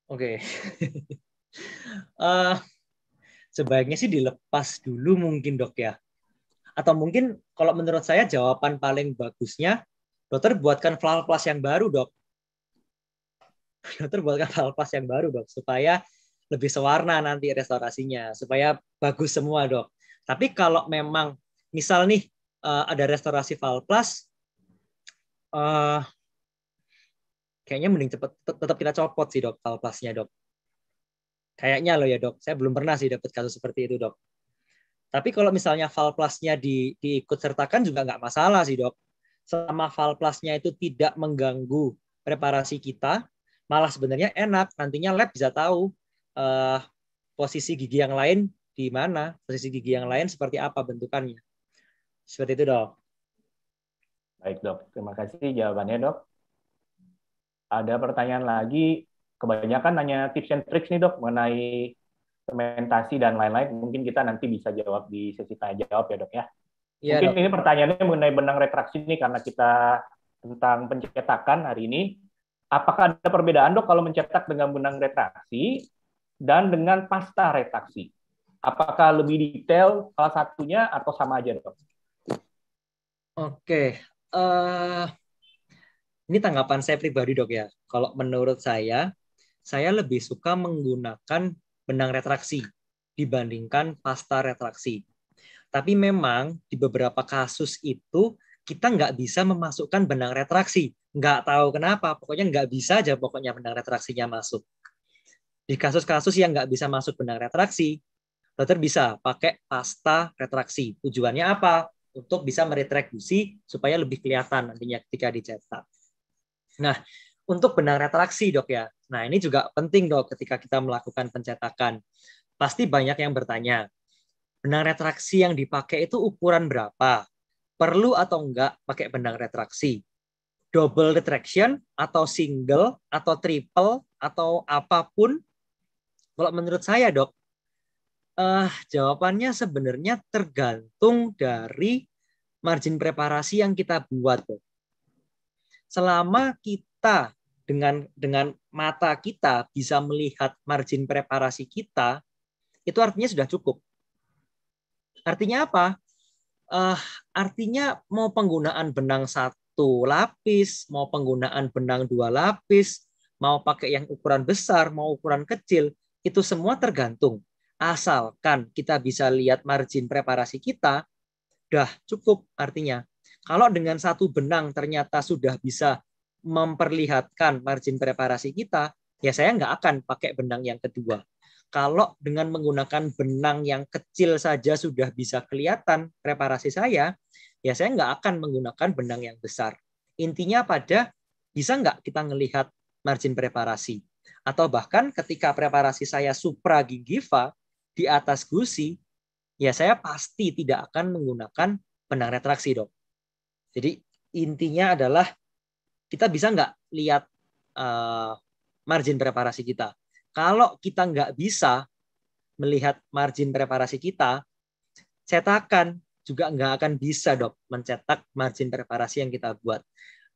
Oke. Okay. uh, eh, sebaiknya sih dilepas dulu mungkin dok ya. Atau mungkin kalau menurut saya jawaban paling bagusnya, dokter buatkan plus yang baru dok. Dokter buatkan plus yang baru dok, supaya lebih sewarna nanti restorasinya, supaya bagus semua dok. Tapi kalau memang misal nih eh, ada restorasi valplas, uh, eh, kayaknya mending cepet tetap kita copot sih dok plusnya dok. Kayaknya loh ya dok, saya belum pernah sih dapat kasus seperti itu dok. Tapi kalau misalnya plusnya di, diikut sertakan juga nggak masalah sih dok. Selama plusnya itu tidak mengganggu preparasi kita, malah sebenarnya enak. Nantinya lab bisa tahu uh, posisi gigi yang lain di mana, posisi gigi yang lain seperti apa bentukannya. Seperti itu dok. Baik dok, terima kasih jawabannya dok. Ada pertanyaan lagi, kebanyakan nanya tips and tricks nih dok mengenai fermentasi dan lain-lain mungkin kita nanti bisa jawab di sesi tanya jawab ya dok ya. Iya, mungkin dok. ini pertanyaannya mengenai benang retraksi ini karena kita tentang pencetakan hari ini. Apakah ada perbedaan dok kalau mencetak dengan benang retraksi dan dengan pasta retraksi? Apakah lebih detail salah satunya atau sama aja dok? Oke, uh, ini tanggapan saya pribadi dok ya. Kalau menurut saya, saya lebih suka menggunakan benang retraksi dibandingkan pasta retraksi. Tapi memang di beberapa kasus itu kita nggak bisa memasukkan benang retraksi. Nggak tahu kenapa, pokoknya nggak bisa aja pokoknya benang retraksinya masuk. Di kasus-kasus yang nggak bisa masuk benang retraksi, dokter bisa pakai pasta retraksi. Tujuannya apa? Untuk bisa meretraksi supaya lebih kelihatan nantinya ketika dicetak. Nah, untuk benang retraksi dok ya. Nah ini juga penting dok ketika kita melakukan pencetakan. Pasti banyak yang bertanya, benang retraksi yang dipakai itu ukuran berapa? Perlu atau enggak pakai benang retraksi? Double retraction atau single atau triple atau apapun? Kalau menurut saya dok, uh, jawabannya sebenarnya tergantung dari margin preparasi yang kita buat dok. Selama kita kita dengan dengan mata kita bisa melihat margin preparasi kita, itu artinya sudah cukup. Artinya apa? Uh, artinya mau penggunaan benang satu lapis, mau penggunaan benang dua lapis, mau pakai yang ukuran besar, mau ukuran kecil, itu semua tergantung. Asalkan kita bisa lihat margin preparasi kita, sudah cukup artinya. Kalau dengan satu benang ternyata sudah bisa memperlihatkan margin preparasi kita, ya saya nggak akan pakai benang yang kedua. Kalau dengan menggunakan benang yang kecil saja sudah bisa kelihatan preparasi saya, ya saya nggak akan menggunakan benang yang besar. Intinya pada bisa nggak kita melihat margin preparasi. Atau bahkan ketika preparasi saya supra gingiva di atas gusi, ya saya pasti tidak akan menggunakan benang retraksi dok. Jadi intinya adalah kita bisa nggak lihat uh, margin preparasi kita. Kalau kita nggak bisa melihat margin preparasi kita, cetakan juga nggak akan bisa dok mencetak margin preparasi yang kita buat.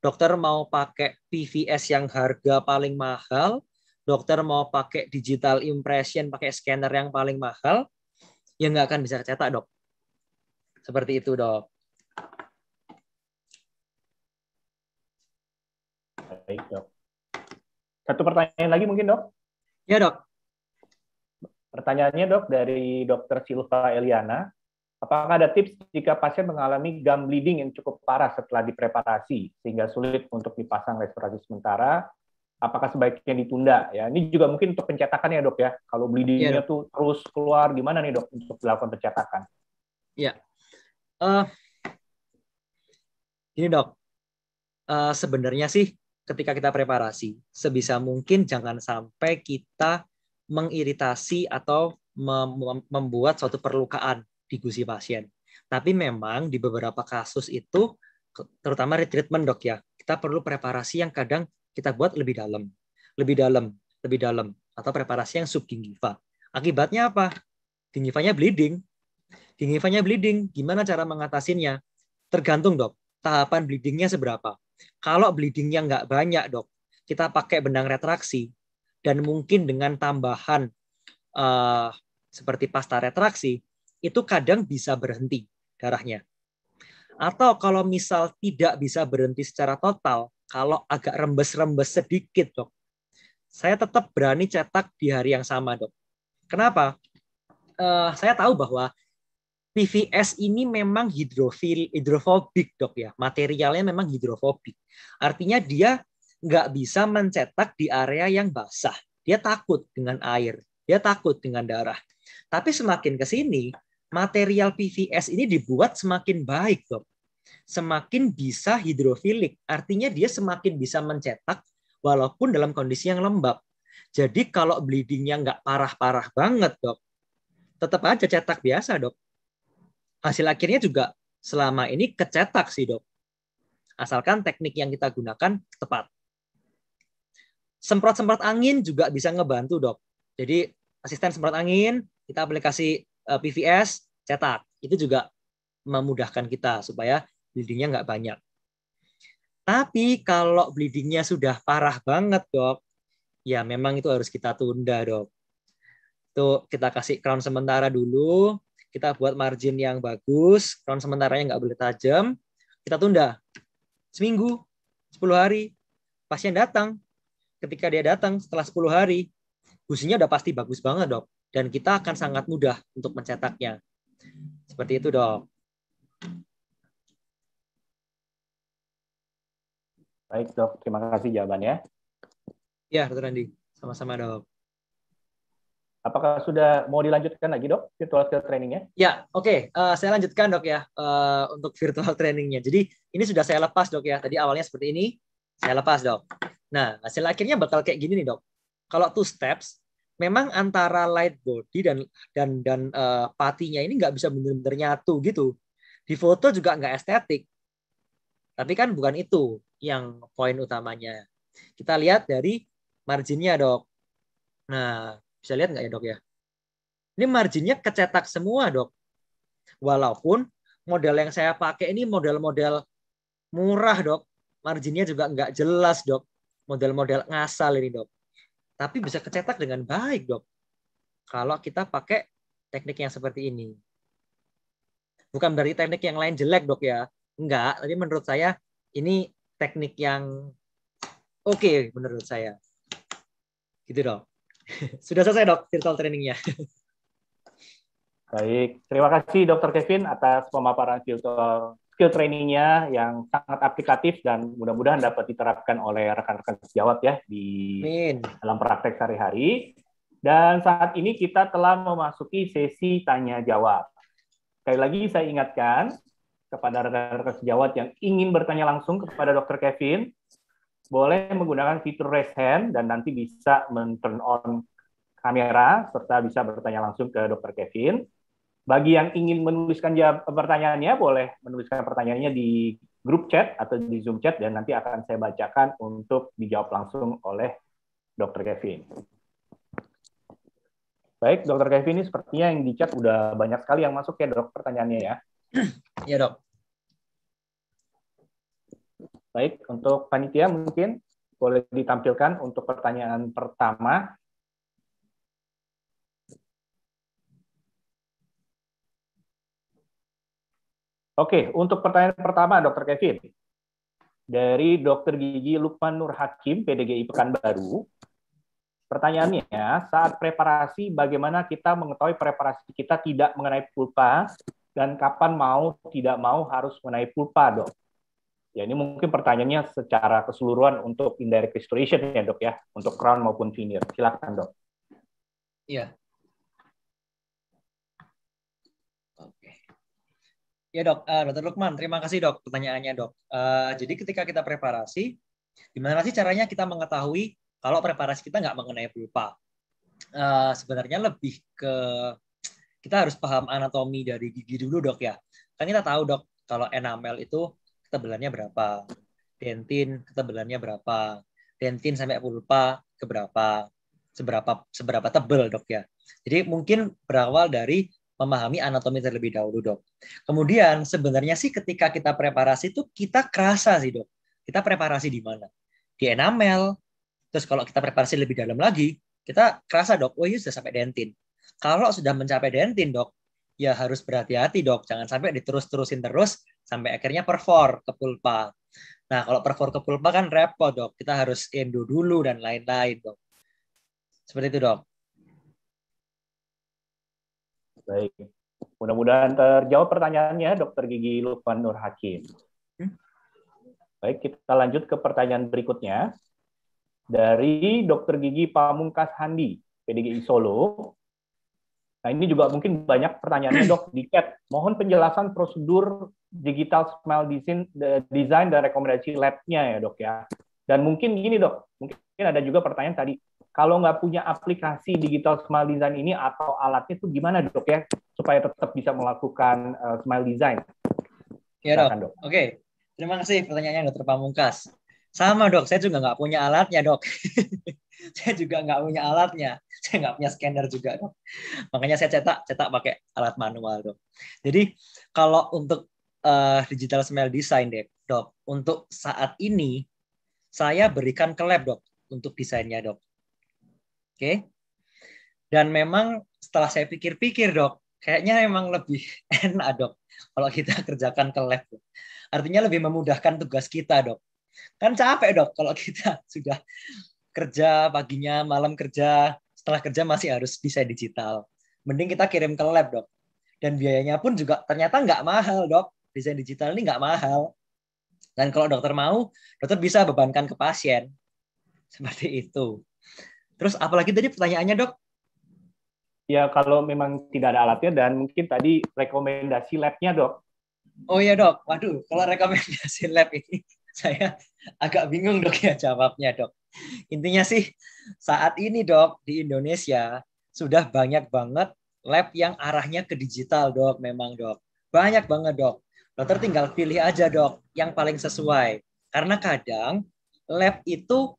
Dokter mau pakai PVS yang harga paling mahal, dokter mau pakai digital impression, pakai scanner yang paling mahal, ya nggak akan bisa cetak dok. Seperti itu dok. Baik, dok. Satu pertanyaan lagi mungkin, dok? Ya, dok. Pertanyaannya, dok, dari dokter Silva Eliana. Apakah ada tips jika pasien mengalami gum bleeding yang cukup parah setelah dipreparasi, sehingga sulit untuk dipasang restorasi sementara? Apakah sebaiknya ditunda? Ya, ini juga mungkin untuk pencetakan ya, dok ya. Kalau bleedingnya ya, tuh terus keluar, gimana nih dok untuk melakukan pencetakan? Ya, uh, eh, ini dok, uh, sebenarnya sih ketika kita preparasi. Sebisa mungkin jangan sampai kita mengiritasi atau membuat suatu perlukaan di gusi pasien. Tapi memang di beberapa kasus itu, terutama retreatment dok ya, kita perlu preparasi yang kadang kita buat lebih dalam, lebih dalam, lebih dalam, atau preparasi yang subgingiva. Akibatnya apa? Gingivanya bleeding. Gingivanya bleeding, gimana cara mengatasinya? Tergantung dok, tahapan bleedingnya seberapa kalau bleedingnya nggak banyak dok, kita pakai benang retraksi dan mungkin dengan tambahan uh, seperti pasta retraksi itu kadang bisa berhenti darahnya. Atau kalau misal tidak bisa berhenti secara total, kalau agak rembes-rembes sedikit dok, saya tetap berani cetak di hari yang sama dok. Kenapa? Uh, saya tahu bahwa PVS ini memang hidrofil, hidrofobik dok ya. Materialnya memang hidrofobik. Artinya dia nggak bisa mencetak di area yang basah. Dia takut dengan air. Dia takut dengan darah. Tapi semakin ke sini, material PVS ini dibuat semakin baik dok. Semakin bisa hidrofilik. Artinya dia semakin bisa mencetak walaupun dalam kondisi yang lembab. Jadi kalau bleedingnya nggak parah-parah banget dok, tetap aja cetak biasa dok hasil akhirnya juga selama ini kecetak sih dok. Asalkan teknik yang kita gunakan tepat. Semprot-semprot angin juga bisa ngebantu dok. Jadi asisten semprot angin, kita aplikasi eh, PVS, cetak. Itu juga memudahkan kita supaya bleedingnya nggak banyak. Tapi kalau bleedingnya sudah parah banget dok, ya memang itu harus kita tunda dok. Itu kita kasih crown sementara dulu, kita buat margin yang bagus, sementara sementaranya nggak boleh tajam, kita tunda. Seminggu, 10 hari, pasien datang. Ketika dia datang setelah 10 hari, khususnya udah pasti bagus banget, dok. Dan kita akan sangat mudah untuk mencetaknya. Seperti itu, dok. Baik, dok. Terima kasih jawabannya. Ya, Dr. Andi. Sama-sama, dok. Apakah sudah mau dilanjutkan lagi dok virtual skill trainingnya? Ya, oke, okay. uh, eh, saya lanjutkan dok ya uh, untuk virtual trainingnya. Jadi ini sudah saya lepas dok ya. Tadi awalnya seperti ini, saya lepas dok. Nah hasil akhirnya bakal kayak gini nih dok. Kalau two steps, memang antara light body dan dan dan uh, patinya ini nggak bisa benar-benar nyatu gitu. Di foto juga nggak estetik. Tapi kan bukan itu yang poin utamanya. Kita lihat dari marginnya dok. Nah bisa lihat nggak ya dok ya? Ini marginnya kecetak semua dok. Walaupun model yang saya pakai ini model-model murah dok. Marginnya juga nggak jelas dok. Model-model ngasal ini dok. Tapi bisa kecetak dengan baik dok. Kalau kita pakai teknik yang seperti ini. Bukan dari teknik yang lain jelek dok ya. Enggak, tapi menurut saya ini teknik yang oke okay, menurut saya. Gitu dok. Sudah selesai dok virtual trainingnya. Baik, terima kasih Dokter Kevin atas pemaparan virtual skill trainingnya yang sangat aplikatif dan mudah-mudahan dapat diterapkan oleh rekan-rekan sejawat ya di Min. dalam praktek sehari-hari. Dan saat ini kita telah memasuki sesi tanya jawab. Sekali lagi saya ingatkan kepada rekan-rekan sejawat yang ingin bertanya langsung kepada Dokter Kevin boleh menggunakan fitur raise hand dan nanti bisa men-turn on kamera serta bisa bertanya langsung ke Dr. Kevin. Bagi yang ingin menuliskan jawab eh, pertanyaannya, boleh menuliskan pertanyaannya di grup chat atau di Zoom chat dan nanti akan saya bacakan untuk dijawab langsung oleh Dr. Kevin. Baik, Dr. Kevin ini sepertinya yang di chat udah banyak sekali yang masuk ya dok pertanyaannya ya. Iya dok. Baik, untuk panitia mungkin boleh ditampilkan untuk pertanyaan pertama. Oke, untuk pertanyaan pertama, Dr. Kevin. Dari Dr. Gigi Lukman Nur Hakim, PDGI Pekanbaru. Pertanyaannya, saat preparasi bagaimana kita mengetahui preparasi kita tidak mengenai pulpa dan kapan mau tidak mau harus mengenai pulpa, dok? Ya ini mungkin pertanyaannya secara keseluruhan untuk indirect restoration ya dok ya, untuk crown maupun veneer. Silakan dok. Iya. Oke. Ya dok, uh, eh, Dr. Lukman, terima kasih dok pertanyaannya dok. Uh, jadi ketika kita preparasi, gimana sih caranya kita mengetahui kalau preparasi kita nggak mengenai pulpa? Uh, sebenarnya lebih ke kita harus paham anatomi dari gigi dulu dok ya. Kan kita tahu dok kalau enamel itu ketebalannya berapa, dentin ketebalannya berapa, dentin sampai pulpa keberapa, seberapa seberapa tebel dok ya. Jadi mungkin berawal dari memahami anatomi terlebih dahulu dok. Kemudian sebenarnya sih ketika kita preparasi itu kita kerasa sih dok. Kita preparasi di mana? Di enamel. Terus kalau kita preparasi lebih dalam lagi, kita kerasa dok, oh ini sudah sampai dentin. Kalau sudah mencapai dentin dok, ya harus berhati-hati dok. Jangan sampai diterus-terusin terus sampai akhirnya perfor ke pulpa. Nah, kalau perfor ke pulpa kan repot, Dok. Kita harus endo dulu dan lain-lain, Dok. Seperti itu, Dok. Baik. Mudah-mudahan terjawab pertanyaannya, Dokter Gigi Lukman Nur Hakim. Hmm? Baik, kita lanjut ke pertanyaan berikutnya. Dari Dokter Gigi Pamungkas Handi, PDGI Solo. Nah, ini juga mungkin banyak pertanyaannya, Dok, di chat. Mohon penjelasan prosedur digital smile design, design dan rekomendasi labnya ya dok ya. Dan mungkin gini dok, mungkin ada juga pertanyaan tadi, kalau nggak punya aplikasi digital smile design ini atau alatnya itu gimana dok ya supaya tetap bisa melakukan uh, eh, smile design? Ya dok. dok. Oke, terima kasih pertanyaannya dokter Pamungkas. Sama dok, saya juga nggak punya alatnya dok. saya juga nggak punya alatnya, saya nggak punya scanner juga dok. Makanya saya cetak cetak pakai alat manual dok. Jadi kalau untuk uh, digital smell design deh, dok. Untuk saat ini saya berikan ke lab dok untuk desainnya dok. Oke. Okay? Dan memang setelah saya pikir-pikir dok, kayaknya memang lebih enak dok kalau kita kerjakan ke lab. Dok. Artinya lebih memudahkan tugas kita dok. Kan capek dok kalau kita sudah kerja paginya, malam kerja, setelah kerja masih harus desain digital. Mending kita kirim ke lab dok. Dan biayanya pun juga ternyata nggak mahal dok desain digital ini nggak mahal. Dan kalau dokter mau, dokter bisa bebankan ke pasien. Seperti itu. Terus apalagi tadi pertanyaannya dok? Ya kalau memang tidak ada alatnya dan mungkin tadi rekomendasi labnya dok. Oh iya dok, waduh kalau rekomendasi lab ini saya agak bingung dok ya jawabnya dok. Intinya sih saat ini dok di Indonesia sudah banyak banget lab yang arahnya ke digital dok memang dok. Banyak banget dok dokter tinggal pilih aja dok yang paling sesuai. Karena kadang lab itu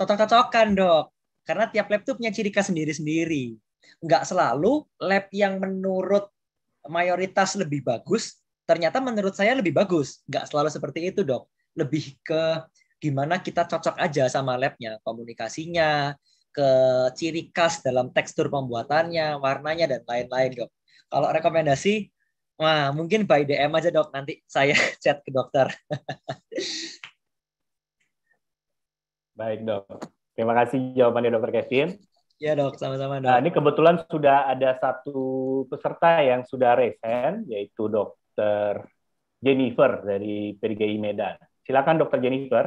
cocok-cocokan dok. Karena tiap lab itu punya ciri khas sendiri-sendiri. Nggak selalu lab yang menurut mayoritas lebih bagus, ternyata menurut saya lebih bagus. Nggak selalu seperti itu dok. Lebih ke gimana kita cocok aja sama labnya, komunikasinya, ke ciri khas dalam tekstur pembuatannya, warnanya, dan lain-lain dok. Kalau rekomendasi Wah, mungkin by DM aja dok. Nanti saya chat ke dokter. Baik dok. Terima kasih jawabannya dokter Kevin. Ya dok, sama-sama dok. Nah, ini kebetulan sudah ada satu peserta yang sudah resen, yaitu dokter Jennifer dari PDGI Medan. Silakan dokter Jennifer.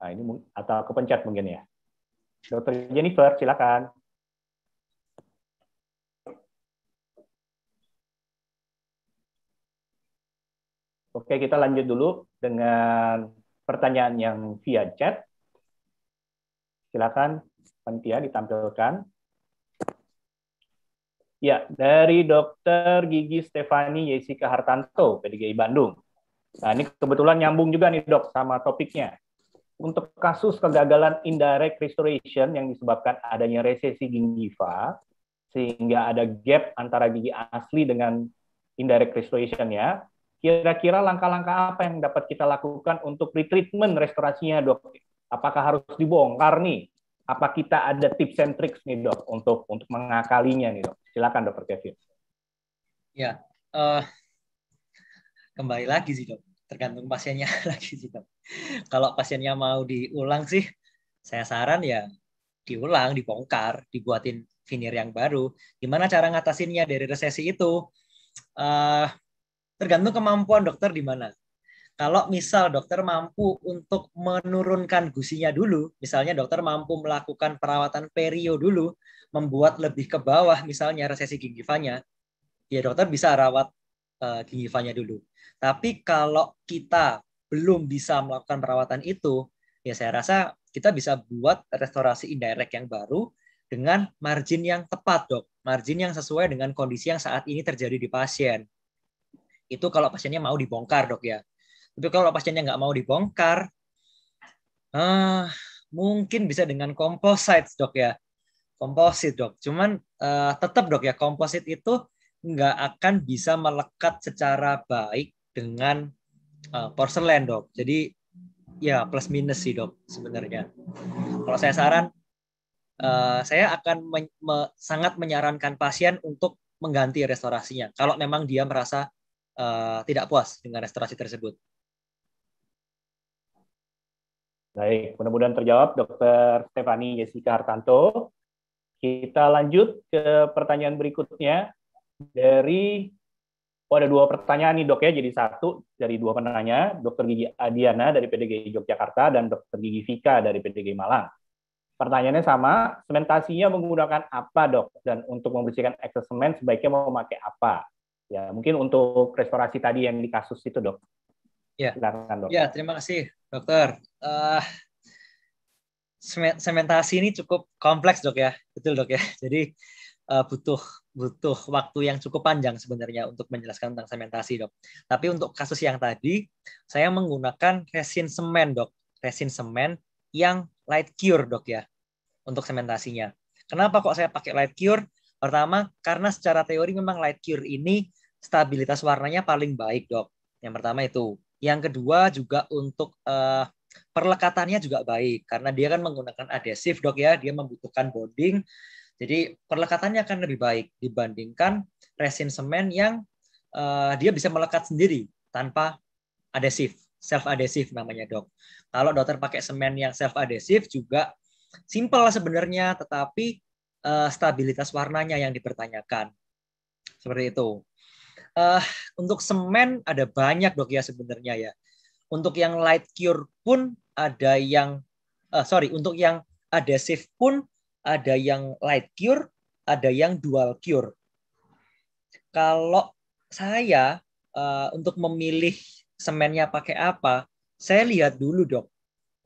Nah, ini atau kepencet mungkin ya. Dokter Jennifer, silakan. Oke, kita lanjut dulu dengan pertanyaan yang via chat. Silakan Pantia ditampilkan. Ya, dari Dokter Gigi Stefani Yesika Hartanto, PDGI Bandung. Nah, ini kebetulan nyambung juga nih dok sama topiknya untuk kasus kegagalan indirect restoration yang disebabkan adanya resesi gingiva, sehingga ada gap antara gigi asli dengan indirect restoration ya, kira-kira langkah-langkah apa yang dapat kita lakukan untuk retreatment restorasinya dok? Apakah harus dibongkar nih? Apa kita ada tips and tricks nih dok untuk untuk mengakalinya nih dok? Silakan dokter Kevin. Ya, uh, kembali lagi sih dok tergantung pasiennya lagi sih kalau pasiennya mau diulang sih saya saran ya diulang dibongkar dibuatin finir yang baru gimana cara ngatasinnya dari resesi itu uh, tergantung kemampuan dokter di mana kalau misal dokter mampu untuk menurunkan gusinya dulu, misalnya dokter mampu melakukan perawatan perio dulu, membuat lebih ke bawah misalnya resesi gingivanya, ya dokter bisa rawat uh, eh, gingivanya dulu. Tapi kalau kita belum bisa melakukan perawatan itu, ya saya rasa kita bisa buat restorasi indirect yang baru dengan margin yang tepat, dok. Margin yang sesuai dengan kondisi yang saat ini terjadi di pasien. Itu kalau pasiennya mau dibongkar, dok ya. Tapi kalau pasiennya nggak mau dibongkar, uh, mungkin bisa dengan komposit dok ya. Komposit, dok. Cuman uh, eh, tetap, dok ya, komposit itu nggak akan bisa melekat secara baik dengan uh, porselen dok. Jadi ya plus minus sih dok sebenarnya. Kalau saya saran, uh, saya akan men me sangat menyarankan pasien untuk mengganti restorasinya. Kalau memang dia merasa uh, tidak puas dengan restorasi tersebut. Baik, mudah-mudahan terjawab Dr. Stefani Jessica Hartanto. Kita lanjut ke pertanyaan berikutnya dari Oh, ada dua pertanyaan nih dok ya, jadi satu dari dua penanya, dokter gigi Adiana dari PDGI Yogyakarta dan dokter gigi Vika dari PDGI Malang. Pertanyaannya sama, sementasinya menggunakan apa dok? Dan untuk membersihkan ekses semen sebaiknya mau memakai apa? Ya mungkin untuk restorasi tadi yang di kasus itu dok. Ya. Silakan dok. Ya terima kasih dokter. Uh, sementasi ini cukup kompleks dok ya, betul dok ya. Jadi uh, butuh butuh waktu yang cukup panjang sebenarnya untuk menjelaskan tentang sementasi, dok. Tapi untuk kasus yang tadi, saya menggunakan resin semen, dok. Resin semen yang light cure, dok ya, untuk sementasinya. Kenapa kok saya pakai light cure? Pertama, karena secara teori memang light cure ini stabilitas warnanya paling baik, dok. Yang pertama itu. Yang kedua juga untuk uh, perlekatannya juga baik, karena dia kan menggunakan adhesif, dok ya. Dia membutuhkan bonding jadi perlekatannya akan lebih baik dibandingkan resin semen yang uh, dia bisa melekat sendiri tanpa adesif, self adesif namanya dok. Kalau dokter pakai semen yang self adesif juga simpel sebenarnya, tetapi uh, stabilitas warnanya yang dipertanyakan seperti itu. Uh, untuk semen ada banyak dok ya sebenarnya ya. Untuk yang light cure pun ada yang uh, sorry untuk yang adhesif pun ada yang light cure, ada yang dual cure. Kalau saya uh, untuk memilih semennya pakai apa, saya lihat dulu dok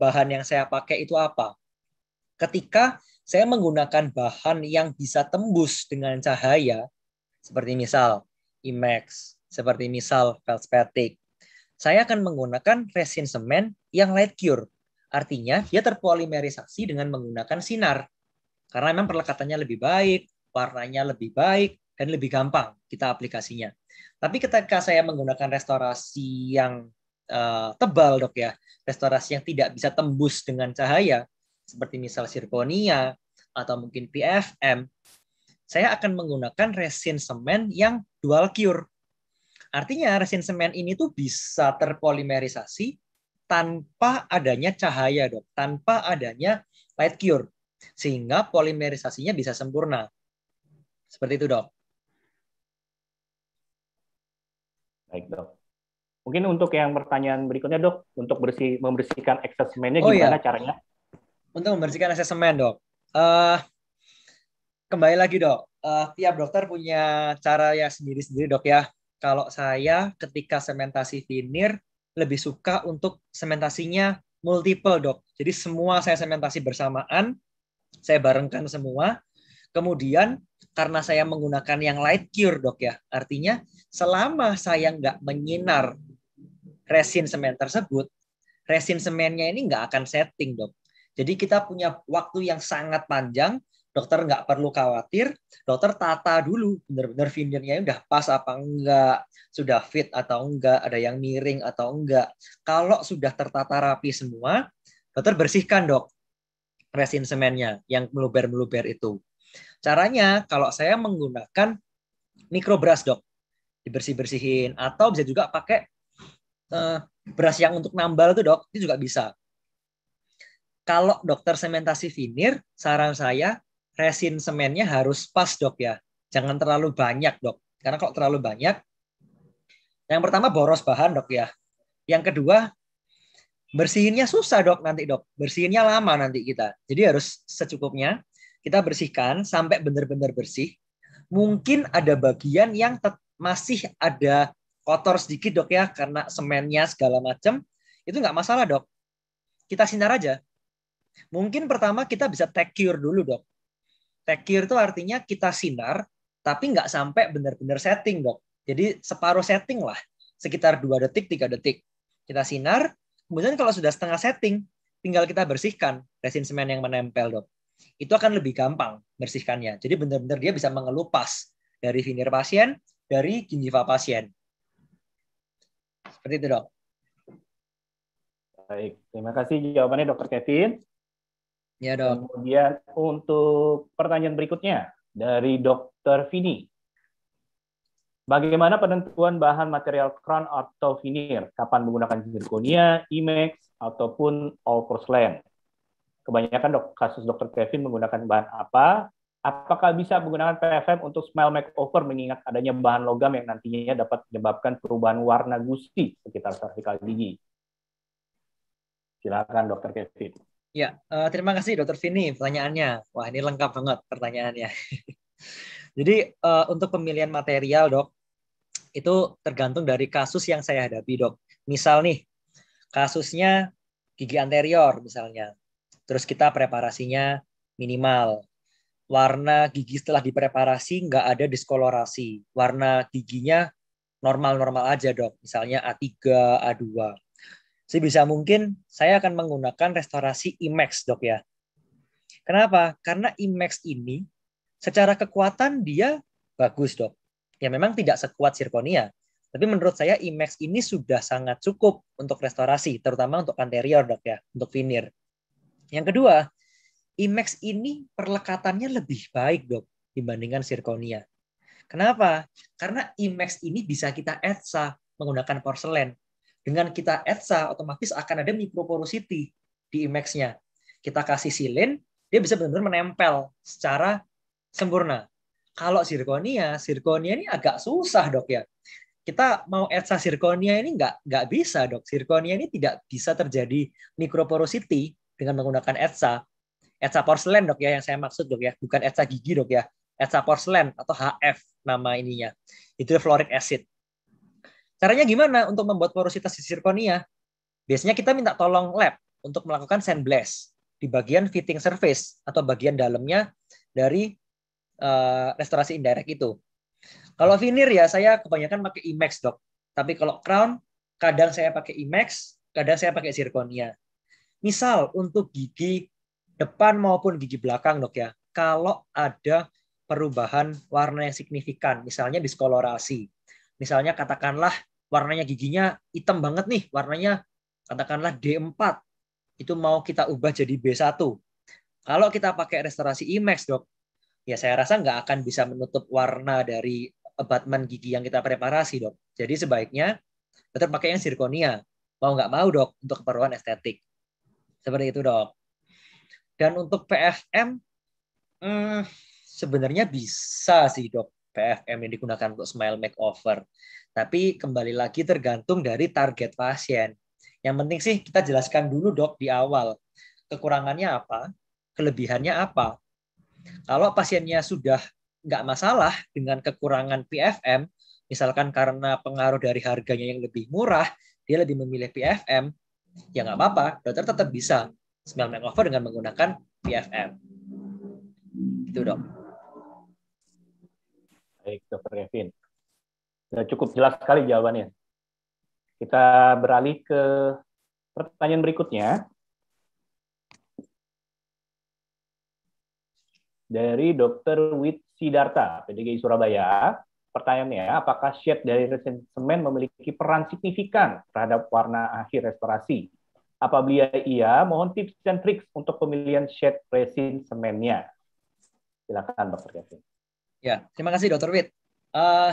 bahan yang saya pakai itu apa. Ketika saya menggunakan bahan yang bisa tembus dengan cahaya, seperti misal IMAX, seperti misal feldspathic, saya akan menggunakan resin semen yang light cure. Artinya dia terpolimerisasi dengan menggunakan sinar. Karena memang perlekatannya lebih baik, warnanya lebih baik, dan lebih gampang kita aplikasinya. Tapi ketika saya menggunakan restorasi yang uh, tebal, dok ya, restorasi yang tidak bisa tembus dengan cahaya, seperti misal sirkonia atau mungkin PFM, saya akan menggunakan resin semen yang dual cure. Artinya resin semen ini tuh bisa terpolimerisasi tanpa adanya cahaya, dok, tanpa adanya light cure sehingga polimerisasinya bisa sempurna. Seperti itu, Dok. Baik, Dok. Mungkin untuk yang pertanyaan berikutnya, Dok, untuk bersih membersihkan excess semennya oh, iya. gimana iya. caranya? Untuk membersihkan excess semen, Dok. Uh, kembali lagi, Dok. Uh, tiap dokter punya cara ya sendiri-sendiri, Dok ya. Kalau saya ketika sementasi finir lebih suka untuk sementasinya multiple, Dok. Jadi semua saya sementasi bersamaan saya barengkan semua. Kemudian karena saya menggunakan yang light cure dok ya, artinya selama saya nggak menyinar resin semen tersebut, resin semennya ini nggak akan setting dok. Jadi kita punya waktu yang sangat panjang, dokter nggak perlu khawatir, dokter tata dulu, benar-benar findernya udah pas apa enggak, sudah fit atau enggak, ada yang miring atau enggak. Kalau sudah tertata rapi semua, dokter bersihkan dok resin semennya yang meluber-meluber itu. Caranya kalau saya menggunakan mikrobras dok, dibersih-bersihin atau bisa juga pakai uh, eh, beras yang untuk nambal itu dok, itu juga bisa. Kalau dokter sementasi finir, saran saya resin semennya harus pas dok ya, jangan terlalu banyak dok. Karena kalau terlalu banyak, yang pertama boros bahan dok ya. Yang kedua Bersihinnya susah dok nanti dok. Bersihinnya lama nanti kita. Jadi harus secukupnya. Kita bersihkan sampai benar-benar bersih. Mungkin ada bagian yang masih ada kotor sedikit dok ya karena semennya segala macam itu nggak masalah dok kita sinar aja mungkin pertama kita bisa take cure dulu dok take cure itu artinya kita sinar tapi nggak sampai benar-benar setting dok jadi separuh setting lah sekitar dua detik tiga detik kita sinar kemudian kalau sudah setengah setting, tinggal kita bersihkan resin semen yang menempel, dok. Itu akan lebih gampang bersihkannya. Jadi benar-benar dia bisa mengelupas dari finir pasien, dari gingiva pasien. Seperti itu, dok. Baik, terima kasih jawabannya Dokter Kevin. Ya dok. Kemudian untuk pertanyaan berikutnya dari Dokter Vini. Bagaimana penentuan bahan material crown atau veneer? Kapan menggunakan zirconia, IMEX, ataupun all porcelain? Kebanyakan dok, kasus dokter Kevin menggunakan bahan apa? Apakah bisa menggunakan PFM untuk smile makeover mengingat adanya bahan logam yang nantinya dapat menyebabkan perubahan warna gusi sekitar vertikal gigi? Silakan dokter Kevin. Ya, uh, terima kasih dokter Vini pertanyaannya. Wah, ini lengkap banget pertanyaannya. Jadi uh, untuk pemilihan material dok itu tergantung dari kasus yang saya hadapi dok. Misal nih kasusnya gigi anterior misalnya, terus kita preparasinya minimal. Warna gigi setelah dipreparasi nggak ada diskolorasi. Warna giginya normal-normal aja dok, misalnya A3, A2. Sebisa mungkin saya akan menggunakan restorasi IMAX dok ya. Kenapa? Karena IMAX ini Secara kekuatan dia bagus dok. Ya memang tidak sekuat Sirkonia. Tapi menurut saya IMAX ini sudah sangat cukup untuk restorasi, terutama untuk anterior dok ya, untuk veneer. Yang kedua, IMAX ini perlekatannya lebih baik dok dibandingkan Sirkonia. Kenapa? Karena IMAX ini bisa kita etsa menggunakan porselen. Dengan kita etsa, otomatis akan ada mikroporosity di IMAX-nya. Kita kasih silin, dia bisa benar-benar menempel secara sempurna. Kalau sirkonia, sirkonia ini agak susah dok ya. Kita mau etsa sirkonia ini nggak nggak bisa dok. Sirkonia ini tidak bisa terjadi mikroporosity dengan menggunakan etsa. Etsa porselen dok ya yang saya maksud dok ya, bukan etsa gigi dok ya. Etsa porselen atau HF nama ininya. Itu fluoric acid. Caranya gimana untuk membuat porositas di sirkonia? Biasanya kita minta tolong lab untuk melakukan sandblast di bagian fitting surface atau bagian dalamnya dari Eh, restorasi indirect itu. Kalau veneer ya saya kebanyakan pakai IMAX dok. Tapi kalau crown kadang saya pakai IMAX, kadang saya pakai zirconia. Misal untuk gigi depan maupun gigi belakang dok ya, kalau ada perubahan warna yang signifikan, misalnya diskolorasi. Misalnya katakanlah warnanya giginya hitam banget nih, warnanya katakanlah D4. Itu mau kita ubah jadi B1. Kalau kita pakai restorasi IMAX dok, ya saya rasa nggak akan bisa menutup warna dari batman gigi yang kita preparasi dok. Jadi sebaiknya tetap pakai yang sirkonia. Mau nggak mau dok untuk keperluan estetik. Seperti itu dok. Dan untuk PFM, hmm, sebenarnya bisa sih dok PFM yang digunakan untuk smile makeover. Tapi kembali lagi tergantung dari target pasien. Yang penting sih kita jelaskan dulu dok di awal. Kekurangannya apa? Kelebihannya apa? Kalau pasiennya sudah nggak masalah dengan kekurangan PFM, misalkan karena pengaruh dari harganya yang lebih murah, dia lebih memilih PFM, ya nggak apa-apa, dokter tetap bisa smell makeover dengan menggunakan PFM. Itu dok. Baik, dokter Kevin. Sudah cukup jelas sekali jawabannya. Kita beralih ke pertanyaan berikutnya. dari Dr. Wit Sidarta, PDGI Surabaya. Pertanyaannya, apakah shade dari resin semen memiliki peran signifikan terhadap warna akhir restorasi? Apabila iya, mohon tips dan trik untuk pemilihan shade resin semennya. Silakan, Dr. Kevin. Ya, terima kasih, Dr. Wit. Uh, eh,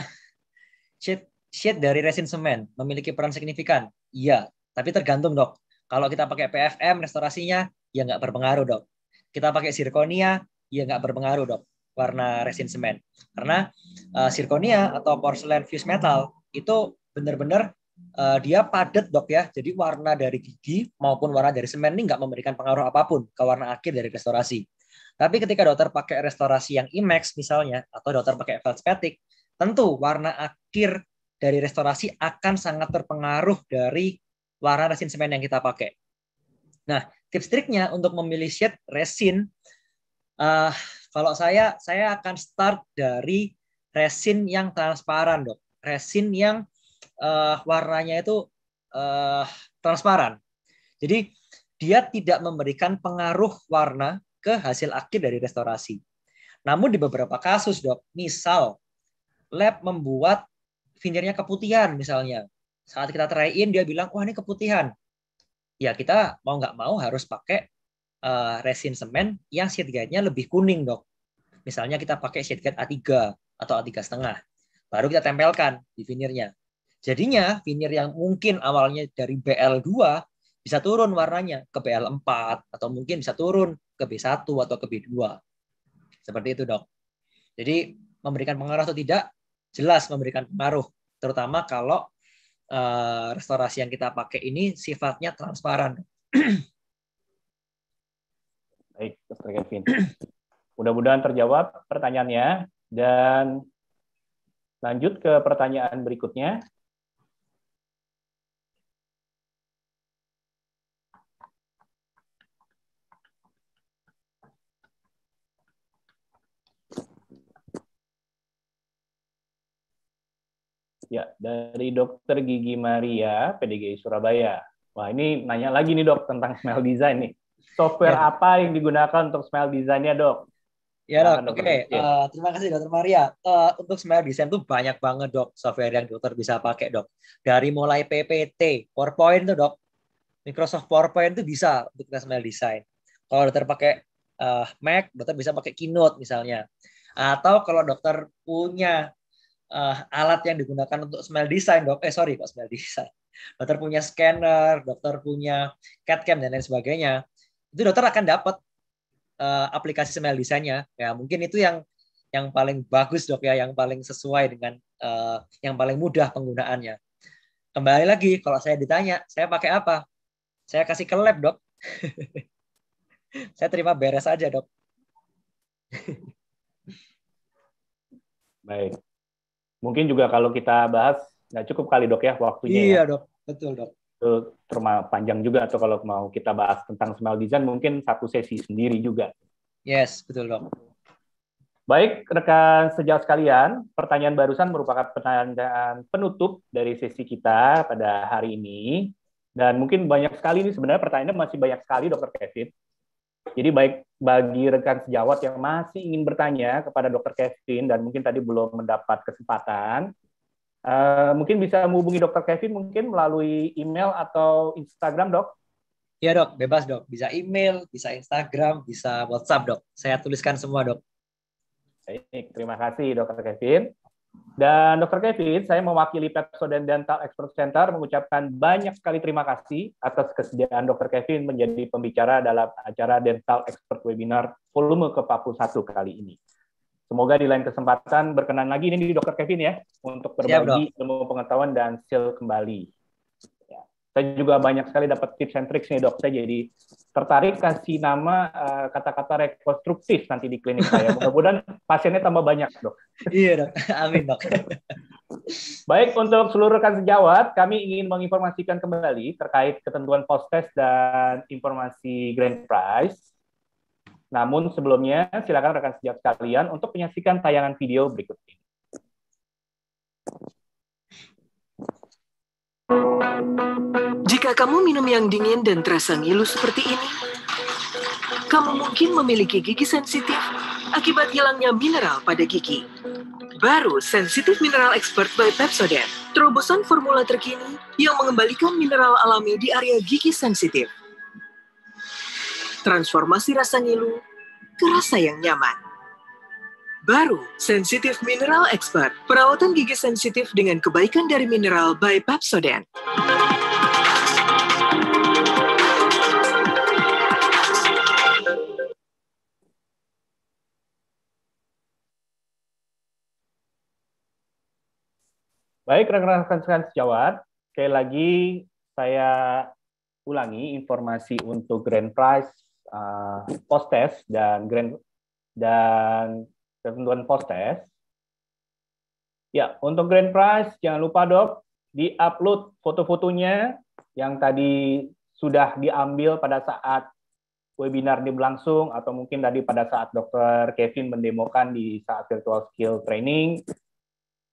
shade, shade dari resin semen memiliki peran signifikan? Iya, tapi tergantung, dok. Kalau kita pakai PFM, restorasinya, ya nggak berpengaruh, dok. Kita pakai zirconia, ya nggak berpengaruh dok warna resin semen karena uh, atau porcelain fused metal itu benar-benar uh, dia padat dok ya jadi warna dari gigi maupun warna dari semen ini nggak memberikan pengaruh apapun ke warna akhir dari restorasi tapi ketika dokter pakai restorasi yang IMAX misalnya atau dokter pakai feldspathic tentu warna akhir dari restorasi akan sangat terpengaruh dari warna resin semen yang kita pakai nah tips triknya untuk memilih shade resin Uh, kalau saya, saya akan start dari resin yang transparan, dok. Resin yang uh, warnanya itu uh, transparan. Jadi dia tidak memberikan pengaruh warna ke hasil akhir dari restorasi. Namun di beberapa kasus, dok, misal lab membuat finirnya keputihan misalnya. Saat kita try in, dia bilang, wah ini keputihan. Ya kita mau nggak mau harus pakai uh, resin semen yang sheet guide-nya lebih kuning, dok. Misalnya kita pakai sheet guide A3 atau A3 setengah, baru kita tempelkan di finirnya. Jadinya finir yang mungkin awalnya dari BL2 bisa turun warnanya ke BL4 atau mungkin bisa turun ke B1 atau ke B2. Seperti itu, dok. Jadi memberikan pengaruh atau tidak jelas memberikan pengaruh, terutama kalau uh, restorasi yang kita pakai ini sifatnya transparan. Baik, Dr. Kevin. Mudah-mudahan terjawab pertanyaannya dan lanjut ke pertanyaan berikutnya. Ya, dari Dokter Gigi Maria, PDGI Surabaya. Wah, ini nanya lagi nih dok tentang smell design nih software ya. apa yang digunakan untuk smile desainnya dok? Ya dok, oke. Okay. Iya. Uh, eh, terima kasih dokter Maria. Uh, untuk smile design itu banyak banget dok software yang dokter bisa pakai dok. Dari mulai PPT, PowerPoint tuh dok, Microsoft PowerPoint itu bisa untuk kita smile design. Kalau dokter pakai uh, Mac, dokter bisa pakai Keynote misalnya. Atau kalau dokter punya uh, alat yang digunakan untuk smell design, dok. Eh sorry, kok smell design. Dokter punya scanner, dokter punya CAD cam dan lain sebagainya itu dokter akan dapat uh, aplikasi smell desainnya ya mungkin itu yang yang paling bagus dok ya yang paling sesuai dengan uh, yang paling mudah penggunaannya kembali lagi kalau saya ditanya saya pakai apa saya kasih ke lab dok saya terima beres aja dok baik mungkin juga kalau kita bahas nggak cukup kali dok ya waktunya iya ya. dok betul dok itu terma panjang juga atau kalau mau kita bahas tentang smell design mungkin satu sesi sendiri juga. Yes, betul dong. Baik, rekan sejauh sekalian, pertanyaan barusan merupakan pertanyaan penutup dari sesi kita pada hari ini. Dan mungkin banyak sekali ini sebenarnya pertanyaannya masih banyak sekali, Dokter Kevin. Jadi baik bagi rekan sejawat yang masih ingin bertanya kepada Dokter Kevin dan mungkin tadi belum mendapat kesempatan, Uh, mungkin bisa menghubungi Dokter Kevin mungkin melalui email atau Instagram, dok. Iya dok, bebas dok. Bisa email, bisa Instagram, bisa WhatsApp dok. Saya tuliskan semua dok. Baik, terima kasih Dokter Kevin. Dan Dokter Kevin, saya mewakili Pepsodent Dental Expert Center mengucapkan banyak sekali terima kasih atas kesediaan Dokter Kevin menjadi pembicara dalam acara Dental Expert Webinar volume ke-41 kali ini. Semoga di lain kesempatan berkenan lagi ini di Dokter Kevin ya untuk berbagi ilmu pengetahuan dan skill kembali. Ya. Saya juga banyak sekali dapat tips and tricks nih dok. Saya jadi tertarik kasih nama eh, kata-kata uh, rekonstruktif nanti di klinik saya. Mudah-mudahan pasiennya tambah banyak dok. Iya dok, amin dok. Baik, untuk seluruh rekan sejawat, kami ingin menginformasikan kembali terkait ketentuan post test dan informasi grand prize. Namun sebelumnya, silakan rekan sejawat sekalian untuk menyaksikan tayangan video berikut ini. Jika kamu minum yang dingin dan terasa ngilu seperti ini, kamu mungkin memiliki gigi sensitif akibat hilangnya mineral pada gigi. Baru Sensitif Mineral Expert by Pepsodent, terobosan formula terkini yang mengembalikan mineral alami di area gigi sensitif transformasi rasa ngilu ke rasa yang nyaman. Baru, Sensitif Mineral Expert, perawatan gigi sensitif dengan kebaikan dari mineral by Pepsodent. Baik, rekan-rekan sejawat, sekali lagi saya ulangi informasi untuk grand prize uh, post test dan grand dan ketentuan post test. Ya, untuk grand prize jangan lupa dok di-upload foto-fotonya yang tadi sudah diambil pada saat webinar ini berlangsung atau mungkin tadi pada saat dokter Kevin mendemokan di saat virtual skill training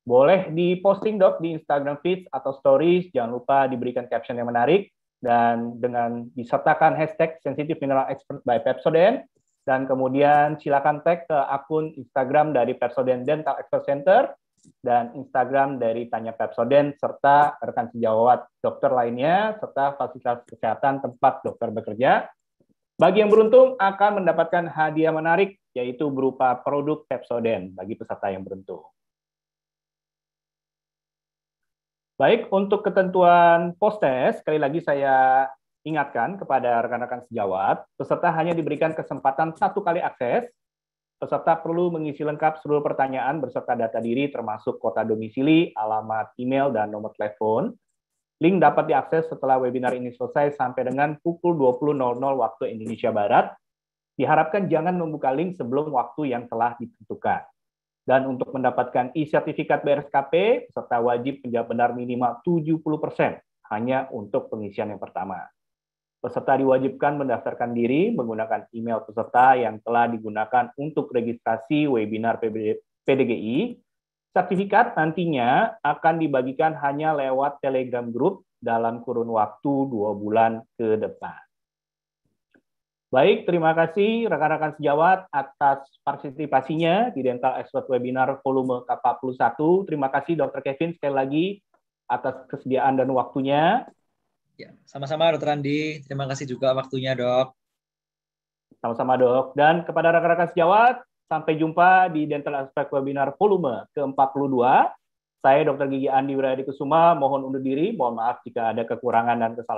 boleh diposting dok di Instagram feed atau stories jangan lupa diberikan caption yang menarik dan dengan disertakan hashtag sensitif mineral expert by Pepsoden dan kemudian silakan tag ke akun Instagram dari Pepsoden Dental Expert Center dan Instagram dari Tanya Pepsoden serta rekan sejawat dokter lainnya serta fasilitas kesehatan tempat dokter bekerja. Bagi yang beruntung akan mendapatkan hadiah menarik yaitu berupa produk Pepsoden bagi peserta yang beruntung. Baik, untuk ketentuan post test, sekali lagi saya ingatkan kepada rekan-rekan sejawat, peserta hanya diberikan kesempatan satu kali akses. Peserta perlu mengisi lengkap seluruh pertanyaan berserta data diri termasuk kota domisili, alamat email, dan nomor telepon. Link dapat diakses setelah webinar ini selesai sampai dengan pukul 20.00 waktu Indonesia Barat. Diharapkan jangan membuka link sebelum waktu yang telah ditentukan. Dan untuk mendapatkan e-sertifikat BRSKP, peserta wajib menjawab benar minimal 70% hanya untuk pengisian yang pertama. Peserta diwajibkan mendaftarkan diri menggunakan email peserta yang telah digunakan untuk registrasi webinar PDGI. Sertifikat nantinya akan dibagikan hanya lewat Telegram Group dalam kurun waktu dua bulan ke depan. Baik, terima kasih rekan-rekan sejawat atas partisipasinya di Dental Expert Webinar volume K41. Terima kasih Dr. Kevin sekali lagi atas kesediaan dan waktunya. Ya, sama-sama Dr. Andi. Terima kasih juga waktunya, Dok. Sama-sama, Dok. Dan kepada rekan-rekan sejawat, sampai jumpa di Dental Expert Webinar volume ke-42. Saya Dr. Gigi Andi Wiradi Kusuma mohon undur diri. Mohon maaf jika ada kekurangan dan kesalahan.